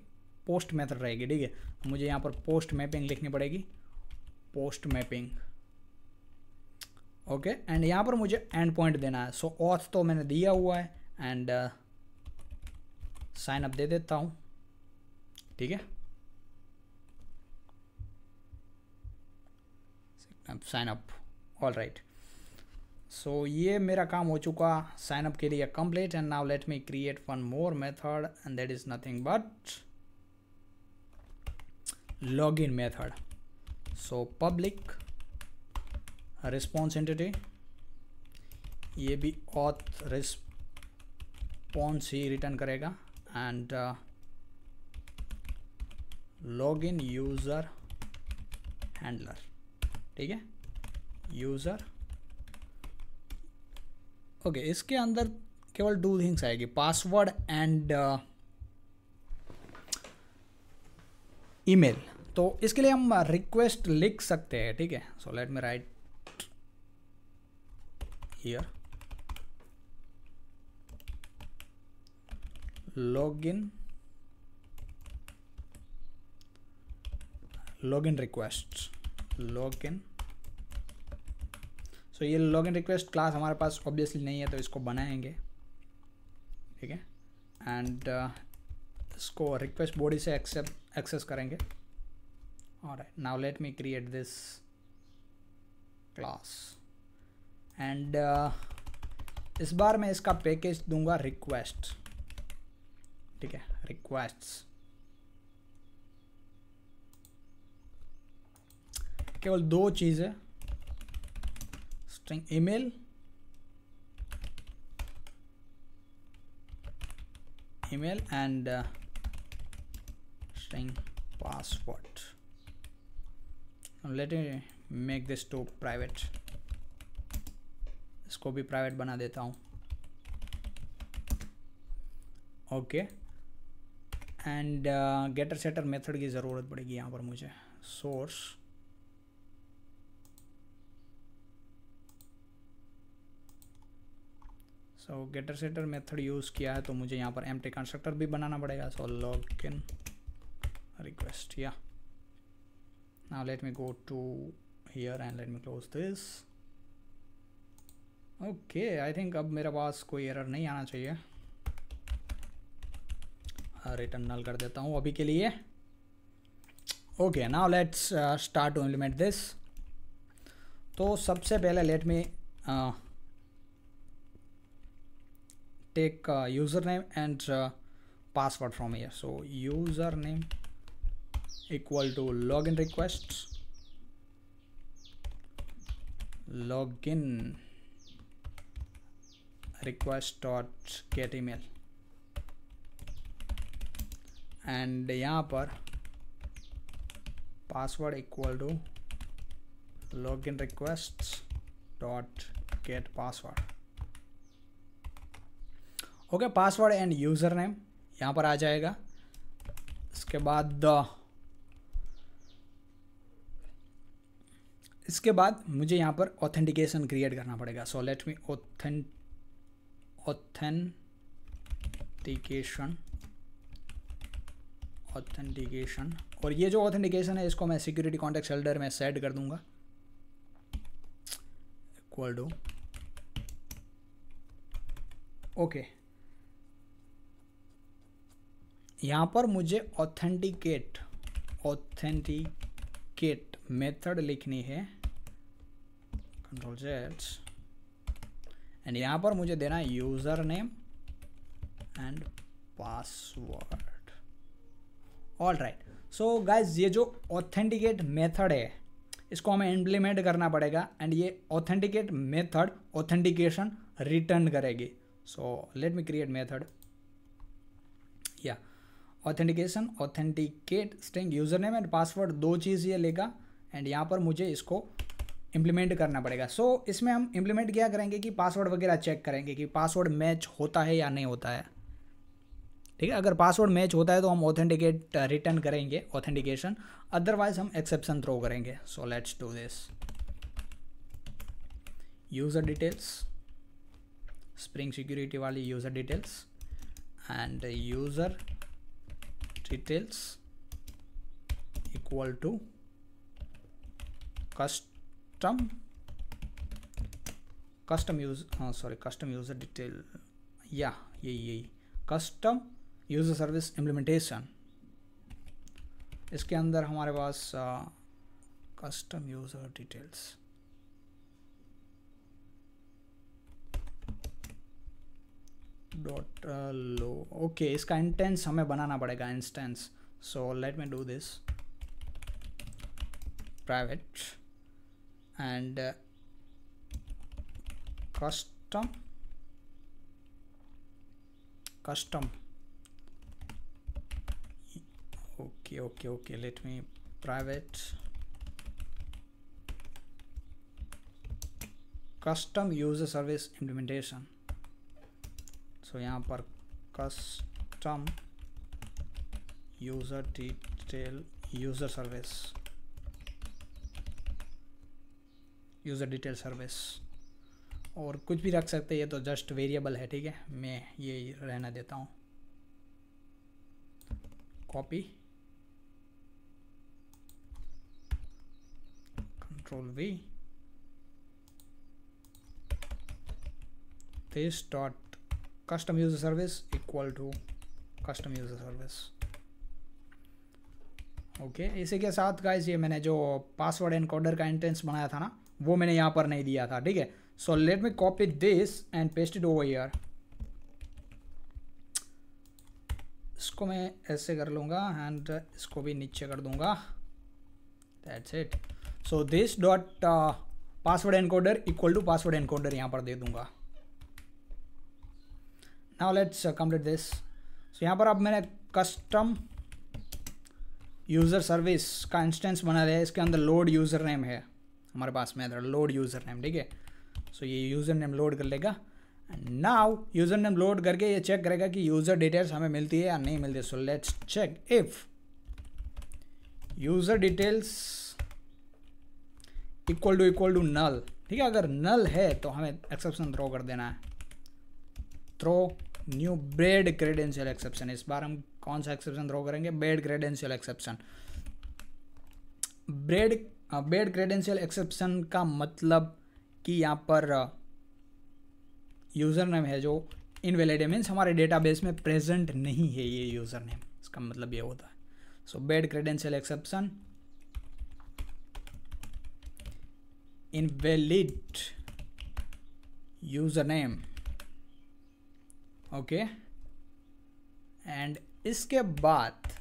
Speaker 1: पोस्ट मेथड रहेगी ठीक है मुझे यहाँ पर पोस्ट मैपिंग लिखनी पड़ेगी पोस्ट मैपिंग ओके एंड यहाँ पर मुझे एंड पॉइंट देना है सो so, ऑथ तो मैंने दिया हुआ है एंड साइन अप दे देता हूँ ठीक है sign up all right so ये मेरा काम हो चुका साइन अप के लिए complete and now let me create one more method and that is nothing but login method so public response entity ये भी auth response ही return करेगा and uh, login user handler ठीक है user ओके इसके अंदर केवल डू थिंग्स आएगी password and uh, email तो इसके लिए हम रिक्वेस्ट लिख सकते हैं ठीक है so let me write here login request login सो ये लॉग इन रिक्वेस्ट क्लास हमारे पास ऑब्वियसली नहीं है तो इसको बनाएंगे ठीक है एंड इसको रिक्वेस्ट बॉडी से एक्सेप्ट एक्सेस करेंगे और now let me create this class and इस बार मैं इसका पैकेज दूंगा रिक्वेस्ट ठीक है रिक्वेस्ट्स केवल दो चीज़ें string email email and uh, string password now let me make this to private इसको भी प्राइवेट बना देता हूँ okay and getter setter method की ज़रूरत पड़ेगी यहाँ पर मुझे source so getter setter method use किया है तो मुझे यहाँ पर एम कंस्ट्रक्टर भी बनाना पड़ेगा so login request yeah now let me go to here and let me close this okay I think अब मेरे पास कोई एरर नहीं आना चाहिए रिटर्न हाँ, नल कर देता हूँ अभी के लिए okay now let's start to implement this तो सबसे पहले let me take user name and password from here so user name equal to login request login request dot get email and यहाँ पर password equal to login requests dot get password okay password and user name यहाँ पर आ जाएगा इसके बाद इसके बाद मुझे यहाँ पर ऑथेंटिकेशन क्रिएट करना पड़ेगा सो लेट मी ऑथें ऑथेंटिकेशन ऑथेंटिकेशन और ये जो ऑथेंटिकेशन है इसको मैं सिक्योरिटी कॉन्टेक्ट होल्डर में सेट कर दूंगा इक्वल टू ओके यहाँ पर मुझे ऑथेंटिकेट ऑथेंटिकेट मेथड लिखनी है कंट्रोल जेड एंड यहाँ पर मुझे देना है user name and password all right so guys ये जो ऑथेंटिकेट मेथड है इसको हमें इम्प्लीमेंट करना पड़ेगा एंड ये ऑथेंटिकेट मेथड ऑथेंटिकेशन रिटर्न करेगी so let me create method या authentication authenticate string user name and password दो चीज़ ये लेगा एंड यहाँ पर मुझे इसको इम्प्लीमेंट करना पड़ेगा सो so, इसमें हम इम्प्लीमेंट क्या करेंगे कि पासवर्ड वगैरह चेक करेंगे कि पासवर्ड मैच होता है या नहीं होता है ठीक है अगर पासवर्ड मैच होता है तो हम ऑथेंटिकेट रिटर्न uh, करेंगे ऑथेंटिकेशन अदरवाइज हम एक्सेप्शन थ्रो करेंगे so let's do this user details spring security वाली user details and user details equal to कस्ट custom custom user oh, sorry custom user detail yeah yeah, yeah custom user service implementation इसके अंदर हमारे पास custom user details dot लो okay इसका instance हमें बनाना पड़ेगा instance so let me do this private and uh, custom custom okay okay okay let me private custom user service implementation so यहाँ per custom user detail user service user detail service और कुछ भी रख सकते हैं ये तो just variable है ठीक है मैं ये रहना देता हूँ copy control V this dot custom use service equal to custom use service okay इसी के साथ गाइस ये मैंने जो पासवर्ड एनकोडर का एंट्रेंस बनाया था ना वो मैंने यहाँ पर नहीं दिया था ठीक है so let me copy this and paste it over here इसको मैं ऐसे कर लूँगा एंड इसको भी नीचे कर दूँगा that's it so this dot password encoder equal to password encoder यहाँ पर दे दूँगा now let's complete this so यहाँ पर अब मैंने कस्टम यूज़र सर्विस का इंस्टेंस बना लिया है इसके अंदर लोड यूज़र नेम है हमारे पास में लोड यूज़र नेम ठीक है सो ये यूज़र नेम लोड कर लेगा नाउ यूज़र नेम लोड करके ये चेक करेगा कि यूज़र डिटेल्स हमें मिलती है या नहीं मिलती so let's check if user details equal to equal to null ठीक है अगर नल है तो हमें एक्सेप्शन थ्रो कर देना है throw new bad credential exception इस बार हम कौन सा एक्सेप्शन थ्रो करेंगे bad credential exception bread bad credential exception का मतलब कि यहाँ पर यूज़र नेम है जो इनवेलिड है मीन्स हमारे डेटाबेस में प्रेजेंट नहीं है ये यूज़र नेम इसका मतलब ये होता है so bad credential exception invalid user name okay and इसके बाद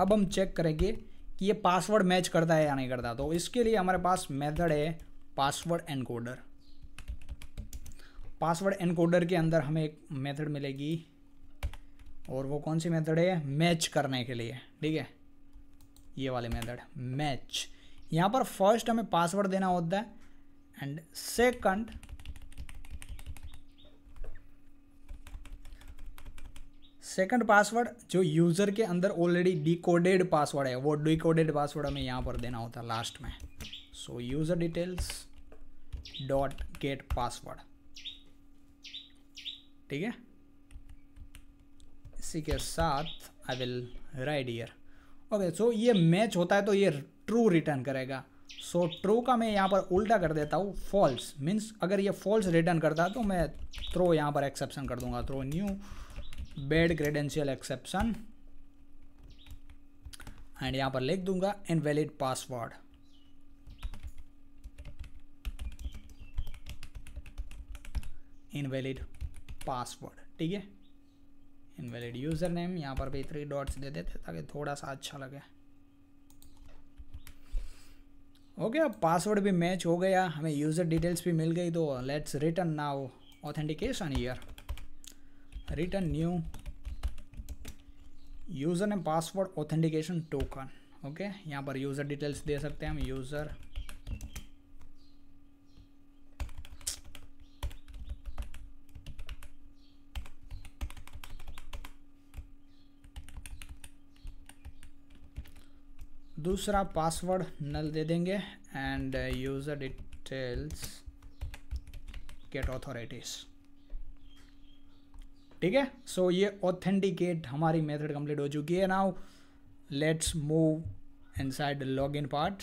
Speaker 1: अब हम चेक करेंगे कि ये पासवर्ड मैच करता है या नहीं करता तो इसके लिए हमारे पास मेथड है पासवर्ड एनकोडर पासवर्ड एनकोडर के अंदर हमें एक मेथड मिलेगी और वो कौन सी मेथड है मैच करने के लिए ठीक है ये वाले मेथड मैच यहाँ पर फर्स्ट हमें पासवर्ड देना होता है एंड सेकंड सेकंड पासवर्ड जो यूज़र के अंदर ऑलरेडी डिकोडेड पासवर्ड है वो डिकोडेड पासवर्ड हमें यहाँ पर देना होता है लास्ट में so user details dot get password ठीक है इसी के साथ I will write here okay so ये मैच होता है तो ये ट्रू रिटर्न करेगा सो so, ट्रू का मैं यहाँ पर उल्टा कर देता हूँ फॉल्स मीन्स अगर ये फॉल्स रिटर्न करता तो मैं थ्रो यहाँ पर एक्सेप्शन कर दूंगा throw new bad credential exception and यहां पर लिख दूंगा इनवैलिड पासवर्ड इनवैलिड पासवर्ड ठीक है इनवैलिड यूज़र नेम यहां पर भी थ्री डॉट्स दे देते ताकि थोड़ा सा अच्छा लगे ओके अब पासवर्ड भी मैच हो गया हमें यूज़र डिटेल्स भी मिल गई तो let's return now authentication here return new user and password authentication token okay यहाँ पर यूज़र डिटेल्स दे सकते हैं हम यूज़र दूसरा पासवर्ड नल दे देंगे and user details get authorities ठीक है सो ये ऑथेंटिकेट हमारी मेथड कंप्लीट हो चुकी है now let's move inside log in part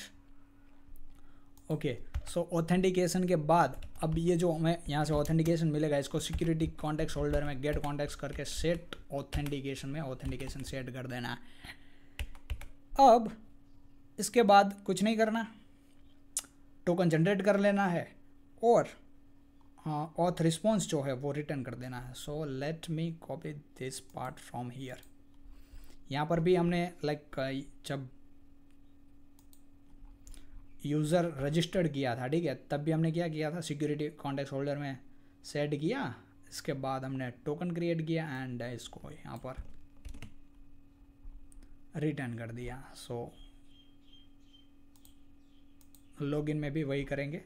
Speaker 1: okay so authentication के बाद अब ये जो हमें यहाँ से ऑथेंटिकेशन मिलेगा इसको सिक्योरिटी कॉन्टेक्ट होल्डर में गेट कॉन्टेक्ट करके सेट ऑथेंटिकेशन में ऑथेंटिकेशन सेट कर देना है अब इसके बाद कुछ नहीं करना टोकन जनरेट कर लेना है और ऑथ हाँ, रिस्पॉन्स जो है वो रिटर्न कर देना है so let me copy this part from here यहाँ पर भी हमने लाइक like, जब यूज़र रजिस्टर्ड किया था ठीक है तब भी हमने क्या किया था सिक्योरिटी कॉन्टेक्ट होल्डर में सेट किया इसके बाद हमने टोकन क्रिएट किया एंड इसको यहाँ पर रिटर्न कर दिया सो so, लॉगिन में भी वही करेंगे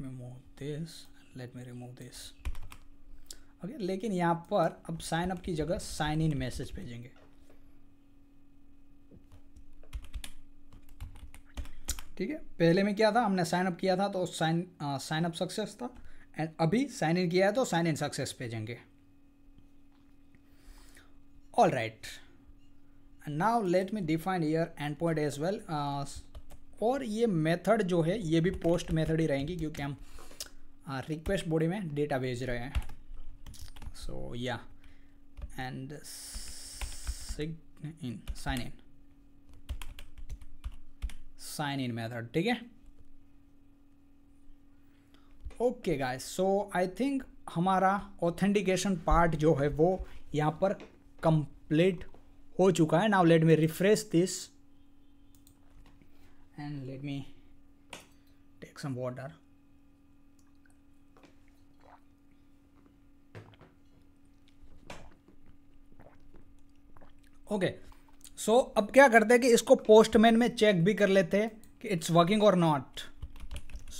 Speaker 1: me move this let me remove this okay okay, लेकिन यहाँ पर अब साइन अप की जगह साइन इन मैसेज भेजेंगे ठीक है पहले में क्या था हमने साइन अप किया था तो साइन साइन अप सक्सेस था एंड अभी साइन इन किया है तो साइन इन सक्सेस भेजेंगे all right and now let me define here endpoint as well और ये मेथड जो है ये भी पोस्ट मेथड ही रहेंगी क्योंकि हम रिक्वेस्ट बॉडी में डेटा भेज रहे हैं सो या and in sign in sign in method ठीक है okay guys so I think हमारा ऑथेंटिकेशन पार्ट जो है वो यहाँ पर कंप्लीट हो चुका है now let me refresh this and let me take some water okay so अब क्या करते हैं कि इसको पोस्टमैन में चेक भी कर लेते हैं कि इट्स वर्किंग और नॉट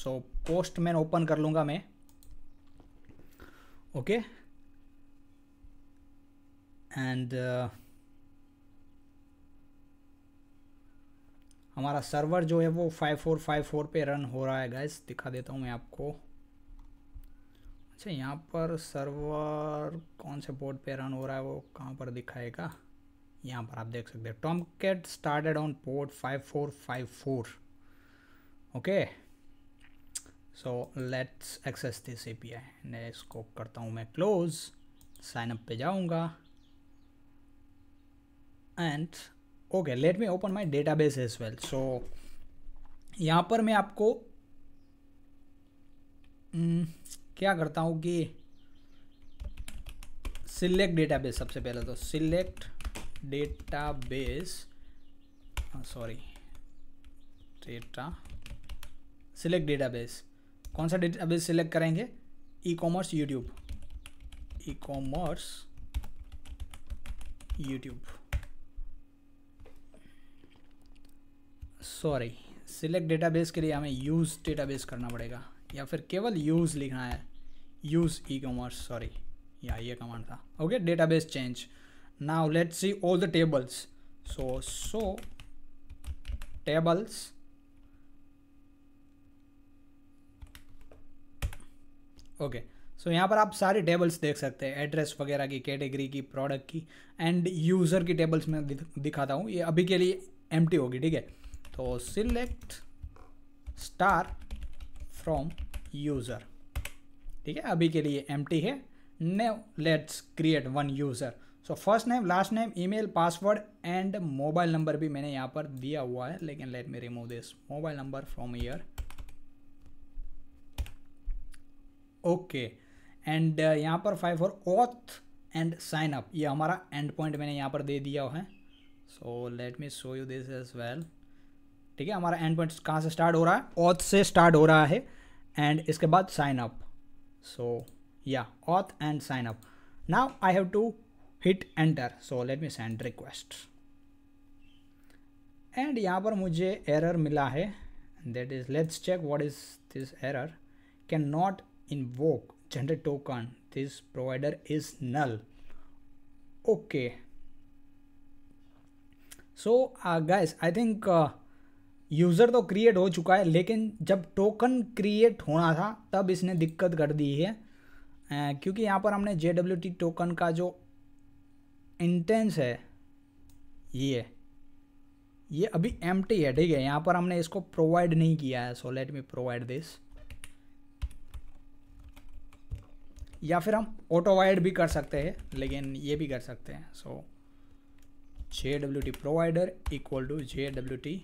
Speaker 1: सो पोस्टमैन ओपन कर लूंगा मैं ओके एंड uh, हमारा सर्वर जो है वो फाइव फोर फाइव फोर पे रन हो रहा है गैस दिखा देता हूँ मैं आपको अच्छा यहाँ पर सर्वर कौन से बोर्ड पे रन हो रहा है वो कहाँ पर दिखाएगा यहाँ पर आप देख सकते हैं Tomcat started on port five four five four okay so let's access this A P I मैं इसको करता हूँ मैं क्लोज साइनअप पे जाऊँगा and okay let me open my database as well so यहाँ पर मैं आपको न, हम्म, क्या करता हूँ कि सिलेक्ट डेटाबेस सबसे पहले तो select database sorry data select database कौन सा डेटाबेस सिलेक्ट करेंगे e commerce YouTube e commerce YouTube sorry select database के लिए हमें यूज़ डेटाबेस करना पड़ेगा या फिर केवल यूज़ लिखना है यूज़ ई कॉमर्स सॉरी या ये कमांड था okay database change now let's see all the tables so so tables okay so यहाँ पर आप सारी टेबल्स देख सकते हैं एड्रेस वगैरह की कैटेगरी की प्रोडक्ट की एंड यूज़र की टेबल्स में दिखाता हूँ ये अभी के लिए एम होगी ठीक है तो सिलेक्ट स्टार फ्रॉम यूज़र ठीक है अभी के लिए एम है नेव let's create one user so first name last name email password and mobile number भी मैंने यहाँ पर दिया हुआ है लेकिन let me remove this mobile number from here okay and यहाँ पर five four auth and sign up ये हमारा एंड पॉइंट मैंने यहाँ पर दे दिया है so let me show you this as well ठीक है हमारा एंड पॉइंट कहाँ से स्टार्ट हो रहा है ऑथ से स्टार्ट हो रहा है एंड इसके बाद साइन अप सो या auth and sign up now I have to hit enter so let me send request and यहाँ पर मुझे एरर मिला है that is let's check what is this error cannot invoke this token this provider is null okay so i I think uh, user तो create हो चुका है लेकिन जब टोकन क्रिएट होना था तब इसने दिक्कत कर दी है क्योंकि यहाँ पर हमने जे डब्ल्यू टी टोकन का जो इंटेंस है ये ये अभी एम है ठीक है यहाँ पर हमने इसको प्रोवाइड नहीं किया है so let me provide this या फिर हम ऑटोवाइड भी कर सकते हैं लेकिन ये भी कर सकते हैं so J W T provider equal to J W T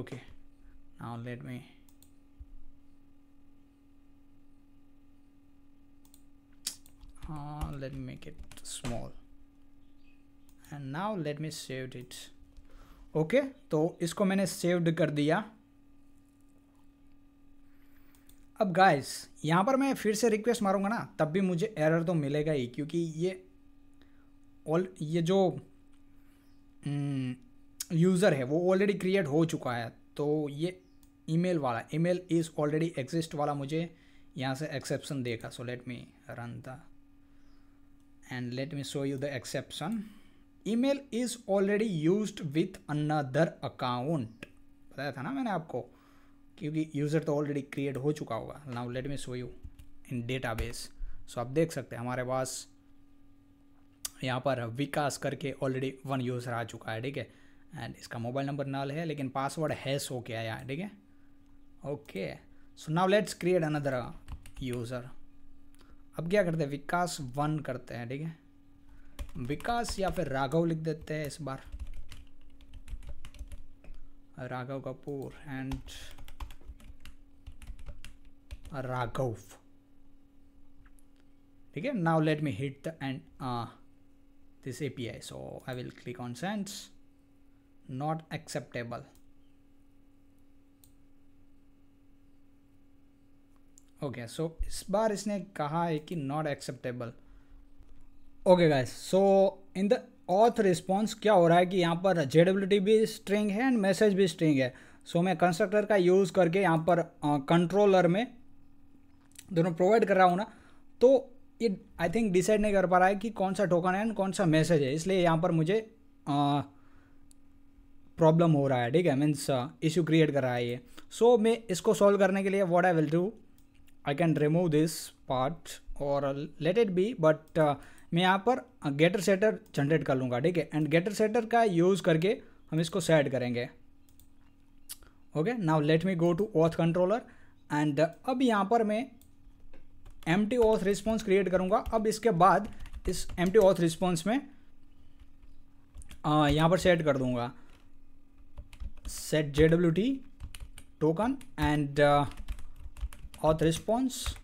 Speaker 1: okay now let me uh, let me make it small and now let me save it okay okay, तो इसको मैंने सेव्ड कर दिया अब गाइस यहाँ पर मैं फिर से रिक्वेस्ट मारूंगा ना तब भी मुझे एरर तो मिलेगा ही क्योंकि ये ऑल ये जो हम्म, यूज़र है वो ऑलरेडी क्रिएट हो चुका है तो ये ईमेल वाला ईमेल इज़ ऑलरेडी एग्जिस्ट वाला मुझे यहाँ से एक्सेप्शन देगा so let me run the and let me show you the exception email is already use with another account बताया था ना मैंने आपको क्योंकि यूज़र तो ऑलरेडी क्रिएट हो चुका होगा now let me show you in base so आप देख सकते हैं हमारे पास यहाँ पर विकास करके ऑलरेडी वन यूज़र आ चुका है ठीक है एंड इसका मोबाइल नंबर नल है लेकिन पासवर्ड हैश हो के आया ठीक है okay so now let's create another user अब क्या करते हैं विकास वन करते हैं ठीक है विकास या फिर राघव लिख देते हैं इस बार राघव कपूर एंड राघव ठीक है now let me hit the and this A P I so I will click on send not acceptable ओके okay, सो so इस बार इसने कहा है कि not acceptable okay guys so in the auth response क्या हो रहा है कि यहाँ पर जे भी स्ट्रिंग है एंड मैसेज भी स्ट्रिंग है सो so, मैं कंस्ट्रक्टर का यूज़ करके यहाँ पर कंट्रोलर में दोनों प्रोवाइड कर रहा हूँ ना तो ये आई थिंक डिसाइड नहीं कर पा रहा है कि कौन सा टोकन है एंड कौन सा मैसेज है इसलिए यहाँ पर मुझे uh, प्रॉब्लम हो रहा है ठीक है मीन्स इश्यू क्रिएट कर रहा है ये सो so, मैं इसको सॉल्व करने के लिए what I will do I can remove this part और लेट इट बी बट मैं यहाँ पर गेटर सेटर जनरेट कर लूँगा ठीक है एंड गेटर सेटर का यूज़ करके हम इसको सेट करेंगे okay now let me go to auth controller and अब यहाँ पर मैं M T auth response create करूँगा अब इसके बाद इस एम टी ऑथ रिस्पॉन्स में uh, यहाँ पर सेट कर दूँगा set JWT token and uh, auth response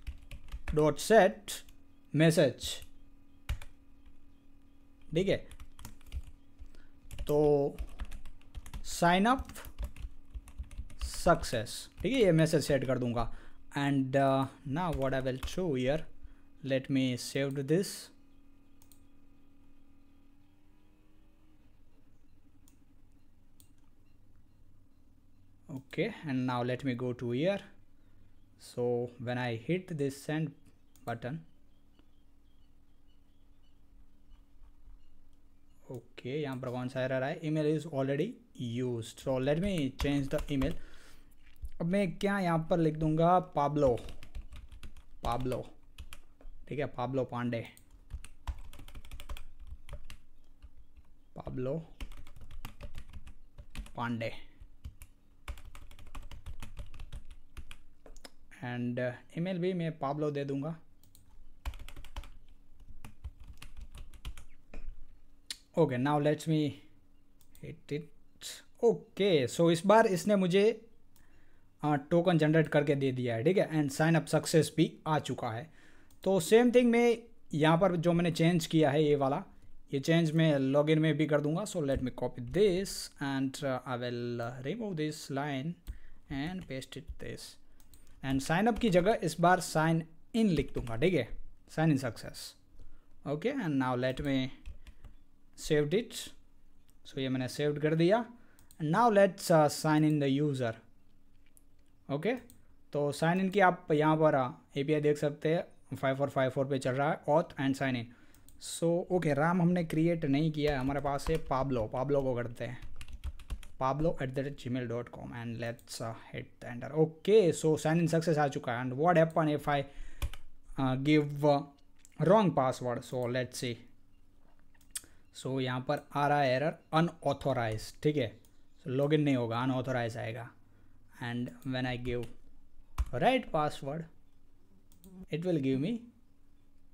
Speaker 1: dot set message ठीक है तो साइन अप सक्सेस ठीक है ये मैसेज सेट कर दूंगा एंड ना what I will show here let me save this okay and now let me go to here so when I hit this send button okay यहाँ पर कौन सा एरर है email is already use so let me change the email अब मैं क्या यहाँ पर लिख दूंगा पाब्लो पाब्लो ठीक है Pablo Pandey Pablo Pandey and email uh, भी मैं पाब्लो दे दूँगा okay now let's me it it okay so इस बार इसने मुझे टोकन uh, जनरेट करके दे दिया है ठीक है एंड साइन अप सक्सेस भी आ चुका है तो सेम थिंग मैं यहाँ पर जो मैंने चेंज किया है ये वाला ये चेंज मैं लॉगिन में भी कर दूंगा so let me copy this and I will remove this line and paste it this and sign up की जगह इस बार साइन इन लिख दूंगा ठीक है sign in success okay and now let me saved it so ये मैंने saved कर दिया and now let's sign in the user okay तो साइन इन की आप यहाँ पर ए uh, देख सकते हैं फाइव फोर फाइव फोर पे चल रहा है auth and sign in so okay राम हमने क्रिएट नहीं किया है हमारे पास है पाब्लो पाब्लो को करते हैं Pablo at the rate G mail dot com and let's hit enter okay so sign in success आ चुका है and what happen if I give wrong password so let's see so यहाँ पर आ रहा है एरर अनऑथोराइज ठीक है so log in नहीं होगा अनऑथोराइज आएगा and when I give right password it will give me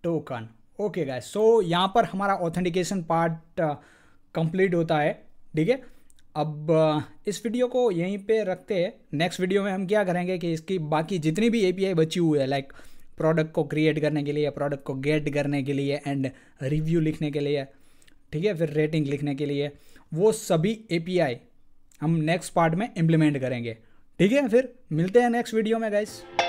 Speaker 1: token okay guy so यहाँ पर हमारा ऑथेंटिकेशन पार्ट कंप्लीट होता है ठीक है अब इस वीडियो को यहीं पे रखते हैं नेक्स्ट वीडियो में हम क्या करेंगे कि इसकी बाकी जितनी भी एपीआई बची हुई है लाइक प्रोडक्ट को क्रिएट करने के लिए प्रोडक्ट को गेट करने के लिए एंड रिव्यू लिखने के लिए ठीक है फिर रेटिंग लिखने के लिए वो सभी ए हम नेक्स्ट पार्ट में इम्प्लीमेंट करेंगे ठीक है फिर मिलते हैं नेक्स्ट वीडियो में गाइस